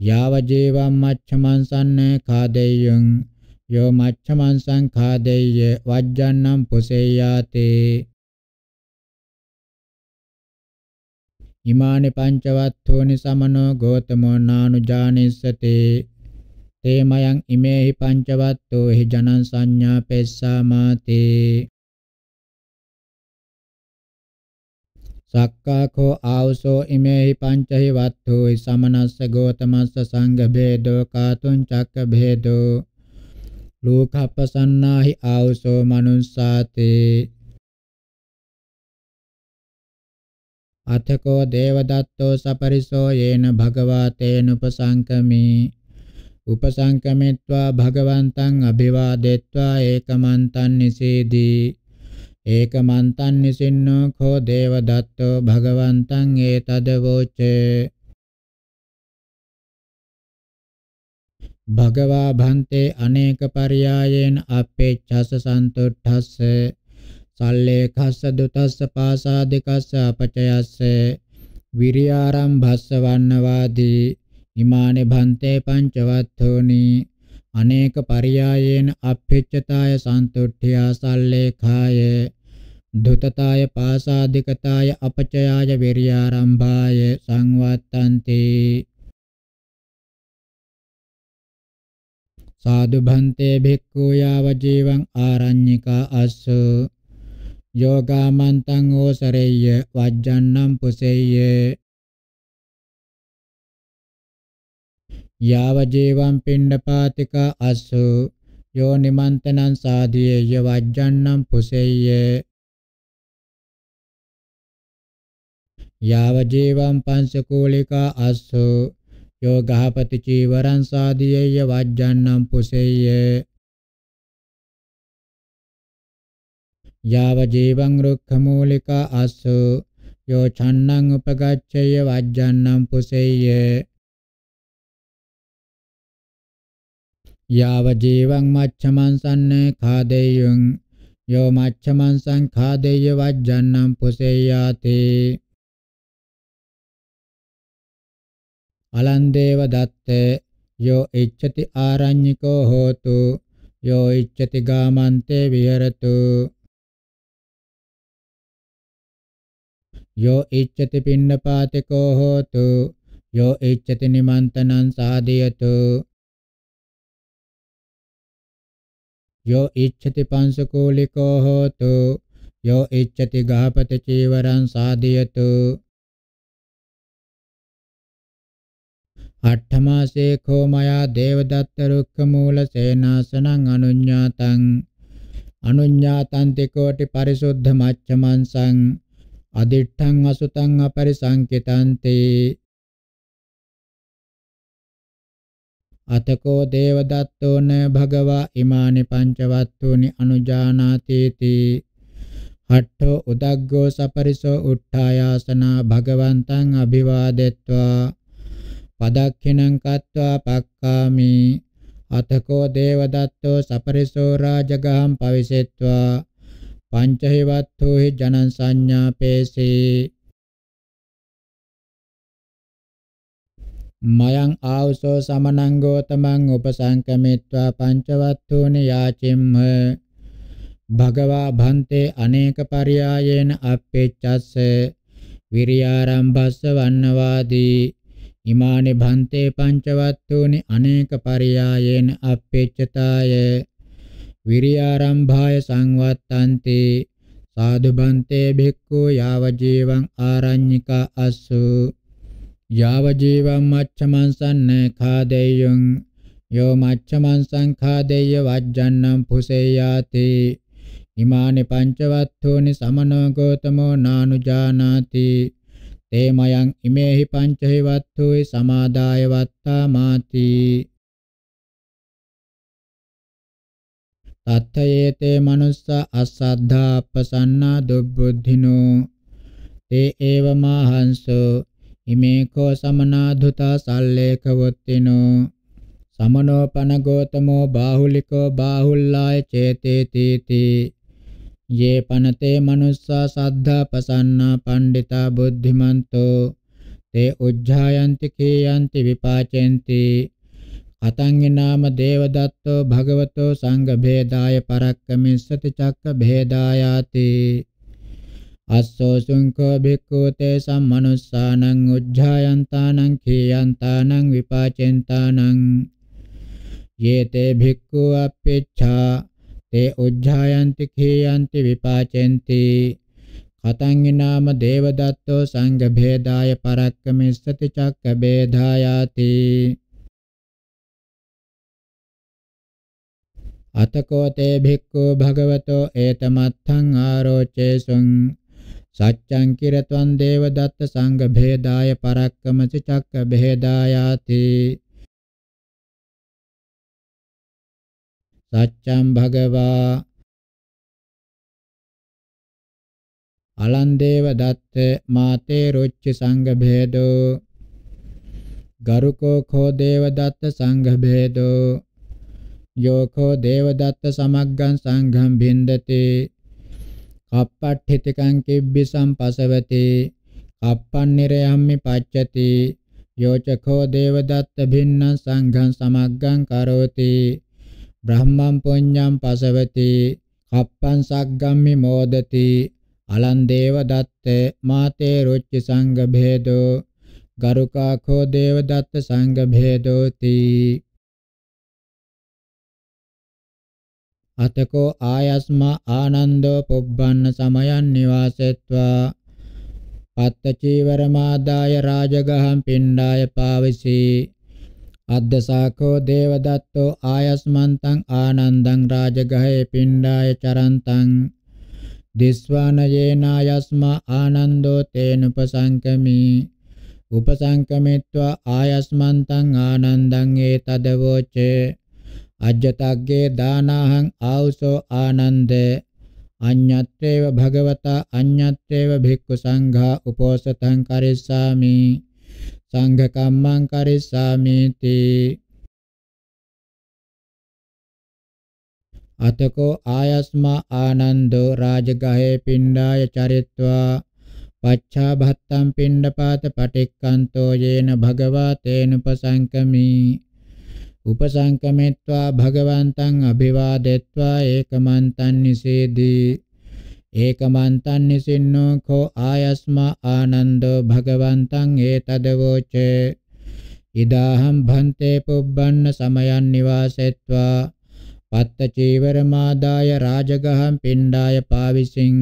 යාව ජීවම් මච්ඡමං සන්න කාදෙය්‍යං යෝ මච්ඡමං සංඛාදෙය්‍ය වජ්ජන්නම් පුසෙය්‍යාතේ ඉමානි පංචවත්ථෝනි සමනෝ ගෝතමෝ නානුජානිස්සතේ තේමයන් ඉමේහි පංචවත්තෝ හි ජනං සංඥා පෙස්සාමාතේ සක්කාඛෝ ආවසෝ ඉමේහි පංචහි වත්තෝ සමනස්ස ගෝතමස්ස සංඝ භේදෝ කාතුං චක්ක භේදෝ ලෝකප්පසන්නාහි ආවසෝ මනුස්සාතේ අතකෝ දේවදත්තෝ සපරිසෝ යේන භගවා තේන උපසංකමේ උපසංකමිත්වා භගවන්තං අභිවාදෙත්වා ඒකමන්තං නිසීදී ඒකමන්තං නිසින්නෝ කෝ දේවදත්තෝ භගවන්තං ඒතදවෝචේ භගවා භන්තේ අනේක පරයායේන අපේච්ඡස සන්තුට්ඨස්ස සල්ලේඛස්ස දුතස්ස පාසාදිකස්ස අපචයස්ස විරියාරම්භස්ස වන්නවාදී ඉමානේ භන්තේ පංචවත්ථෝනි අනේක පරයායේන අපේච්ඡතාය සන්තුට්ඨියා සල්ලේඛාය දුතතාය පාසාදිකතාය අපචයාය විරියාරම්භාය සංවත්තන්තේ සාදු භන්තේ භික්ඛු යාව ජීවං ආරඤ්ඤිකා අස්ස යෝගාමන්තං ඕසරෙය්‍ය වජ්ජන්නම් පුසෙය්‍ය යාව ජීවං පිණ්ඩපාතික අස්ස යෝ නිමන්තනං සාධියේය වජ්ජන්නම් පුසෙය්‍ය යාව ජීවං පංචකෝලිකා අස්ස යෝ ගහපති චීවරං සාදියේය වජ්ජන්නම් පුසෙය්‍ය යාව ජීවං රුක්ඛමූලික අස්සු යෝ ඡන්නං උපගච්ඡේය වජ්ජන්නම් පුසෙය්‍ය යාව ජීවං මච්ඡමං සන්නේ खादेयං යෝ මච්ඡමං සංඛාදේය වජ්ජන්නම් පුසෙය්‍යාතේ අලන්දේව දත්තේ යෝ ඉච්ඡති ආරඤ්ඤිකෝ හෝතු යෝ ඉච්ඡති ගාමන්තේ විහෙරතු යෝ ඉච්ඡති පින්නපාතිකෝ හෝතු යෝ ඉච්ඡති නිමන්තනං සාදියතු යෝ ඉච්ඡති පංසකූලිකෝ හෝතු යෝ ඉච්ඡති ගහපත චීවරං සාදියතු අට්ඨමාසේඛෝ මයා දේවදත්ත රුක්ඛ මූල සේනාසනං අනුඤ්ඤාතං අනුඤ්ඤාතං තිකෝටි පරිසුද්ධ මච්ඡමන්සං අදිඨං අසුතං අපරිසංකිතං තේ අතකෝ දේවදත්තෝන භගවා ඉමානි පංචවත්තුනි අනුජානාති තී හට්ඨෝ උදග්ගෝ සපරිසෝ උට්ඨායාසනා භගවන්තං අභිවාදෙත්වා පදක්ඛිනං කତ୍වා පක්ඛාමි අතකෝ දේවදත්තෝ සපරිසෝ රාජගහම් පවිසෙත්වා පංචහිවත්තු හි ජනං සංඥාපේසී මයං ආවසෝ සමනං ගෝතමං උපසංකමිත්වා පංචවත්තුනි යාචිම්හ භගවා භන්තේ අනේක පරයායේන අප්පෙච්චස්ස විරියාරම්භස්ස වන්නවාදී ඉමානි භන්තේ පංචවත්තුනි අනේක පරියායේන අප්පෙච්චතාය විරියාරම්භාය සංවත්තන්ති සාදු බන්තේ භික්ඛු යාව ජීවං ආරඤ්ඤිකා අස්සු යාව ජීවං මච්ඡමන්සන්න ඛාදෙය්‍යං යෝ මච්ඡමන්සං ඛාදෙය්‍ය වජ්ජන්නම් පුසෙයාති ඉමානි පංචවත්තුනි සමනෝ ගෝතමෝ නානුජානාති තේ මයං ඉමේහි පංචහි වත්තුයි සමාදාය වත්තා මාති තත්තයේතේ මනුස්ස අසද්ධා අපසන්නා දුබ්බුද්ධිනෝ තේ ඒව මාහංසෝ ඉමේකෝ සමනාධුතා සල්ලේකවොත්තිනෝ සමනෝපන ගෝතමෝ බාහුලිකෝ බාහුල්ලාය චේතේතීති ये पनते मनुष्या साद्धा पसन्ना पंडिता बुद्धिमंतो ते उज्झायन्ति खीयन्ति विपाचयन्ति අතංගේ නාම දේවදත්තෝ භගවතෝ සංඝ භේදාය පරක්කමිස්සති චක්ක භේදායාති අස්සෝ සුංකෝ භික්ඛු තේ සම්මනුස්සානං උජ්ජායන්තානං කීයන්තානං විපාචෙන්තානං යේතේ භික්ඛු අපේච්ඡා තේ උජ්ජායන්ති කේයන්ති විපාචෙන්ති කතං නාම දේවදත්තෝ සංඝ භේදාය පරක්කමෙස්සති චක්ක භේදායාති අතකෝ තේ භික්ඛු භගවතෝ ඒතමත්ථං ආරෝචේසුං සච්ඡං කිරත්වං දේවදත්ත සංඝ භේදාය පරක්කමසි චක්ක භේදායාති සච්ඡම් භගවා අලන්දේව දත්ත මාතේ රොච්ච සංඝ භේදෝ ගරුකෝ කෝ දේවදත්ත සංඝ භේදෝ යෝකෝ දේවදත්ත සමග්ගං සංඝං බින්දති කප්පට්ඨිතකං කිබ්බි සම්පසවති කප්පන් නිරයම්මි පච්චති යෝචකෝ දේවදත්ත භින්න සංඝං සමග්ගං කරෝති බ්‍රහ්මං පුඤ්ඤං පසවති කප්පං සග්ගම්මි මොදති අලං දේව දත්ත මාතේ රොච්ච සංඝ භේදෝ ගරුකාඛෝ දේව දත්ත සංඝ භේදෝති අතකෝ ආයස්මා ආනන්දෝ පුබ්බන්න සමයන් නිවාසෙත්වා පත්ත චීවරමාදාය රාජගහම් පිණ්ඩාය පාවිසී අද්දසාකෝ දේවදත්තෝ ආයස්මන්තං ආනන්දං රාජගහේ පිණ්ඩාය චරන්තං දිස්වානයේනායස්මා ආනන්දෝ තේනුපසංකමි උපසංකමිත්වා ආයස්මන්තං ආනන්දං ඒතදවෝචේ අජ්ජතග්ගේ දානහං ආවුසෝ ආනන්දේ අඤ්ඤත්තේව භගවතා අඤ්ඤත්තේව භික්ඛු සංඝා උපෝසතං කරිස්සාමි සංඝ කම්මං කරිස්සාමිති අතකෝ ආයස්මා ආනන්දෝ රාජගහේ පිණ්ඩාය චරිත්වා පච්චා භත්තම් පිණ්ඩපාත පටික්කන්තෝ යේන භගවා තේන උපසංකමී උපසංකමෙත්වා භගවන්තං අභිවාදෙත්වා ඒකමන්තං නිසේදී ඒකමන්තං නිසින්නෝ කෝ ආයස්මා ආනන්දෝ භගවන්තං ඒතදවෝචේ ඉදාහම් භන්තේ පුබ්බන්න සමයන් නිවාසෙත්වා පත්ත චීවරමාදාය රාජගහම් පිණ්ඩාය පාවිසින්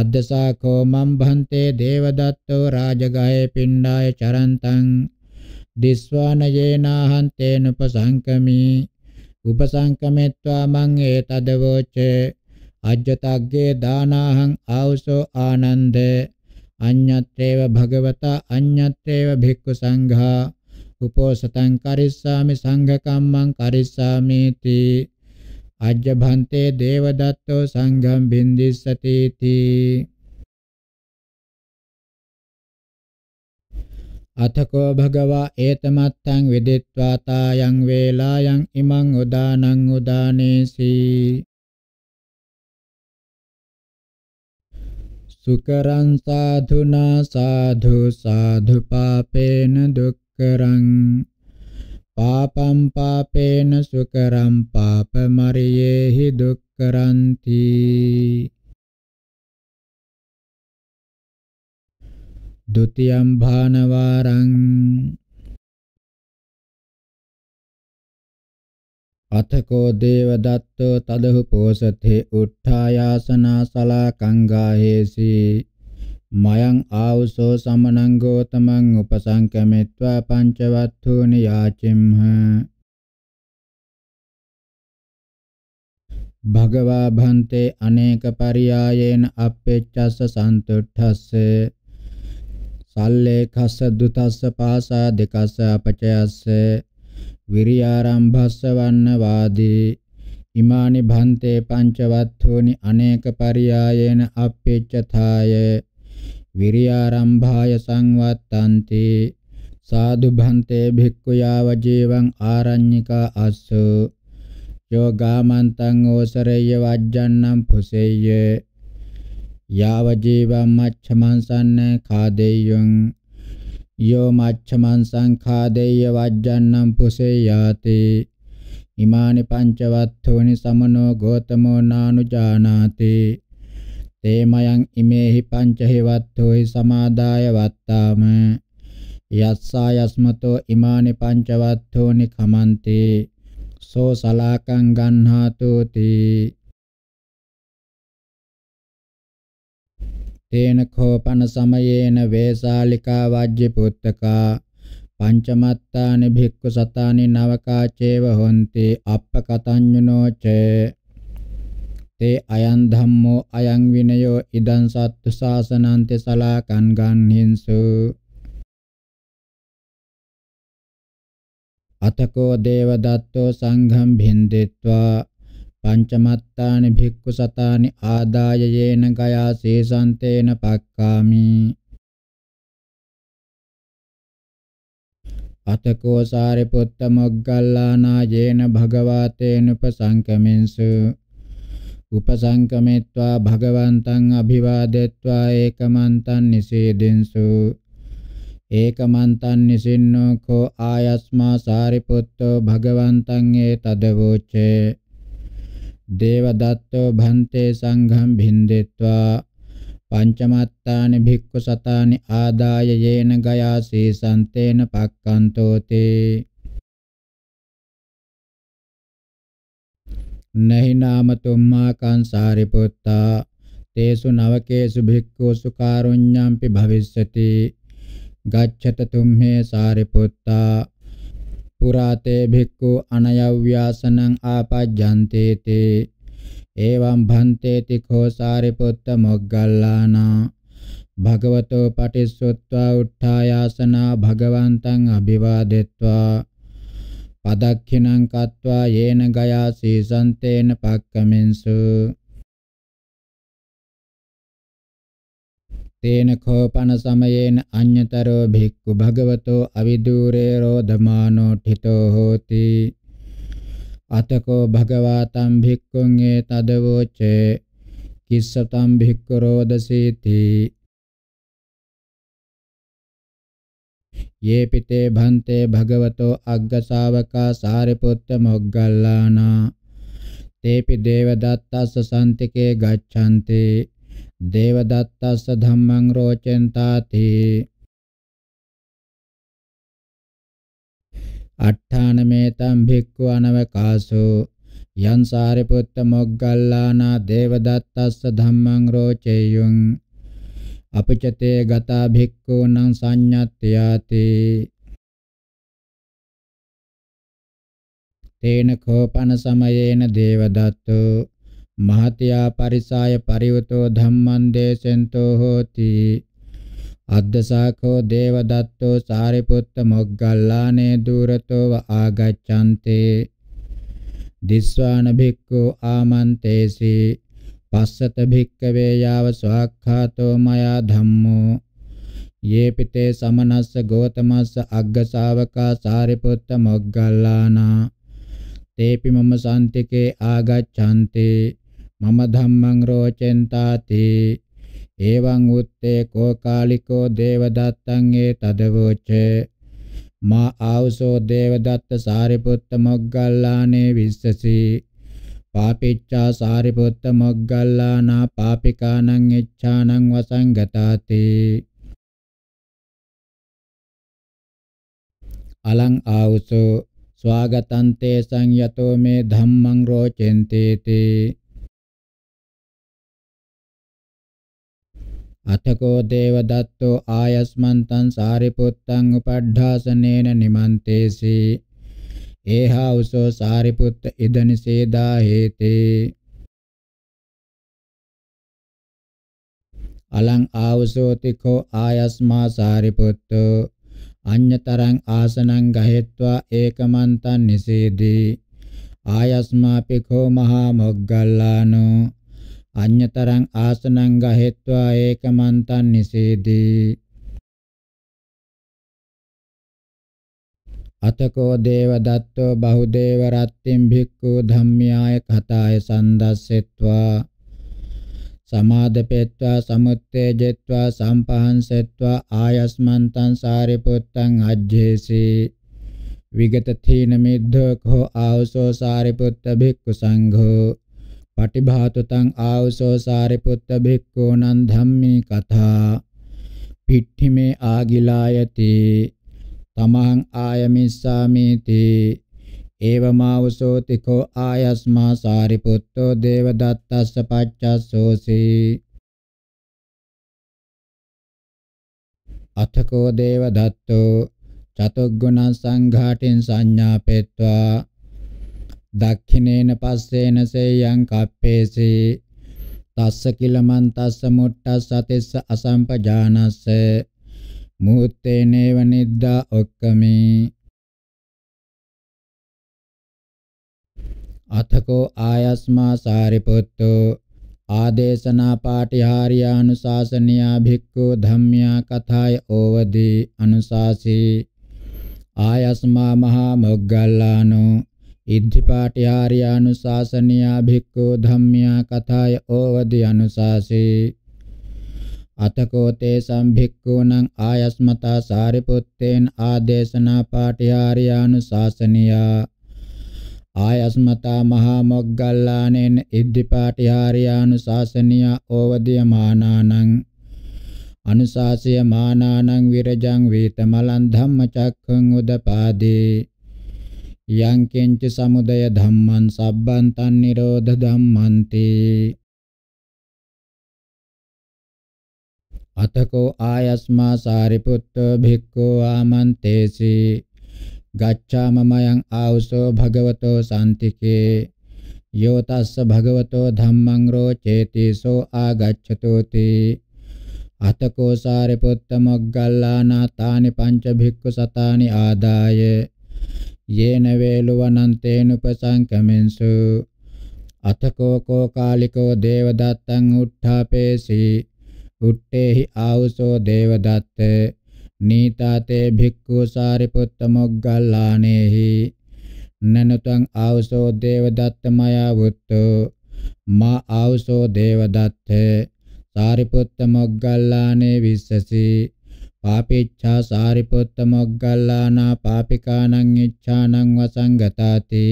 අද්දසාකෝ මම් භන්තේ දේවදත්තෝ රාජගහේ පිණ්ඩාය චරන්තං දිස්වානයේනාහං තේනුපසංකමි උපසංකමෙත්වා මං ඒතදවෝචේ අජ්ජතග්ගේ දානාහං ආවසෝ ආනන්ද අඤ්ඤත්තේව භගවතා අඤ්ඤත්තේව භික්ඛු සංඝා උපෝසතං කරිස්සාමි සංඝ කම්මං කරිස්සාමි තී අජ්ජභන්තේ දේවදත්තෝ සංඝම් බින්දිස්සති තී අතකෝ භගවා ඒතමත්තං විදිත්වා තායන් වේලායන් ඉමං උදානං උදානේසී සුකරං සාධුනා සාධු සාධු පාපේන දුක්කරං පාපම් පාපේන සුකරං පාපමරියේහි දුක්කරන්ති දුතියම් භානවාරං අතකෝ දේවදත්තෝ තදහු පෝසතේ උට්ඨායාසනා සලා කංගාහේසි මයං ආවසෝ සමනං ගෝතමං උපසංකමෙත්වා පංචවත්තුනි යාචිම්හ භගවා භන්තේ අනේක පරියායේන අප්පෙච්චස්ස සන්තුට්ඨස්ස සල්ලේඛස්ස දුතස්ස පාසා දෙකස්ස අපචයස්ස විරියාරම්භස්සවන්න වාදී ඉමානි භන්තේ පංචවත්ථෝනි අනේක පරියායේන අප්පෙච්ඡථාය විරියාරම්භාය සංවත්තන්ති සාදු භන්තේ භික්ඛු යාව ජීවං ආරඤ්ඤිකා අස්සෝ යෝගාමන්තං ඕසරේය වජ්ජන්නම් පුසෙය්‍ය යාව ජීවම් මච්ඡමන්සන්න කාදෙය්‍යං යෝ මච්ඡමං සංඛාදේය වජ්ජන්නම් පුසෙයාති ඉමානි පංචවත්ථෝනි සමනෝ ගෝතමෝ නානුජානාති තේමයන් ඉමේහි පංචහි වත්ථෝහි සමාදාය වත්තාම යස්සා යස්මතෝ ඉමානි පංචවත්ථෝනි කමන්තේ සෝ සලාකං ගන්හාතෝති තේන කෝපන සමයේන වේසාලිකා වජ්ජි පුත්තකා පංචමත්තානි භික්ඛු සතානි නවකාචේව හොಂತಿ අප්පකතඤ්ඤුනෝ ච තේ අයං ධම්මෝ අයං විනයෝ ඉදං සත්තු සාසනන්ති සලාකං ගන්හින්සු අතකෝ දේවදත්තෝ සංඝම් භින්දිත්වා පංචමත්තානි භික්ඛු සතානි ආදාය යේන ගයා සේසන්තේන පක්ඛාමි අතකෝ සාරිපුත්ත මොග්ගල්ලානා යේන භගවාතේන උපසංකමෙන්සු උපසංකමෙත්වා භගවන්තං අභිවාදෙත්වා ඒකමන්තං නිසේදෙන්සු ඒකමන්තං නිසින්නෝ කෝ ආයස්මා සාරිපුත්තෝ භගවන්තං ඒ තදවෝචේ දේවදත්තෝ භන්තේ සංඝම් භින්දෙත්වා පංචමත්තානි භික්ඛු සතානි ආදාය යේන ගයාසී සන්තේන පක්칸තෝති නහි නාම තුම්මා කංසාරි පුත්තා තේසු නවකේසු භික්ඛුසු කාරුඤ්ඤම්පි භවිස්සති ගච්ඡත තුම්මේ සාරිපුත්තා පුරාතේ භික්ඛු අනයව්‍යාසනං ආපජ්ජන්තේ තේ එවං භන්තේති කෝ සාරිපුත්ත මොග්ගල්ලානා භගවතෝ පටිසොත්වා උට්ඨායාසනා භගවන්තං අභිවාදෙත්වා පදක්ඛිනං කତ୍වා යේන ගයා සීසන්තේන පක්කමෙන්සු තේන කෝපන සමයේන අඤ්‍යතරෝ භික්ඛු භගවතෝ අවිදූරේ රෝධමානෝ ඨිතෝ හෝති අතකෝ භගවා තම් භික්ඛුන් ඒ තදවෝචේ කිස්සතම් භික්ඛු රෝදසීති යේ පිතේ භන්තේ භගවතෝ අග්ගසාවකා සාරිපුත්ත මොග්ගල්ලානා තේපි දේවදත්තස්ස සම්තිකේ ගච්ඡන්තේ දේවදත්තස්ස ධම්මං රෝචෙන්තාති අට්ඨානමේතම් භික්ඛු අනවකාසෝ යං සාරිපුත්ත මොග්ගල්ලානා දේවදත්තස්ස ධම්මං රෝචේයං අපචතේ ගතා භික්ඛූනං සංඤත්ත්‍යාති තේන කෝපන සමයේන දේවදත්තෝ මහතයා පරිසාය පරිවතෝ ධම්මං දේසෙන්තෝ හෝති අද්දසාකෝ දේවදත්තෝ සාරිපුත්ත මොග්ගල්ලානේ දුරතෝව ආගච්ඡන්තේ දිස්වාන භික්ඛු ආමන්තේසි පස්සත භික්කවේ යාව ස්වාක්ඛාතෝ මයා ධම්මෝ යේපිතේ සමනස්ස ගෝතමස්ස අග්ගසාවකා සාරිපුත්ත මොග්ගල්ලානා තේපි මම සම්තිකේ ආගච්ඡanti මම ධම්මං රෝචෙන්තාති එවං උත්තේ කෝ කාලිකෝ දේවදත්තං ඒ තදවෝච මා ආවසෝ දේවදත්ත සාරිපුත්ත මොග්ගල්ලානේ විස්සසි පාපිච්චා සාරිපුත්ත මොග්ගල්ලානා පාපිකානං ඉච්ඡානං වසංගතාති අලං ආවසෝ ස්වාගතන්තේ සංයතෝ මේ ධම්මං රෝචෙන්තේතේ අතකෝ දේව දත්තෝ ආයස්මන්තං සාරිපුත්තං උපඩ්ඩාසනේන නිමන්තේසි ඒහා උසෝ සාරිපුත්ත ඉදනිසේදා හේතේ අලං ආවසෝතිකෝ ආයස්මා සාරිපුත්තෝ අඤ්‍යතරං ආසනං ගහෙත්වා ඒකමන්තං නිසේදී ආයස්මාපිකෝ මහා මොග්ගල්ලානෝ අඤ්‍යතරං ආසනං ගහෙත්වා ඒකමන්තං නිසේදී අතකෝ දේවදත්තෝ බහුදේව රත්තිම් භික්ඛු ධම්ම්‍යාය කතාය සන්දස්සෙත්වා සමාදපෙත්වා සමුත්තේජෙත්වා සම්පහන්සෙත්වා ආයස්මන්තං සාරිපුත්තං අජ්ජේසි විගත තීන මිද්ධෝ කෝ ආවසෝ සාරිපුත්ත භික්ඛු සංඝෝ පටිභාතුතං ආවසෝ සාරිපුත්ත භික්ඛූණං ධම්මේ කථා පිට්ඨිමේ ආගිලායති තමං ආයමිස්සාමේති ඒවමාවසෝ තිකෝ ආයස්මා සාරිපුත්තෝ දේවදත්තස්ස පච්චස්සෝසී අතකෝ දේවදත්තෝ චතුග්ගුණ සංඝාටින් සංඥාපෙත්වා දක්ඛිනේන පස්සේන සේයං කප්පේසී තස්ස කිලමන් තස්ස මුට්ටස් සතිස්ස අසම්පජානස්ස මුත්තේ නේව නිද්දා ඔක්කමේ අතකෝ ආයස්මා සාරිපුත්තෝ ආදේශනා පාටිහාරියානුශාසනියා භික්ඛු ධම්මියා කථාය ඕවදී අනුශාසී ආයස්මා මහා මොග්ගල්ලානෝ ඉද්ධිපාටි ආර්ය අනුශාසනියා භික්ඛු ධම්මියා කථාය ඕවදි අනුශාසේ අතකෝ තේ සම්භික්ඛූණං ආයස්මතා සාරිපුත්තේන ආදේශනා පාටි ආර්ය අනුශාසනියා ආයස්මතා මහා මොග්ගල්ලානෙන් ඉද්ධිපාටි ආර්ය අනුශාසනියා ඕවදිය මානානං අනුශාසය මානානං විරජං වේතමලං ධම්මචක්ඛං උදපාදී යං කිංච සමුදය ධම්මං සබ්බං තන් නිරෝධ ධම්මන්ති අතකෝ ආයස්මා සාරිපුත්තෝ භික්ඛෝ ආමන්තේසි ගච්ඡාම මයං ආවසෝ භගවතෝ සාන්තිකේ යෝ තස්ස භගවතෝ ධම්මං රෝචේති සෝ ආගච්ඡතෝති අතකෝ සාරිපුත්ත මොග්ගල්ලානා තානි පංච භික්ඛු සතානි ආදාය යේන වේලවනන්තේන උපසංකමෙන්සු අතකෝ කෝ කාලිකෝ දේවදත්තං උත්ථාපේසි උත්තේහි ආවසෝ දේවදත්ත නීතාතේ භික්ඛු සාරිපුත්ත මොග්ගල්ලානේහි නනතං ආවසෝ දේවදත්ත මයාවුත්තෝ මා ආවසෝ දේවදත්ත සාරිපුත්ත මොග්ගල්ලානේ විස්සසී පාපේච්ඡා සාරිපුත්ත මොග්ගල්ලානා පාපිකානං ඉච්ඡානං වසංගතාති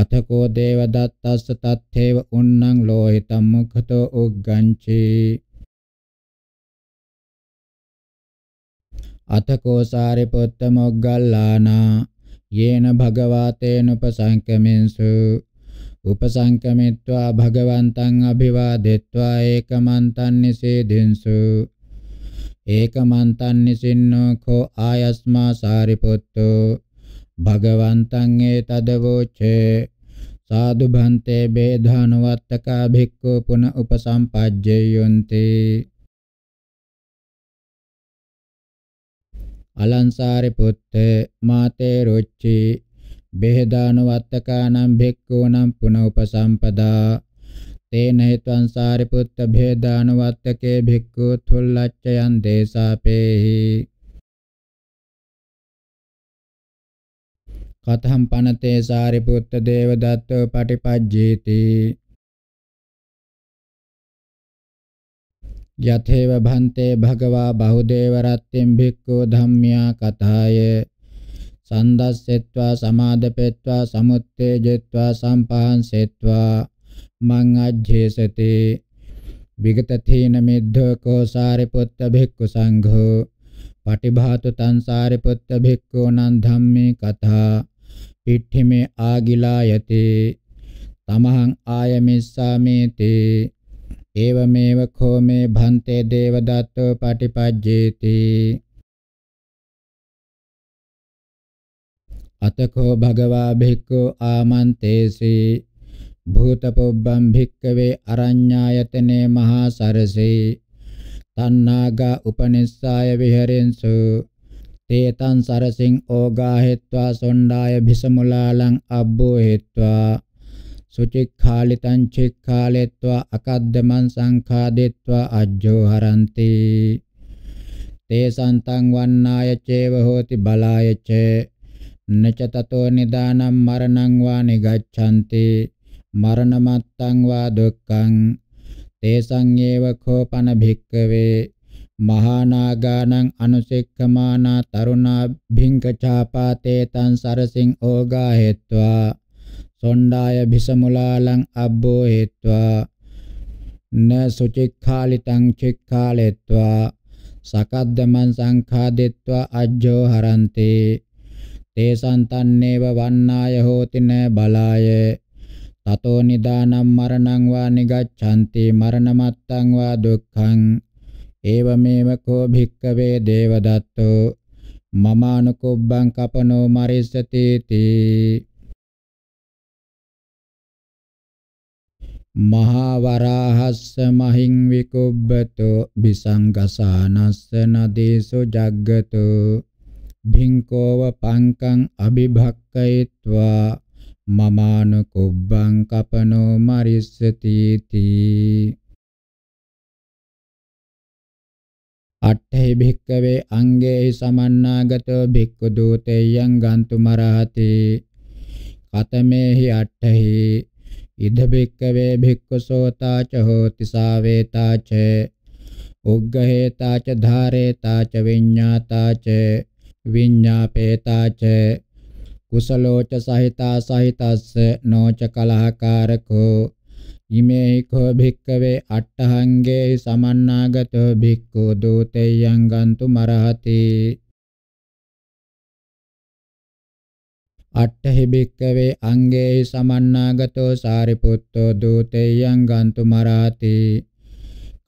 අතකෝ දේවදත්තස්ස තත්තේව උන්නං ලෝහිතම් මුඛතෝ උග්ගංචි අතකෝ සාරිපුත්ත මොග්ගල්ලානා යේන භගවාතේන උපසංකමෙන්සු උපසංකමිත්වා භගවන්තං අභිවාදෙත්වා ඒකමන්තං නිසේදෙන්සු ඒකමන්තං නිසින්නෝ කෝ ආයස්මා සාරිපුත්තෝ භගවන්තං ඒතදවෝචේ සාදු භන්තේ බේධානුවත්තකා භික්ඛු පුන උපසම්පජ්ජයොන්ති අලංසාරි පුත්ත මාතේ රොච්චි බේධානුවත්තකානම් භික්ඛූනම් පුන උපසම්පදා තේන හිතං සාරිපුත්ත භේදානුවත්තකේ භික්ඛු තුල්ලච්ඡයන් දේශාපේහි කතහම් පනතේ සාරිපුත්ත දේවදත්තෝ පටිපජ්ජේති යතේව භන්තේ භගවා බහුදේව රත්ත්‍යං භික්ඛෝ ධම්මියා කතාය සන්දස්සෙත්වා සමාදපෙත්වා සමුත්තේජෙත්වා සම්පහන්සෙත්වා මං විගතථේන මෙද්ධකෝ සාරිපුත්ත භික්ඛු සංඝෝ පටිභාතු තං සාරිපුත්ත භික්ඛු නං ධම්මේ කතා පිට්ඨිමේ ආගිලායති තමහං ආයමිස්සාමේති ඒවමේව කෝමේ භන්තේ දේවදත්තෝ පටිපජ්ජේති අතකෝ භගවා භික්ඛු ආමන්තේසී භූතපොබ්බම් භික්කවේ අරඤ්ඤායතනේ මහා සරසේ තණ්හාගා උපනිස්සාය විහෙරෙන්සු තේතං සරසින් ඕගා හෙත්වා සොණ්ඩාය භිසමුලාලං අබ්බෝ හෙත්වා සුචික්ඛාලිතං චික්ඛාලෙත්වා අකද්දමං සංඛාදෙත්වා අජ්ජෝ හරಂತಿ තේසන්තං වන්නාය චේව හෝති බලාය ච නච තතෝ නිදානම් මරණං වා නිගච්ඡanti මරණමත්තං වා දුක්ඛං තේසං ඒව කෝපන භික්කවේ මහානාගානං අනුසෙක්ඛමානා තරුණා භින්කචාපාතේ තං සරසින් ඕගා හෙත්වා සොණ්ඩාය භිසමුලාලං අබ්බෝ හෙත්වා න සුචික්ඛාලිතං චික්ඛාලෙත්වා සකද්දමන් සංඛාදෙත්වා අජ්ජෝ හරන්තේ තේසන් තන්නේව වන්නාය හෝති න බලායේ තතෝ නිදානම් මරණං වා නිගච්ඡanti මරණමත්තං වා දුක්ඛං ඒවමේව කෝ භික්ඛවේ දේවදත්තෝ මමානුකුබ්බං කපනෝ මරිස්සති තී මහා වරාහස්ස මහින් විකුබ්බතෝ විසංගසානස්ස නදීසු ජග්ගතෝ භින්කෝව පංකං අභිභක්කයිत्वा මමාන කුබ්බං කපනෝ මරිස්සති තී අට්ඨේ භික්කවේ අංගේ සමන්නාගතෝ භික්ඛු දූතේයං ගන්තු මරහති කතමේහි අට්ඨහි ඉද භික්කවේ භික්ඛු සෝතාච හෝති සාවේතාච උග්ගහේතාච ධාරේතාච විඤ්ඤාතාච විඤ්ඤාපේතාච කුසලෝච සහිතා සහිතස්ස නෝච කලහකාරකෝ ඉමේ කෝ භික්කවේ අට්ඨහංගේ සමන්නාගතෝ භික්ඛු දූතේයං ගන්තු මරහති අට්ඨහි භික්කවේ අංගේ සමන්නාගතෝ සාරිපුත්තෝ දූතේයං ගන්තු මරහති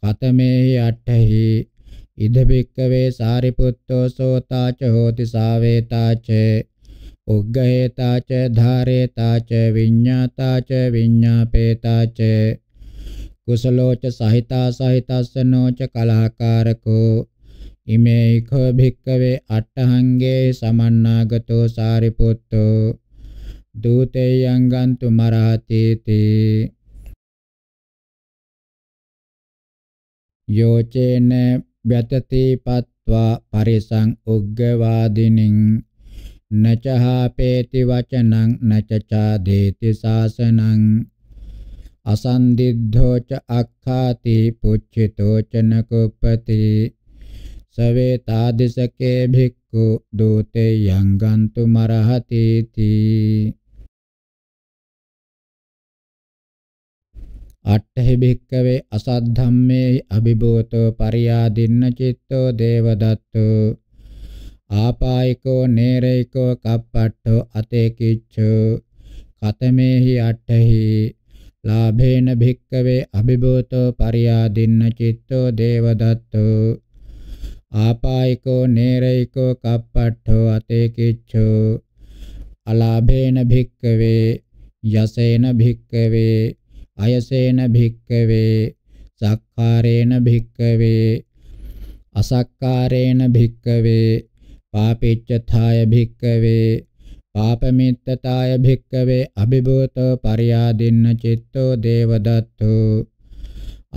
කතමේහි අට්ඨහි ඉද භික්කවේ සාරිපුත්තෝ සෝතාච හෝති සාවේතාචේ උග්ගේතා ච ධාරේතා ච විඤ්ඤාතා ච විඤ්ඤාපේතා ච කුසලෝ ච සහිතා සහිතස්සනෝ ච කලහකාරකෝ ඉමේ කෝ භික්කවේ අට්ඨහංගේ සමන්නාගතෝ සාරිපුත්තෝ දූතේ යංගන්තු මරහතේති යෝචේන වැතති පත්වා පරිසං උග්ගවාදිනින් නචහාපේති වචනං නචචාදේති සාසනං අසන්දිද්ධෝ ච අක්ඛාති පුච්චිතෝ ච නකුප්පති සවේතාදිසකේ භික්ඛු දූතේ යං ගන්තු මරහති තී අට්ඨහි භික්ඛවේ අසද්ධම්මේ අභිභූතෝ පරියාදින්න චිත්තෝ දේවදත්තෝ ආපායිකෝ නේරයිකෝ කප්පට්ඨෝ අතේකිච්ඡෝ කතමේහි අට්ඨහි ලාභේන භික්කවේ අභිභූතෝ පරියාදින්න චිත්තෝ දේවදත්තෝ ආපායිකෝ නේරයිකෝ කප්පට්ඨෝ අතේකිච්ඡෝ අලාභේන භික්කවේ යසේන භික්කවේ අයසේන භික්කවේ සක්කාරේන භික්කවේ අසක්කාරේන භික්කවේ පාපෙච්ඡතාය භික්කවේ පාපමිත්තතාය භික්කවේ අභිභූත පරියාදින්න චිත්තෝ දේවදත්තෝ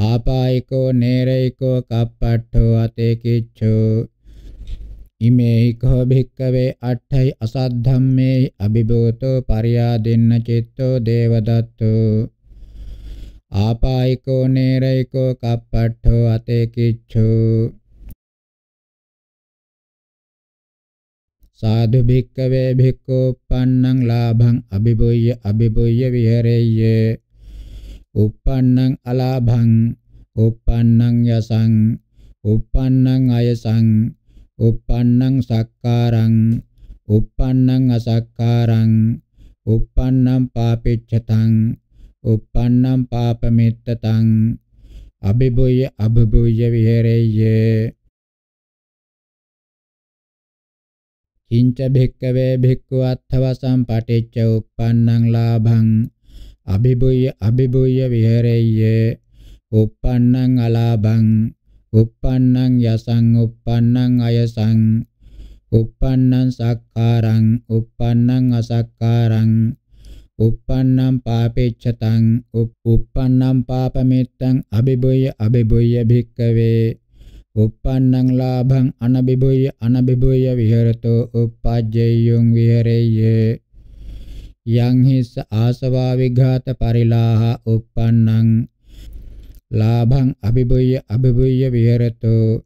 ආපායිකෝ නේරයිකෝ කප්පට්ඨෝ අතේකිච්ඡෝ ඉමේහි කෝ භික්කවේ අට්ඨයි අසද්ධම්මේ අභිභූතෝ පරියාදින්න චිත්තෝ දේවදත්තෝ ආපායිකෝ නේරයිකෝ කප්පට්ඨෝ අතේකිච්ඡෝ සාදු භික්කවේ භික්ඛු uppannang labhang abibuyya abibuyya vihareyye uppannang alabhang uppannang yasang uppannang ayasang uppannang sakkarang uppannang asakkarang uppannam papicchataṃ uppannam papamittatāṃ අභිභූය අභිභූය විහෙරෙය්‍ය කිංච භික්කවේ භික්ඛු අත්ථවසම් පටිච්ච උප්පන්නං ලාභං අභිභුය අභිභුය විහෙරෙය්‍ය උප්පන්නං අලාභං උප්පන්නං යසං උප්පන්නං අයසං උප්පන්නං සක්කාරං උප්පන්නං අසක්කාරං උප්පන්නං පාපෙච්ඡතං උප්පන්නං පාපමෙත්තං අබිබොය අබිබොය භික්කවේ uppannang labhang anabibhuya anabibhuya viharato uppajjeyung vihareye yang his asava vighata parilaha uppannang labhang abibhuya abibhuya viharato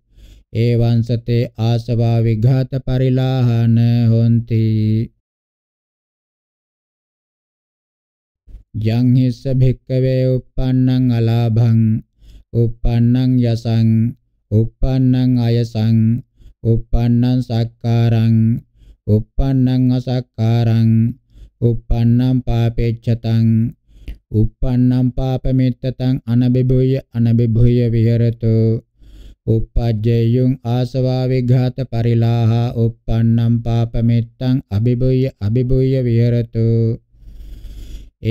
evan sate asava vighata parilahana honti yang his bhikkave uppannang alabhang uppannang yasang uppannang ayasang uppannang sakkarang uppannang asakkarang uppannang papecchataṃ uppannam papamittatam anabibhuya anabibhuya viharatu uppajjeyung asava vighata parilaha uppannam papamittam abibhuya abibhuya viharatu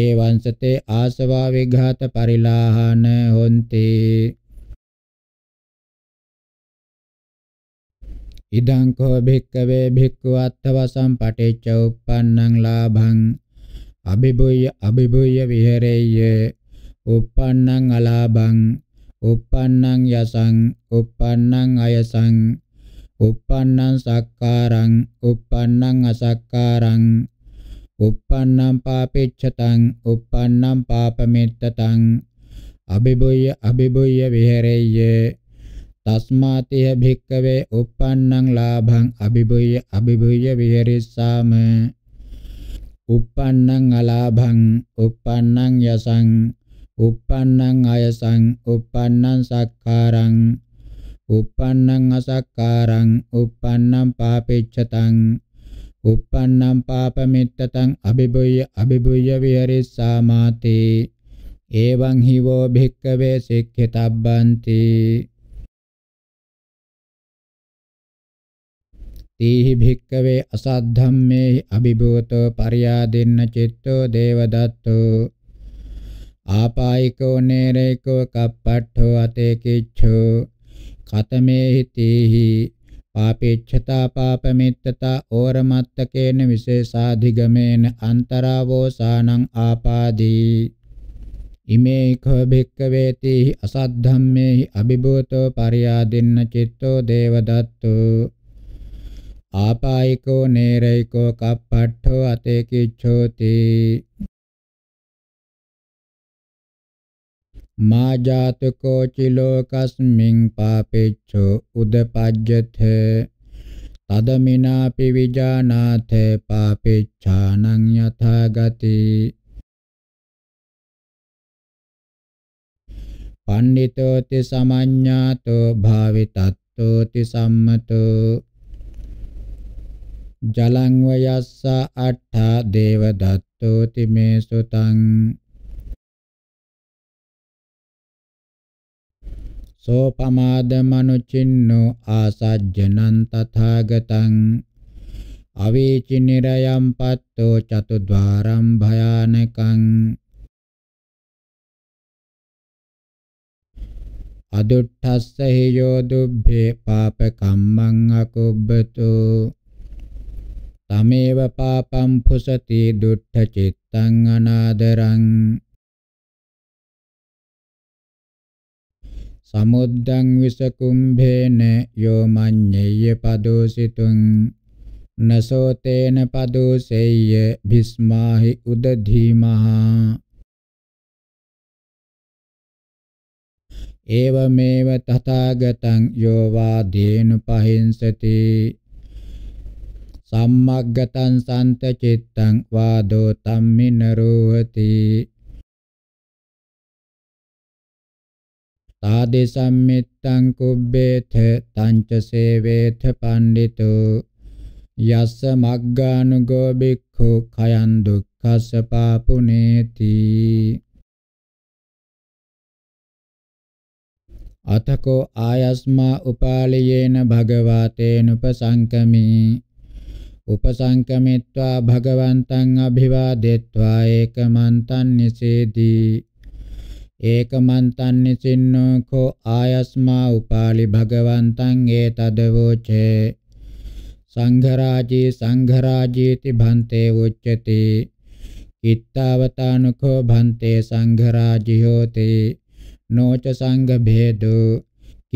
evansate asava vighata parilahana honti ඉදංකෝ භික්කවේ භික්ඛු අත්තවසම් පටිච්ච උප්පන්නං ලාභං අභිභූය අභිභූය විහෙරෙය්‍ය උප්පන්නං අලාභං උප්පන්නං යසං උප්පන්නං අයසං උප්පන්නං සක්කාරං උප්පන්නං අසක්කාරං උප්පන්නං පාපෙච්ඡතං උප්පන්නං පාපමෙත්තතං අභිභූය අභිභූය විහෙරෙය්‍ය තස්මාතේ භික්කවේ uppannang labhang abibhuya abibhuya viharissam uppannang alabhang uppannang yasang uppannang ayasang uppannang sakkarang uppannang asakkarang uppannang papicchataṃ uppannam papamittataṃ abibhuya abibhuya viharissāmāti evaṃ hi vo bhikkave sikkhitabbanti තීහි භික්කවේ අසද්ධම්මේ අභිභූතෝ පරියාදින්න චිත්තෝ දේවදත්තෝ ආපායිකෝ නේරේකෝ කප්පට්ඨෝ අතේකිච්ඡෝ කතමේහි තීහි පාපේච්ඡතා පාපමිත්තතා ඕරමත්තකේන විශේෂාධිගමේන අන්තරාවෝසානං ආපාදී ඉමේ කෝ භික්කවේති අසද්ධම්මේහි අභිභූතෝ පරියාදින්න චිත්තෝ දේවදත්තෝ ආපායිකෝ නේරයිකෝ කප්පට්ඨෝ අතේකිච්ඡෝති මා ජාතකෝ චිලෝකස්මින් පාපෙච්ඡෝ උදපජ්ජත තදමිනාපි විජානාත පාපෙච්ඡානං යථාගති පණ්ඩිතෝති සමඤ්ඤාතෝ භාවිතත්තෝති සම්මතෝ ජලං වයස්ස අට්ඨා දේව දත්තෝති මේ සුතං සෝපමාද මනුචින්නෝ ආසජ්ජනං තථාගතං අවේචිනිරයම් පත්තෝ චතුද්වාරම් භයානකං අදුට්ඨස්ස හේයෝ දුබ්බේ පාපකම්මං අකුබ්බතෝ තමේව පාපම් පුසති දුට්ඨ චිත්තං අනාදරං සමුද්දං විසකුම්භේන යෝ මඤ්ඤේය පදෝසිතුං නසෝතේන පදෝසෙය්‍ය භිස්මාහි උදධීමහා ඒවමේව තථාගතං යෝ වා දේනුපහින්සති සම්මග්ගතං සන්ත චිත්තං වාදෝ තම්මිනරෝහති තාදේ සම්මිත්තං කුබ්බේත තංච සේවේත පණ්ඩිතෝ යස්ස මග්ගානුගෝ බික්ඛු khයන් දුක්ඛස්ස පාපුනේති අතකෝ ආයස්මා උපාලියේන භගවාතේනුපසංකමී උපසංකමිත්වා භගවන්තං අභිවාදෙත්වා ඒකමන්තං නිසේදී ඒකමන්තං නිසින්නෝ කෝ ආයස්මා උපාලි භගවන්තං ඒතදවෝචේ සංඝරාජී සංඝරාජීති භන්තේ උච්චති කිත්තවතානුකෝ භන්තේ සංඝරාජී හෝති නොච සංඝ භේදෝ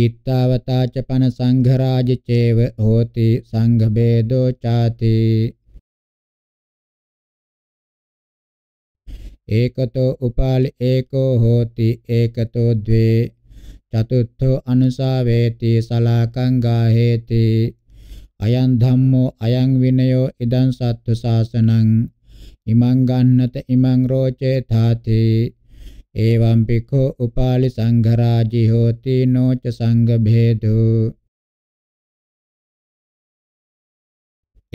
කිත්තාවතාච පන සංඝරාජ චේව හෝති සංඝ බේදෝ ചാති ඒකතෝ උපාලි ඒකෝ හෝති ඒකතෝ ද්වේ චතුත්ථෝ අනුසාවේති සලාකං ගාහේති අයං ධම්මෝ අයං විනයෝ ඉදං සත්තු සාසනං ඉමං ගන්නත ඉමං රෝචේ තාති एवं पिखो उपालि संघराजि होति नो च संघ भेदो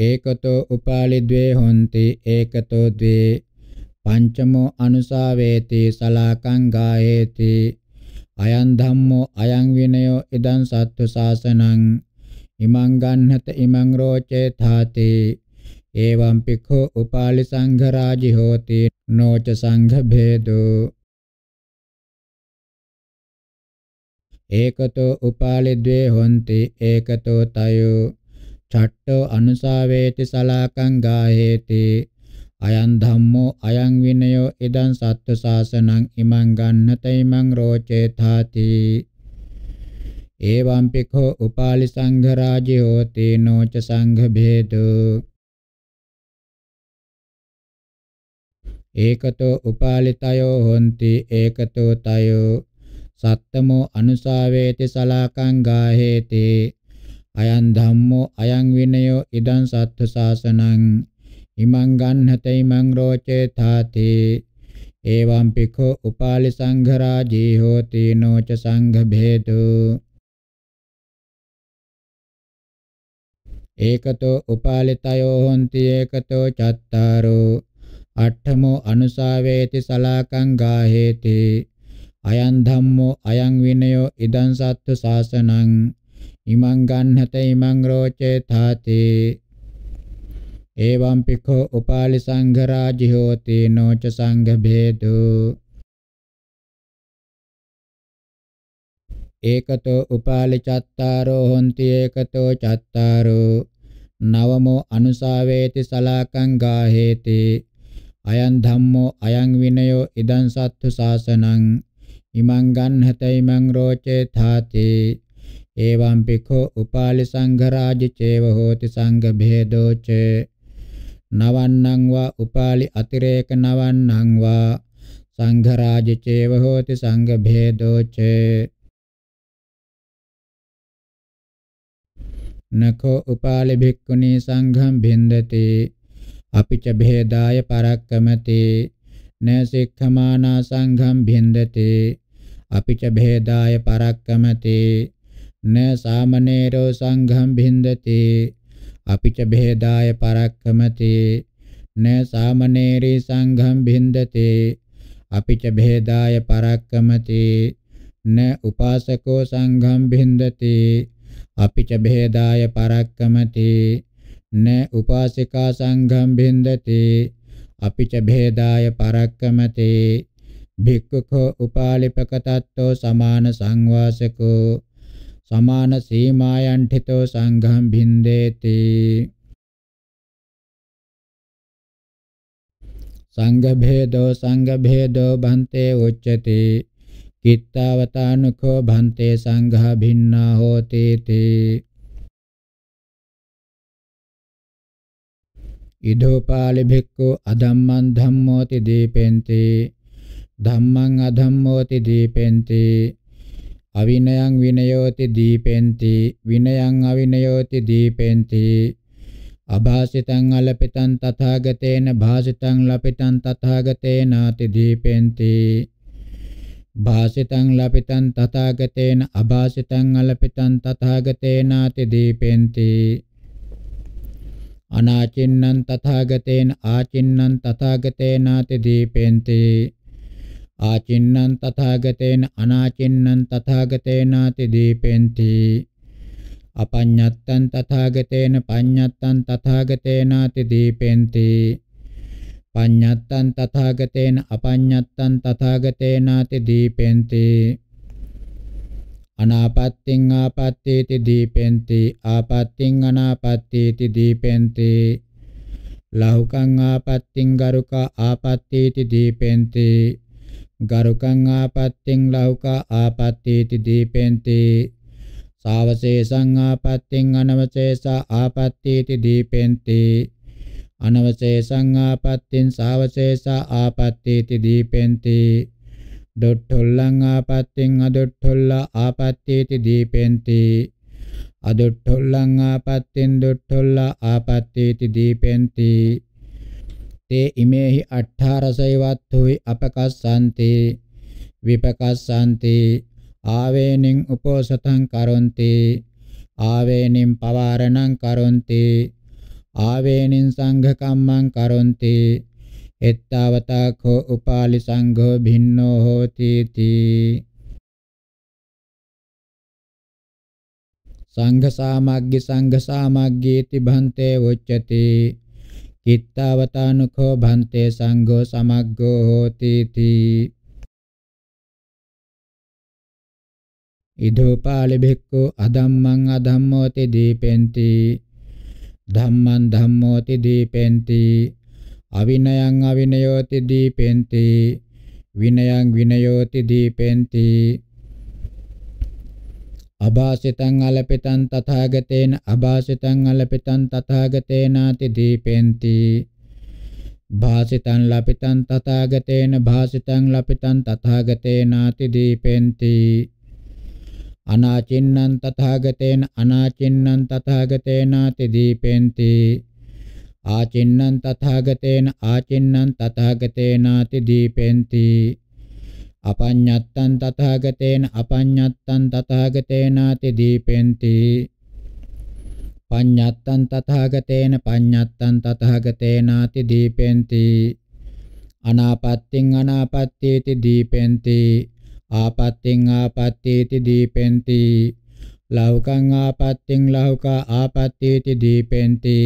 ඒකතෝ උපාලි द्वे හොಂತಿ ඒකතෝ द्वे පංචමෝ අනුසාවේති සලාකං ගායේති අයං ධම්මෝ අයං විනයෝ ඉදං සත්තු සාසනං ඉමං ගන්නත ඉමං රෝචේ තාති එවං පිඛෝ උපාලි සංඝ රාජි හෝති නොච සංඝ භේදෝ ඒකතෝ උපාලිද්වේ හොಂತಿ ඒකතෝ තයෝ ඡට්ඨෝ අනුසාවේති සලාකං ගාහේති අයං ධම්මෝ අයං විනයෝ ඉදං සත්ත්ව සාසනං ඉමං ගන්නත ඉමං රෝචේ තාති එවං පිඛෝ උපාලි සංඝ රාජයෝ තේනෝ ච සංඝ භේදෝ ඒකතෝ උපාලිතයෝ හොಂತಿ ඒකතෝ තයෝ සත්තමෝ අනුසාවේති සලාකං ගාහේති අයං ධම්මෝ අයං විනයෝ ඉදං සත්තු සාසනං ඉමං ගන්නතේ මං රෝචේ තාති එවං පිඛෝ උපාලි සංඝරාජී හෝති නොච සංඝ භේතු ඒකතෝ උපාලිතයෝ හොಂತಿ ඒකතෝ චත්තාරෝ අට්ඨමෝ අනුසාවේති සලාකං ගාහේති අයං ධම්මෝ අයං විනයෝ ඉදං සත්තු සාසනං ඉමං ගන්නත ඉමං රෝචේ තාති එවං පිඛෝ උපාලි සංඝ රාජිහෝ තීනෝ ච සංඝ භේදෝ ඒකතෝ උපාලි චත්තාරෝ හොಂತಿ ඒකතෝ චත්තාරෝ නවමෝ අනුසාවේති සලාකං ගාහේති අයං ධම්මෝ අයං විනයෝ ඉදං සත්තු සාසනං ඉමං ගන්හතේ ඉමං රෝචේ තාති එවං පිඛෝ උපාලි සංඝ රාජ චේව හෝති සංඝ භේදෝ ච නවන්නං වා උපාලි අතිරේක නවන්නං වා සංඝ රාජ චේව හෝති සංඝ භේදෝ ච නකෝ උපාලි භික්ඛුනි සංඝං බින්දති අපිච භේදාය පරක්කමති න සික්ඛමානා සංඝං බින්දති अभी चेदा परक्रमते न सामनेरो संघम भिंदते अभी चेदा परक्रमते न सामनेरी संघम भिंदते अभी चेदा परक्रमते न उपासको संघम भिंदते अभी चेदा परक्रमते न उपासिका संघम भिंदते अभी चेदा परक्रमते භික්ඛුකෝ උපාලිපකතත්තෝ සමාන සංවාසකෝ සමාන සීමායන්ඨිතෝ සංඝම් බින්දේති සංඝ භේදෝ සංඝ භේදෝ බන්තේ උච්චති කිත්තවතානුකෝ බන්තේ සංඝා භින්නා හෝති තේ ඉදෝපාලි භික්ඛු අදම්මන් ධම්මෝති දීපෙන්ති ධම්මං අධම්මෝති දීපෙන්ති අවිනයං විනයෝති දීපෙන්ති විනයං අවිනයෝති දීපෙන්ති අභාසිතං අලපිතං තථාගතේන භාසිතං ලපිතං තථාගතේනාති දීපෙන්ති භාසිතං ලපිතං තථාගතේන අභාසිතං අලපිතං තථාගතේනාති දීපෙන්ති අනාචින්නං තථාගතේන ආචින්නං තථාගතේනාති දීපෙන්ති ආචින්නං තථාගතේන අනාචින්නං තථාගතේනාති දීපෙන්ති අපඤ්ඤත්තං තථාගතේන පඤ්ඤත්තං තථාගතේනාති දීපෙන්ති පඤ්ඤත්තං තථාගතේන අපඤ්ඤත්තං තථාගතේනාති දීපෙන්ති අනාපත්තිං ආපත්තේති දීපෙන්ති ආපත්තිං අනාපත්තේති දීපෙන්ති ලෞකං ආපත්තිං ගරුක ආපත්තේති දීපෙන්ති ගරුකං ආපත්තෙන් ලෞකා ආපත්තේති දීපෙන්ති සාවසේසං ආපත්තෙන් අනවසේස ආපත්තේති දීපෙන්ති අනවසේසං ආපත්තෙන් සාවසේස ආපත්තේති දීපෙන්ති දොට්ඨොල්ලං ආපත්තෙන් අදොට්ඨොල්ල ආපත්තේති දීපෙන්ති අදොට්ඨොල්ලං ආපත්තෙන් දොට්ඨොල්ල ආපත්තේති දීපෙන්ති තේ ඉමේහි අට්ඨාරසයවත්තුයි අපකස්සන්තේ විපකස්සන්තේ ආවේනින් උපෝසතං කරොන්ති ආවේනින් පවාරණං කරොන්ති ආවේනින් සංඝ කම්මං කරොන්ති එත්තවතඛෝ උපාලි සංඝෝ භින්නෝ හෝති තී සංඝ සාමග්ගි සංඝ සාමග්ගීති භන්තේ උච්චති කිත්තවතානුඛෝ භන්තේ සංඝෝ සමග්ගෝ හෝති තී ඉදෝපාලි භික්ඛු අධම්මං අධම්මෝති දීපෙන්ති ධම්මං ධම්මෝති දීපෙන්ති අවිනයං අවිනයෝති දීපෙන්ති විනයං විනයෝති දීපෙන්ති අභාසිතං අලපිතං තථාගතේන අභාසිතං අලපිතං තථාගතේනාති දීපෙන්ති භාසිතං ලපිතං තථාගතේන භාසිතං ලපිතං තථාගතේනාති දීපෙන්ති අනාචින්නං තථාගතේන අනාචින්නං තථාගතේනාති දීපෙන්ති ආචින්නං තථාගතේන ආචින්නං තථාගතේනාති දීපෙන්ති අපඤ්ඤත්තං තථාගතේන අපඤ්ඤත්තං තථාගතේනාති දීපෙන්ති පඤ්ඤත්තං තථාගතේන පඤ්ඤත්තං තථාගතේනාති දීපෙන්ති අනාපත්තිං අනාපත්තේති දීපෙන්ති ආපත්තිං ආපත්තේති දීපෙන්ති ලෞකං ආපත්තිං ලෞකා ආපත්තේති දීපෙන්ති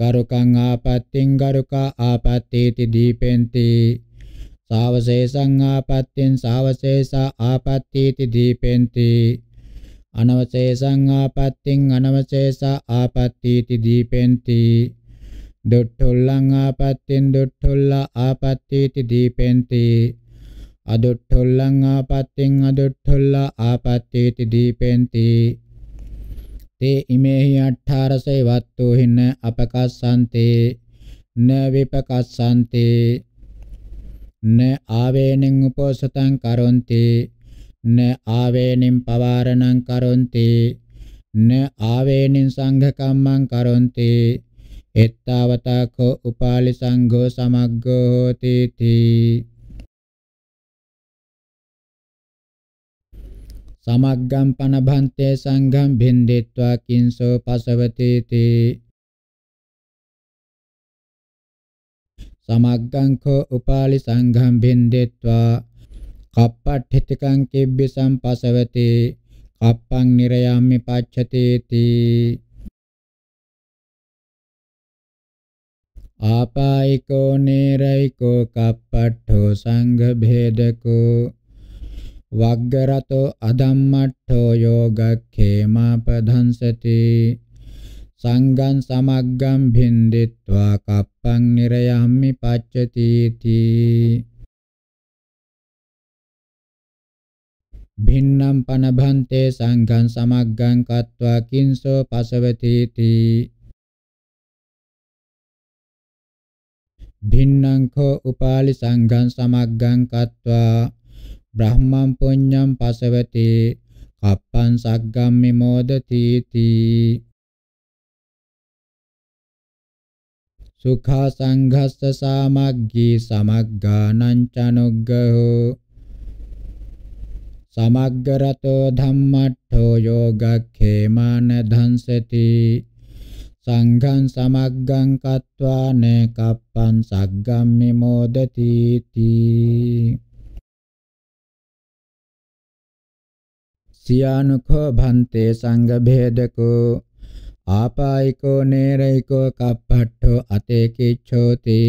ගරුකං ආපත්තිං ගරුකා ආපත්තේති දීපෙන්ති සාවශේෂං ආපත්‍යෙන් සාවශේෂා ආපත්තීති දීපෙන්ති අනවශේෂං ආපත්‍යෙන් අනවශේෂා ආපත්තීති දීපෙන්ති දුට්ඨුල්ලං ආපත්‍යෙන් දුට්ඨුල්ලා ආපත්තීති දීපෙන්ති අදුට්ඨුල්ලං ආපත්‍යෙන් අදුට්ඨුල්ලා ආපත්තීති දීපෙන්ති තේ ඉමේහි අට්ඨාරසේ වත්තු හින අපකස්සන්තේ න විපකස්සන්තේ න ආවේනින් උපෝසතං කරොන්ති න ආවේනින් පවාරණං කරොන්ති න ආවේනින් සංඝ කම්මං කරොන්ති එත්තවතකෝ උපාලි සංඝෝ සමග්ගෝ හෝති තී සමග්ගම් පනභන්තේ සංඝම් බින්දිත්වා කිංසෝ පසවතේතේ සමග්ගංඛෝ උපාලි සංඝං බින්දෙත්වා කප්පට්ඨිතකං කිබ්බි සම්පසවතේ කප්පං නිරයම්මි පච්ඡතේති ආපායිකෝ නේරයිකෝ කප්පට්ඨෝ සංඝ භේදකෝ වග්ගරතෝ අදම්මට්ඨෝ යෝගක්ඛේමාපදංසති සංගං සමග්ගං භින්දිත්වා කප්පං නිරයම්මි පච්චතිති භින්නම් පනභන්තේ සංඝං සමග්ගං කତ୍වා කිංසෝ පසවතිති භින්නම් කෝ උපාලි සංඝං සමග්ගං කତ୍වා බ්‍රහ්මං පුඤ්ඤං පසවති කප්පං සග්ගම් මිමෝදතිති සුඛා සංඝස්ස සාමග්ගී සමග්ගානං චනුග්ගහෝ සමග්ගරතෝ ධම්මට්ඨෝ යෝගක්ඛේමාන ධංසති සංඝං සමග්ගං කତ୍වාන කප්පං සග්ගම්මි මොදති තී සියානුඛෝ භන්තේ සංඝ භේදකෝ ආපායිකෝ නේරයිකෝ කප්පට්ඨෝ අතේකිච්ඡෝති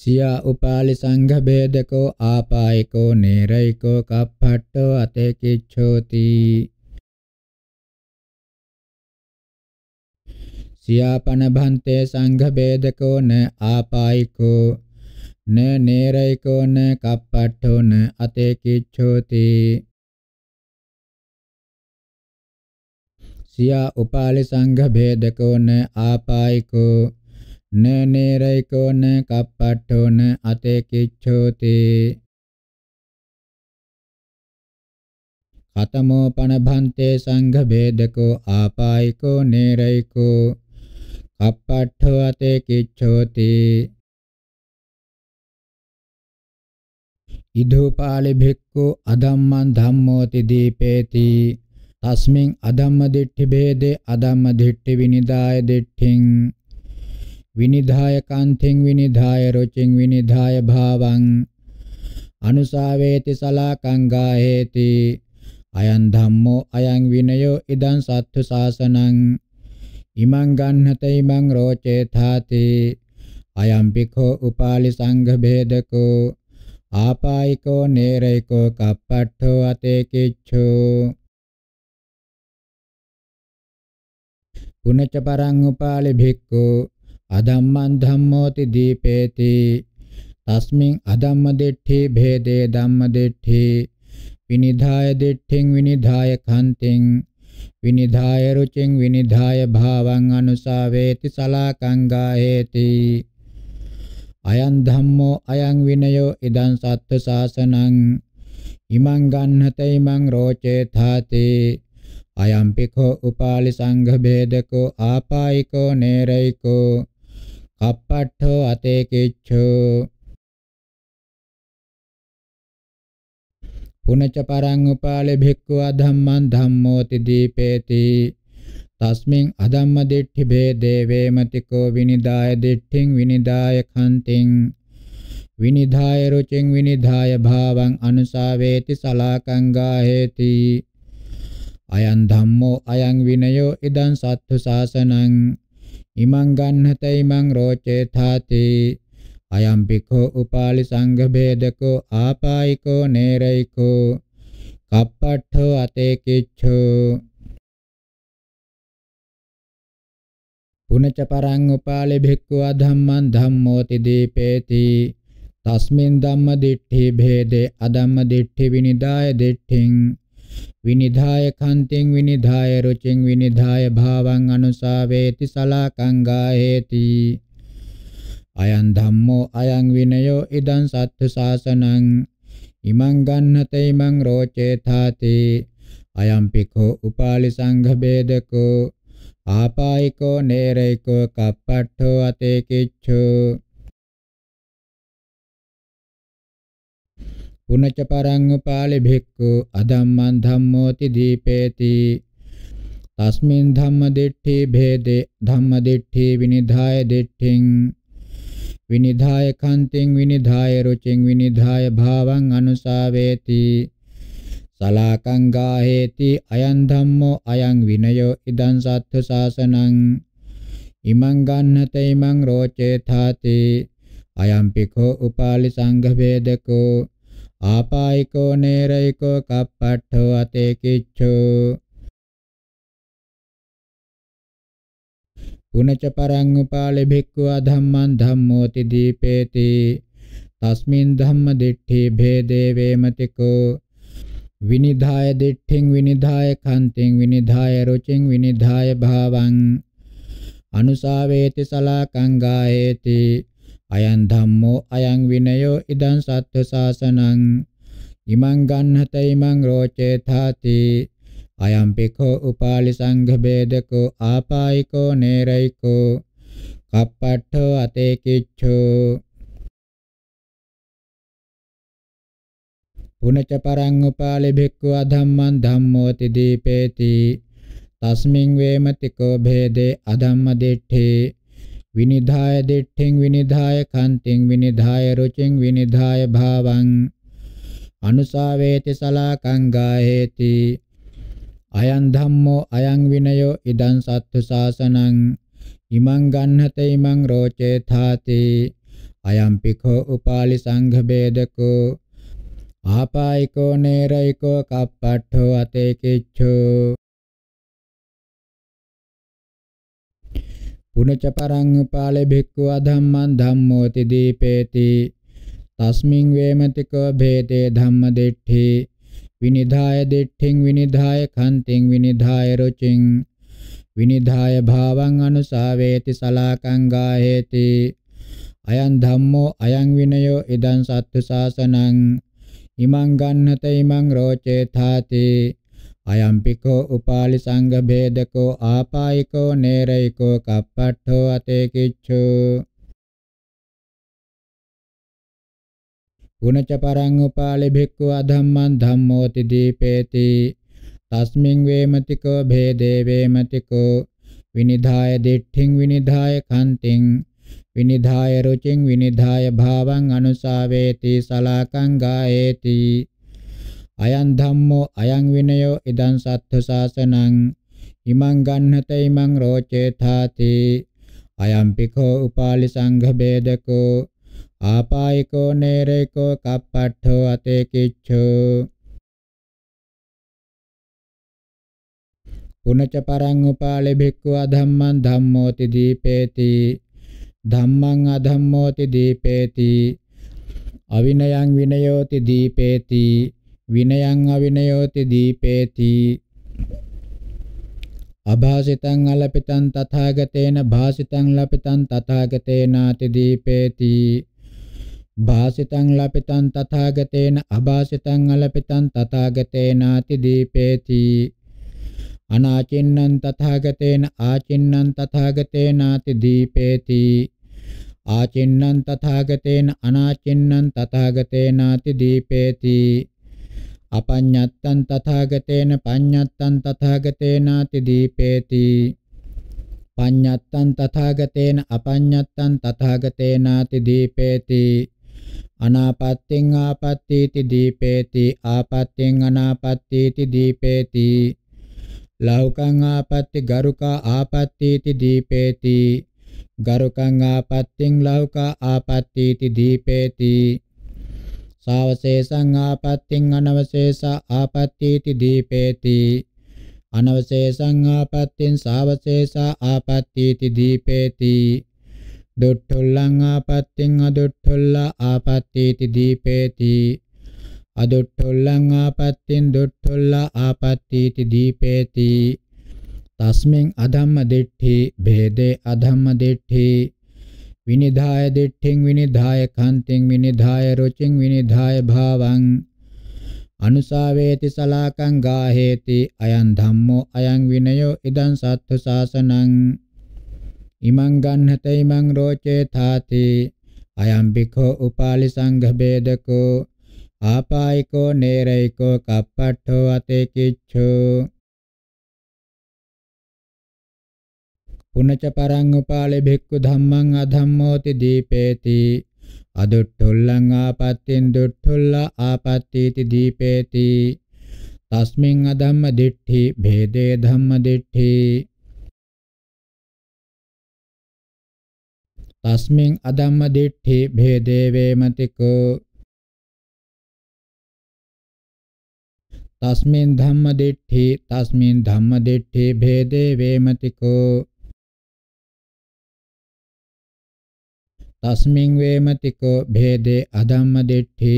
සියා උපාලි සංඝ බේදකෝ ආපායිකෝ නේරයිකෝ කප්පට්ඨෝ අතේකිච්ඡෝති සියාපන භන්තේ සංඝ බේදකෝ න ආපායිකෝ න නේරයිකෝ න කප්පට්ඨෝ න අතේකිච්ඡෝති සියා උපාලි සංඝ භේදකෝ න ආපායිකෝ න නේරයිකෝ න කප්පට්ඨෝ න අතේ කිච්ඡෝති කතමෝ පනභන්තේ සංඝ භේදකෝ ආපායිකෝ නේරයිකෝ කප්පට්ඨෝ අතේ කිච්ඡෝති ඉදෝපාලි භික්ඛු අදම්මං ධම්මෝති දීපේති තස්මින් අදම්ම දිට්ඨි භේදේ අදම්ම දිට්ඨි විනිදාය දිට්ඨින් විනිධාය කාන්තෙන් විනිධාය රොචෙන් විනිධාය භාවං අනුසාවේති සලාකංගා හේති අයං ධම්මෝ අයං විනයෝ ඉදං සත්තු සාසනං ඉමං ගන්නත ඉමං රෝචේ තාති අයං පිඛෝ උපාලි සංඝ භේදකෝ ආපායිකෝ නේරයිකෝ කප්පට්ඨෝ අතේ කිච්ඡෝ පුනච්ච පරං උපාලි භික්ඛු අදම්මං ධම්මෝති දීපේති තස්මින් අදම්ම දෙට්ඨි භේදේ ධම්ම දෙට්ඨි විනිධාය දෙට්ඨින් විනිධාය කන්තින් විනිධාය රුචින් විනිධාය භාවං අනුසාවේති සලාකංගායේති අයං ධම්මෝ අයං විනයෝ ඉදං සත්ත්ව සාසනං ඉමං ගන්නත ඉමං රෝචේ තාතේ අයම්පිකෝ උපාලි සංඝ බේදකෝ ආපායිකෝ නේරයිකෝ කප්පට්ඨෝ අතේ කිච්ඡෝ පුනච පරං උපාලි භික්ඛු අධම්මං ධම්මෝති දීපේති තස්මින් අධම්ම දිට්ඨි භේදේ වේමතිකෝ විනිදාය දිට්ඨින් විනිදාය කන්තින් විනිදාය රුචින් විනිදාය භාවං අනුසාවේති සලාකං ගාහේති අයං ධම්මෝ අයං විනයෝ ඉදං සත්තු සාසනං ඉමං ගන්නත ඉමං රෝචේ ථාති අයං පිඛෝ උපාලි සංඝ භේදකෝ ආපායිකෝ නේරයිකෝ කප්පට්ඨෝ අතේ කිච්ඡෝ පුනච පරං උපාලි භික්ඛු අධම්මං ධම්මෝති දීපේති තස්මින් ධම්ම දිට්ඨි භේදේ අධම්ම දිට්ඨි විනිදාය දිට්ඨින් විනිධාය කන්තිං විනිධාය රුචින් විනිධාය භාවං අනුසාවේති සලාකංගාහෙති අයං ධම්මෝ අයං විනයෝ ඉදං සත්තු සාසනං ඉමං ගන්නත ඉමං රෝචේ තාති අයං පිකෝ උපාලි සංඝ බේදකෝ ආපායිකෝ නේරයිකෝ කප්පට්ඨෝ අතේ කිච්ඡෝ පුනච පරං උපාලි භික්ඛු අධම්මං ධම්මෝති දීපේති තස්මින් ධම්ම දිට්ඨි භේදේ ධම්ම දිට්ඨි විනිධාය දිට්ඨින් විනිධාය කන්තිං විනිධාය රුචින් විනිධාය භාවං අනුසාවේති සලාකං ගාහේති අයං ධම්මෝ අයං විනයෝ ඉදං සත්තු සාසනං ඉමං ගන්නත ඉමං රෝචේ තාති අයං පිඛෝ උපාලි සංඝ වේදකෝ ආපායිකෝ නේරයිකෝ කප්පට්ඨෝ අතේ කිච්ඡෝ පුනච පරං උපාලි භික්ඛු අධම්මං ධම්මෝති දීපේති තස්මින් ධම්ම දිට්ඨි භේදේ වේමතිකෝ විනිධාය දිට්ඨින් විනිධාය කන්තින් විනිධාය රුචින් විනිධාය භාවං අනුසාවේති සලාකං ගායේති අයං ධම්මෝ අයං විනයෝ ඉදං සත්ව සාසනං ඉමං ගන්නත ඉමං රෝචේ තාති අයං පිඛෝ උපාලි සංඝ බේදකෝ ආපායිකෝ නේරයිකෝ කප්පට්ඨෝ අතේ කිච්ඡෝ පුනච පරං උපාලි භික්ඛු අධම්මං ධම්මෝති දීපේති තස්මින් වේමතිකෝ භේදේ අධම්ම දිට්ඨේ විනිධාය දිට්ඨින් විනිධාය කාන්තින් විනිධාය රුචින් විනිධාය භාවං අනුසාවේති සලාකංගාහෙති අයං ධම්මෝ අයං විනයෝ ඉදං සත්තු සාසනං ඉමං ගන්නත ඉමං රෝචේ ථාති අයං පිඛෝ උපාලි සංඝ බේදකෝ ආපායිකෝ නේරයිකෝ කප්පට්ඨෝ අතේ කිච්ඡෝ පුනච පරං උපාලේ භික්ඛු අධම්මං ධම්මෝති දීපේති තස්මින් වේමතිකෝ භේදේ ධම්ම දෙට්ඨි විනිධාය දෙට්ඨින් විනිධාය කන්තින් විනිධාය රුචින් විනිධාය භාවං අනුසාවේති සලාකං ගාහේති අයං ධම්මෝ අයං විනයෝ ඉදං සත්තු සාසනං ඉමං ගන්නත ඉමං රෝචේ තාතේ අයම්පිකෝ උපාලි සංඝ භේදකෝ ආපායිකෝ නේරයිකෝ කප්පට්ඨෝ අතේ කිච්ඡෝ ගුණච පරං උපාලි භික්ඛු අධම්මං ධම්මෝති දීපේති තස්මින් වේමතිකෝ භේදේ වේමතිකෝ විනිධාය දිඨින් විනිධාය කන්තින් විනිධාය රුචින් විනිධාය භාවං අනුසාවේති සලාකං ගායේති අයං ධම්මෝ අයං විනයෝ ඉදං සත්ථ සාසනං ඉමං ගන්නත ඉමං රෝචේථාති අයං පිඛෝ උපාලි සංඝ බේදකෝ ආපායිකෝ නේරේකෝ කප්පට්ඨෝ අතේ කිච්ඡෝ පුනච පරං උපාලි භික්ඛු අධම්මං ධම්මෝති දීපේති ධම්මං අධම්මෝති දීපේති අවිනයං විනයෝති දීපේති විනයං අවිනයෝති දීපේති අභාසිතං අලපිතං තථාගතේන භාසිතං ලපිතං තථාගතේනාති දීපේති භාසිතං ලපිතං තථාගතේන අභාසිතං අලපිතං තථාගතේනාති දීපේති අනාචින්නං තථාගතේන ආචින්නං තථාගතේනාති දීපේති ආචින්නං තථාගතේන අනාචින්නං තථාගතේනාති දීපේති අපඤ්ඤත්තං තථාගතේන පඤ්ඤත්තං තථාගතේනාති දීපේති පඤ්ඤත්තං තථාගතේන අපඤ්ඤත්තං තථාගතේනාති දීපේති අනාපත්තිං ආපත්තීති දීපේති ආපත්තිං අනාපත්තීති දීපේති ලෞකං ආපත්‍ති ගරුකා ආපත්තීති දීපේති ගරුකං ආපත්තිං ලෞකා ආපත්තීති දීපේති සාවශේෂං ආපත්තිං අනවශේෂ ආපත්තීති දීපේති අනවශේෂං ආපත්තින් සාවශේෂ ආපත්තීති දීපේති දුට්ඨුල්ලං ආපත්තින් අදුට්ඨුල්ල ආපත්තීති දීපේති අදුට්ඨුල්ලං ආපත්තින් දුට්ඨුල්ල ආපත්තීති දීපේති තස්මින් අධම්ම දිට්ඨි භේදේ අධම්ම දිට්ඨි විනිධාය දිට්ඨින් විනිධාය කන්තින් විනිධාය රුචින් විනිධාය භාවං අනුසාවේති සලාකං ගාහේති අයං ධම්මෝ අයං විනයෝ ඉදං සත්තු සාසනං ඉමං ගන්නත ඉමං රෝචේ තාති අයං බිකෝ උපාලි සංඝ බේදකෝ ආපායිකෝ නේරයිකෝ කප්පට්ඨෝ අතේ කිච්ඡෝ පුනච පරං උපාලේ භික්ඛු ධම්මං අධම්මෝති දීපේති අදුට්ඨුල්ලං ආපත්තෙන් දුට්ඨුල්ල ආපත්තීති දීපේති තස්මින් අධම්ම දිට්ඨි භේදේ ධම්ම දිට්ඨි තස්මින් අධම්ම දිට්ඨි භේදේ වේමතිකෝ තස්මින් ධම්ම දිට්ඨි තස්මින් ධම්ම දිට්ඨි භේදේ වේමතිකෝ තස්මින් වේමතිකෝ භේදේ අධම්ම දිට්ඨි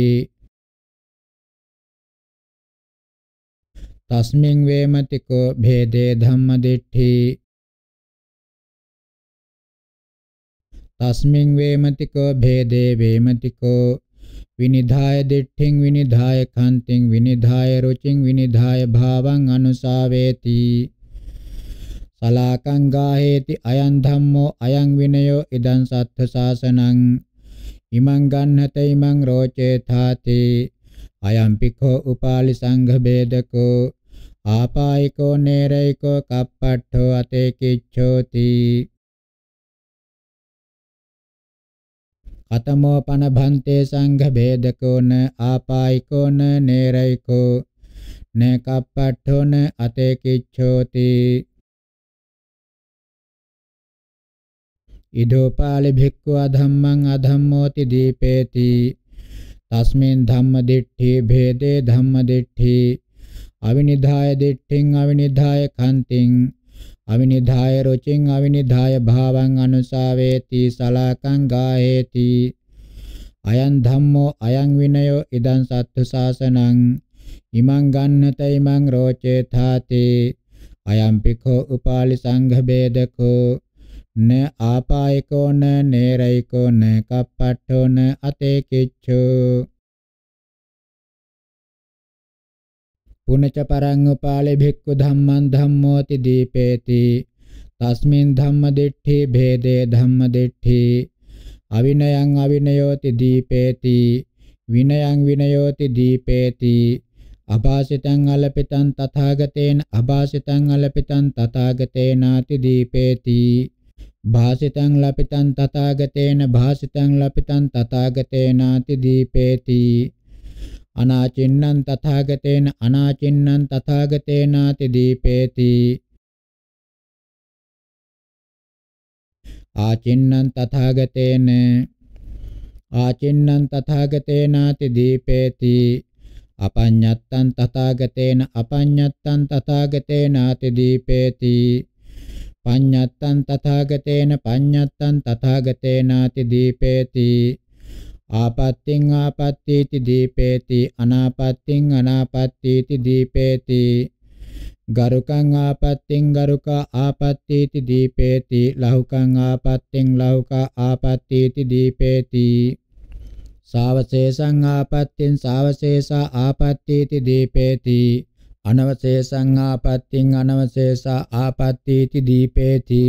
තස්මින් වේමතිකෝ භේදේ ධම්ම දිට්ඨි තස්මින් වේමතිකෝ භේදේ වේමතිකෝ විනිධාය දිට්ඨින් විනිධාය කාන්තින් විනිධාය රුචින් විනිධාය භාවං අනුසාවේති සලාකං ගාහේති අයං ධම්මෝ අයං විනයෝ ඉදං සත්ථ සාසනං ඉමං ගන්නත ඉමං රෝචේ තාති අයං පිඛෝ උපාලි සංඝ බේදකෝ ආපායිකෝ නේරයිකෝ කප්පට්ඨෝ අතේ කිච්ඡෝති අතමෝ පන භන්තේ සංඝ බේදකෝ න ආපායිකෝ න නේරයිකෝ න කප්පට්ඨෝ න අතේ කිච්ඡෝති ඉදෝපාලි භික්ඛු අධම්මං අධම්මෝති දීපේති තස්මින් ධම්ම දිට්ඨි භේදේ ධම්ම දිට්ඨි අවිනිධාය දිට්ඨින් අවිනිධාය කන්තිං අවිනිධාය රුචින් අවිනිධාය භාවං අනුසාවේති සලකං ගායේති අයං ධම්මෝ අයං විනයෝ ඉදං සත්තු සාසනං ඉමං ගන්නත ඉමං රෝචේ ථාති අයං පිඛෝ උපාලි සංඝ බේදකෝ න ආපායකෝ න නේරයිකෝ න කප්පට්ඨෝ න අතේකිච්ඡෝ පුනච පරං උපාලේ භික්ඛු ධම්මං ධම්මෝති දීපේති තස්මින් ධම්ම දිට්ඨි භේදේ ධම්ම දිට්ඨි අවිනයං අවිනයෝති දීපේති විනයං විනයෝති දීපේති අභාසිතං අලපිතං තථාගතේන අභාසිතං අලපිතං තථාගතේනාති දීපේති භාසිතං ලපිතං තථාගතේන භාසිතං ලපිතං තථාගතේනාති දීපේති අනාචින්නං තථාගතේන අනාචින්නං තථාගතේනාති දීපේති ආචින්නං තථාගතේන ආචින්නං තථාගතේනාති දීපේති අපඤ්ඤත්තං තථාගතේන අපඤ්ඤත්තං තථාගතේනාති දීපේති පඤ්ඤත්තං තථාගතේන පඤ්ඤත්තං තථාගතේනාති දීපේති ආපත්තිං ආපත්තීති දීපේති අනාපත්තිං අනාපත්තීති දීපේති ගරුකං ආපත්තිං ගරුක ආපත්තීති දීපේති ලහුකං ආපත්තිං ලහුක ආපත්තීති දීපේති සාවශේෂං ආපත්තින් සාවශේෂා ආපත්තීති දීපේති අනවශේෂං ආපත්තිං අනවශේෂා ආපත්තීති දීපේති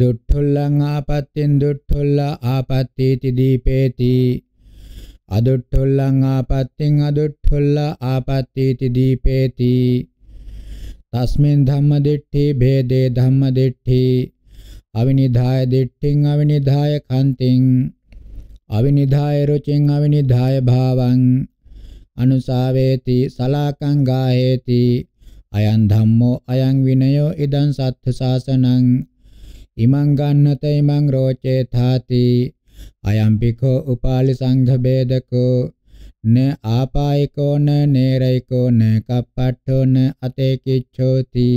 දුට්ඨුල්ලං ආපත්තෙන් දුට්ඨුල්ලා ආපත්තීති දීපේති අදුට්ඨුල්ලං ආපත්තෙන් අදුට්ඨුල්ලා ආපත්තීති දීපේති තස්මින් ධම්ම දිට්ඨි භේදේ ධම්ම දිට්ඨි අවිනිධාය දිට්ඨින් අවිනිධාය කන්තින් අවිනිධාය රුචින් අවිනිධාය භාවං අනුසාවේති සලාකං ගාහේති අයං ධම්මෝ අයං විනයෝ ඉදං සත්ථ සාසනං ඉමං ගන්නත ඉමං රෝචේ ථාති අයං පිඛෝ උපාලි සංඝ බේදකෝ න ආපායිකෝ න නේරයිකෝ න කප්පට්ඨෝ න අතේකිච්ඡෝති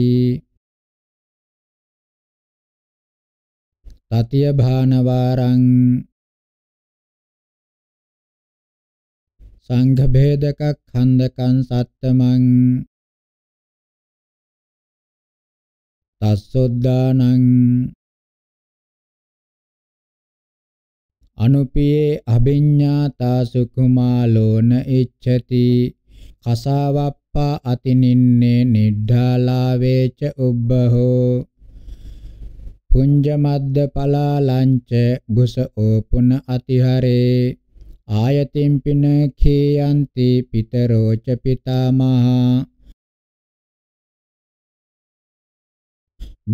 තතිය භානවාරං සංඝ භේදක ඛණ්ඩකං සත්තමං තස්සොද්දානං අනුපියේ අභිඤ්ඤාතා සුකුමාලෝන ඉච්ඡති කසාවප්පා අතිනින්නේ නිද්ධාලාවේච උබ්බහෝ පුඤ්ජ මද්ද පලාලංච බුසෝ පුන අතිහරේ ආයතින් පින කේයන්ති පිතරෝච පිතාමහා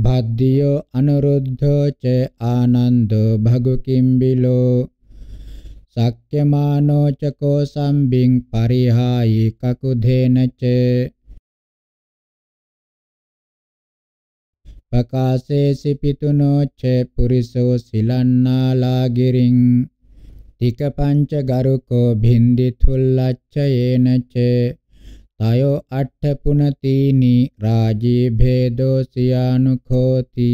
භද්දියෝ අනුරුද්ධෝ ච ආනන්දෝ භගුකිම්බිලෝ සක්්‍යමානෝ චකෝ සම්බින් පරිහායි කකුදේන ච පකාසේසි පිතුනෝ ච පුරිසෝ සිලන්නාලා ගිරින් තික පංච ගරුකෝ භින්දි තුල්ලච්චයේන ච තයෝ අට්ඨ පුනතිනි රාජී භේදෝ සියානුඛෝති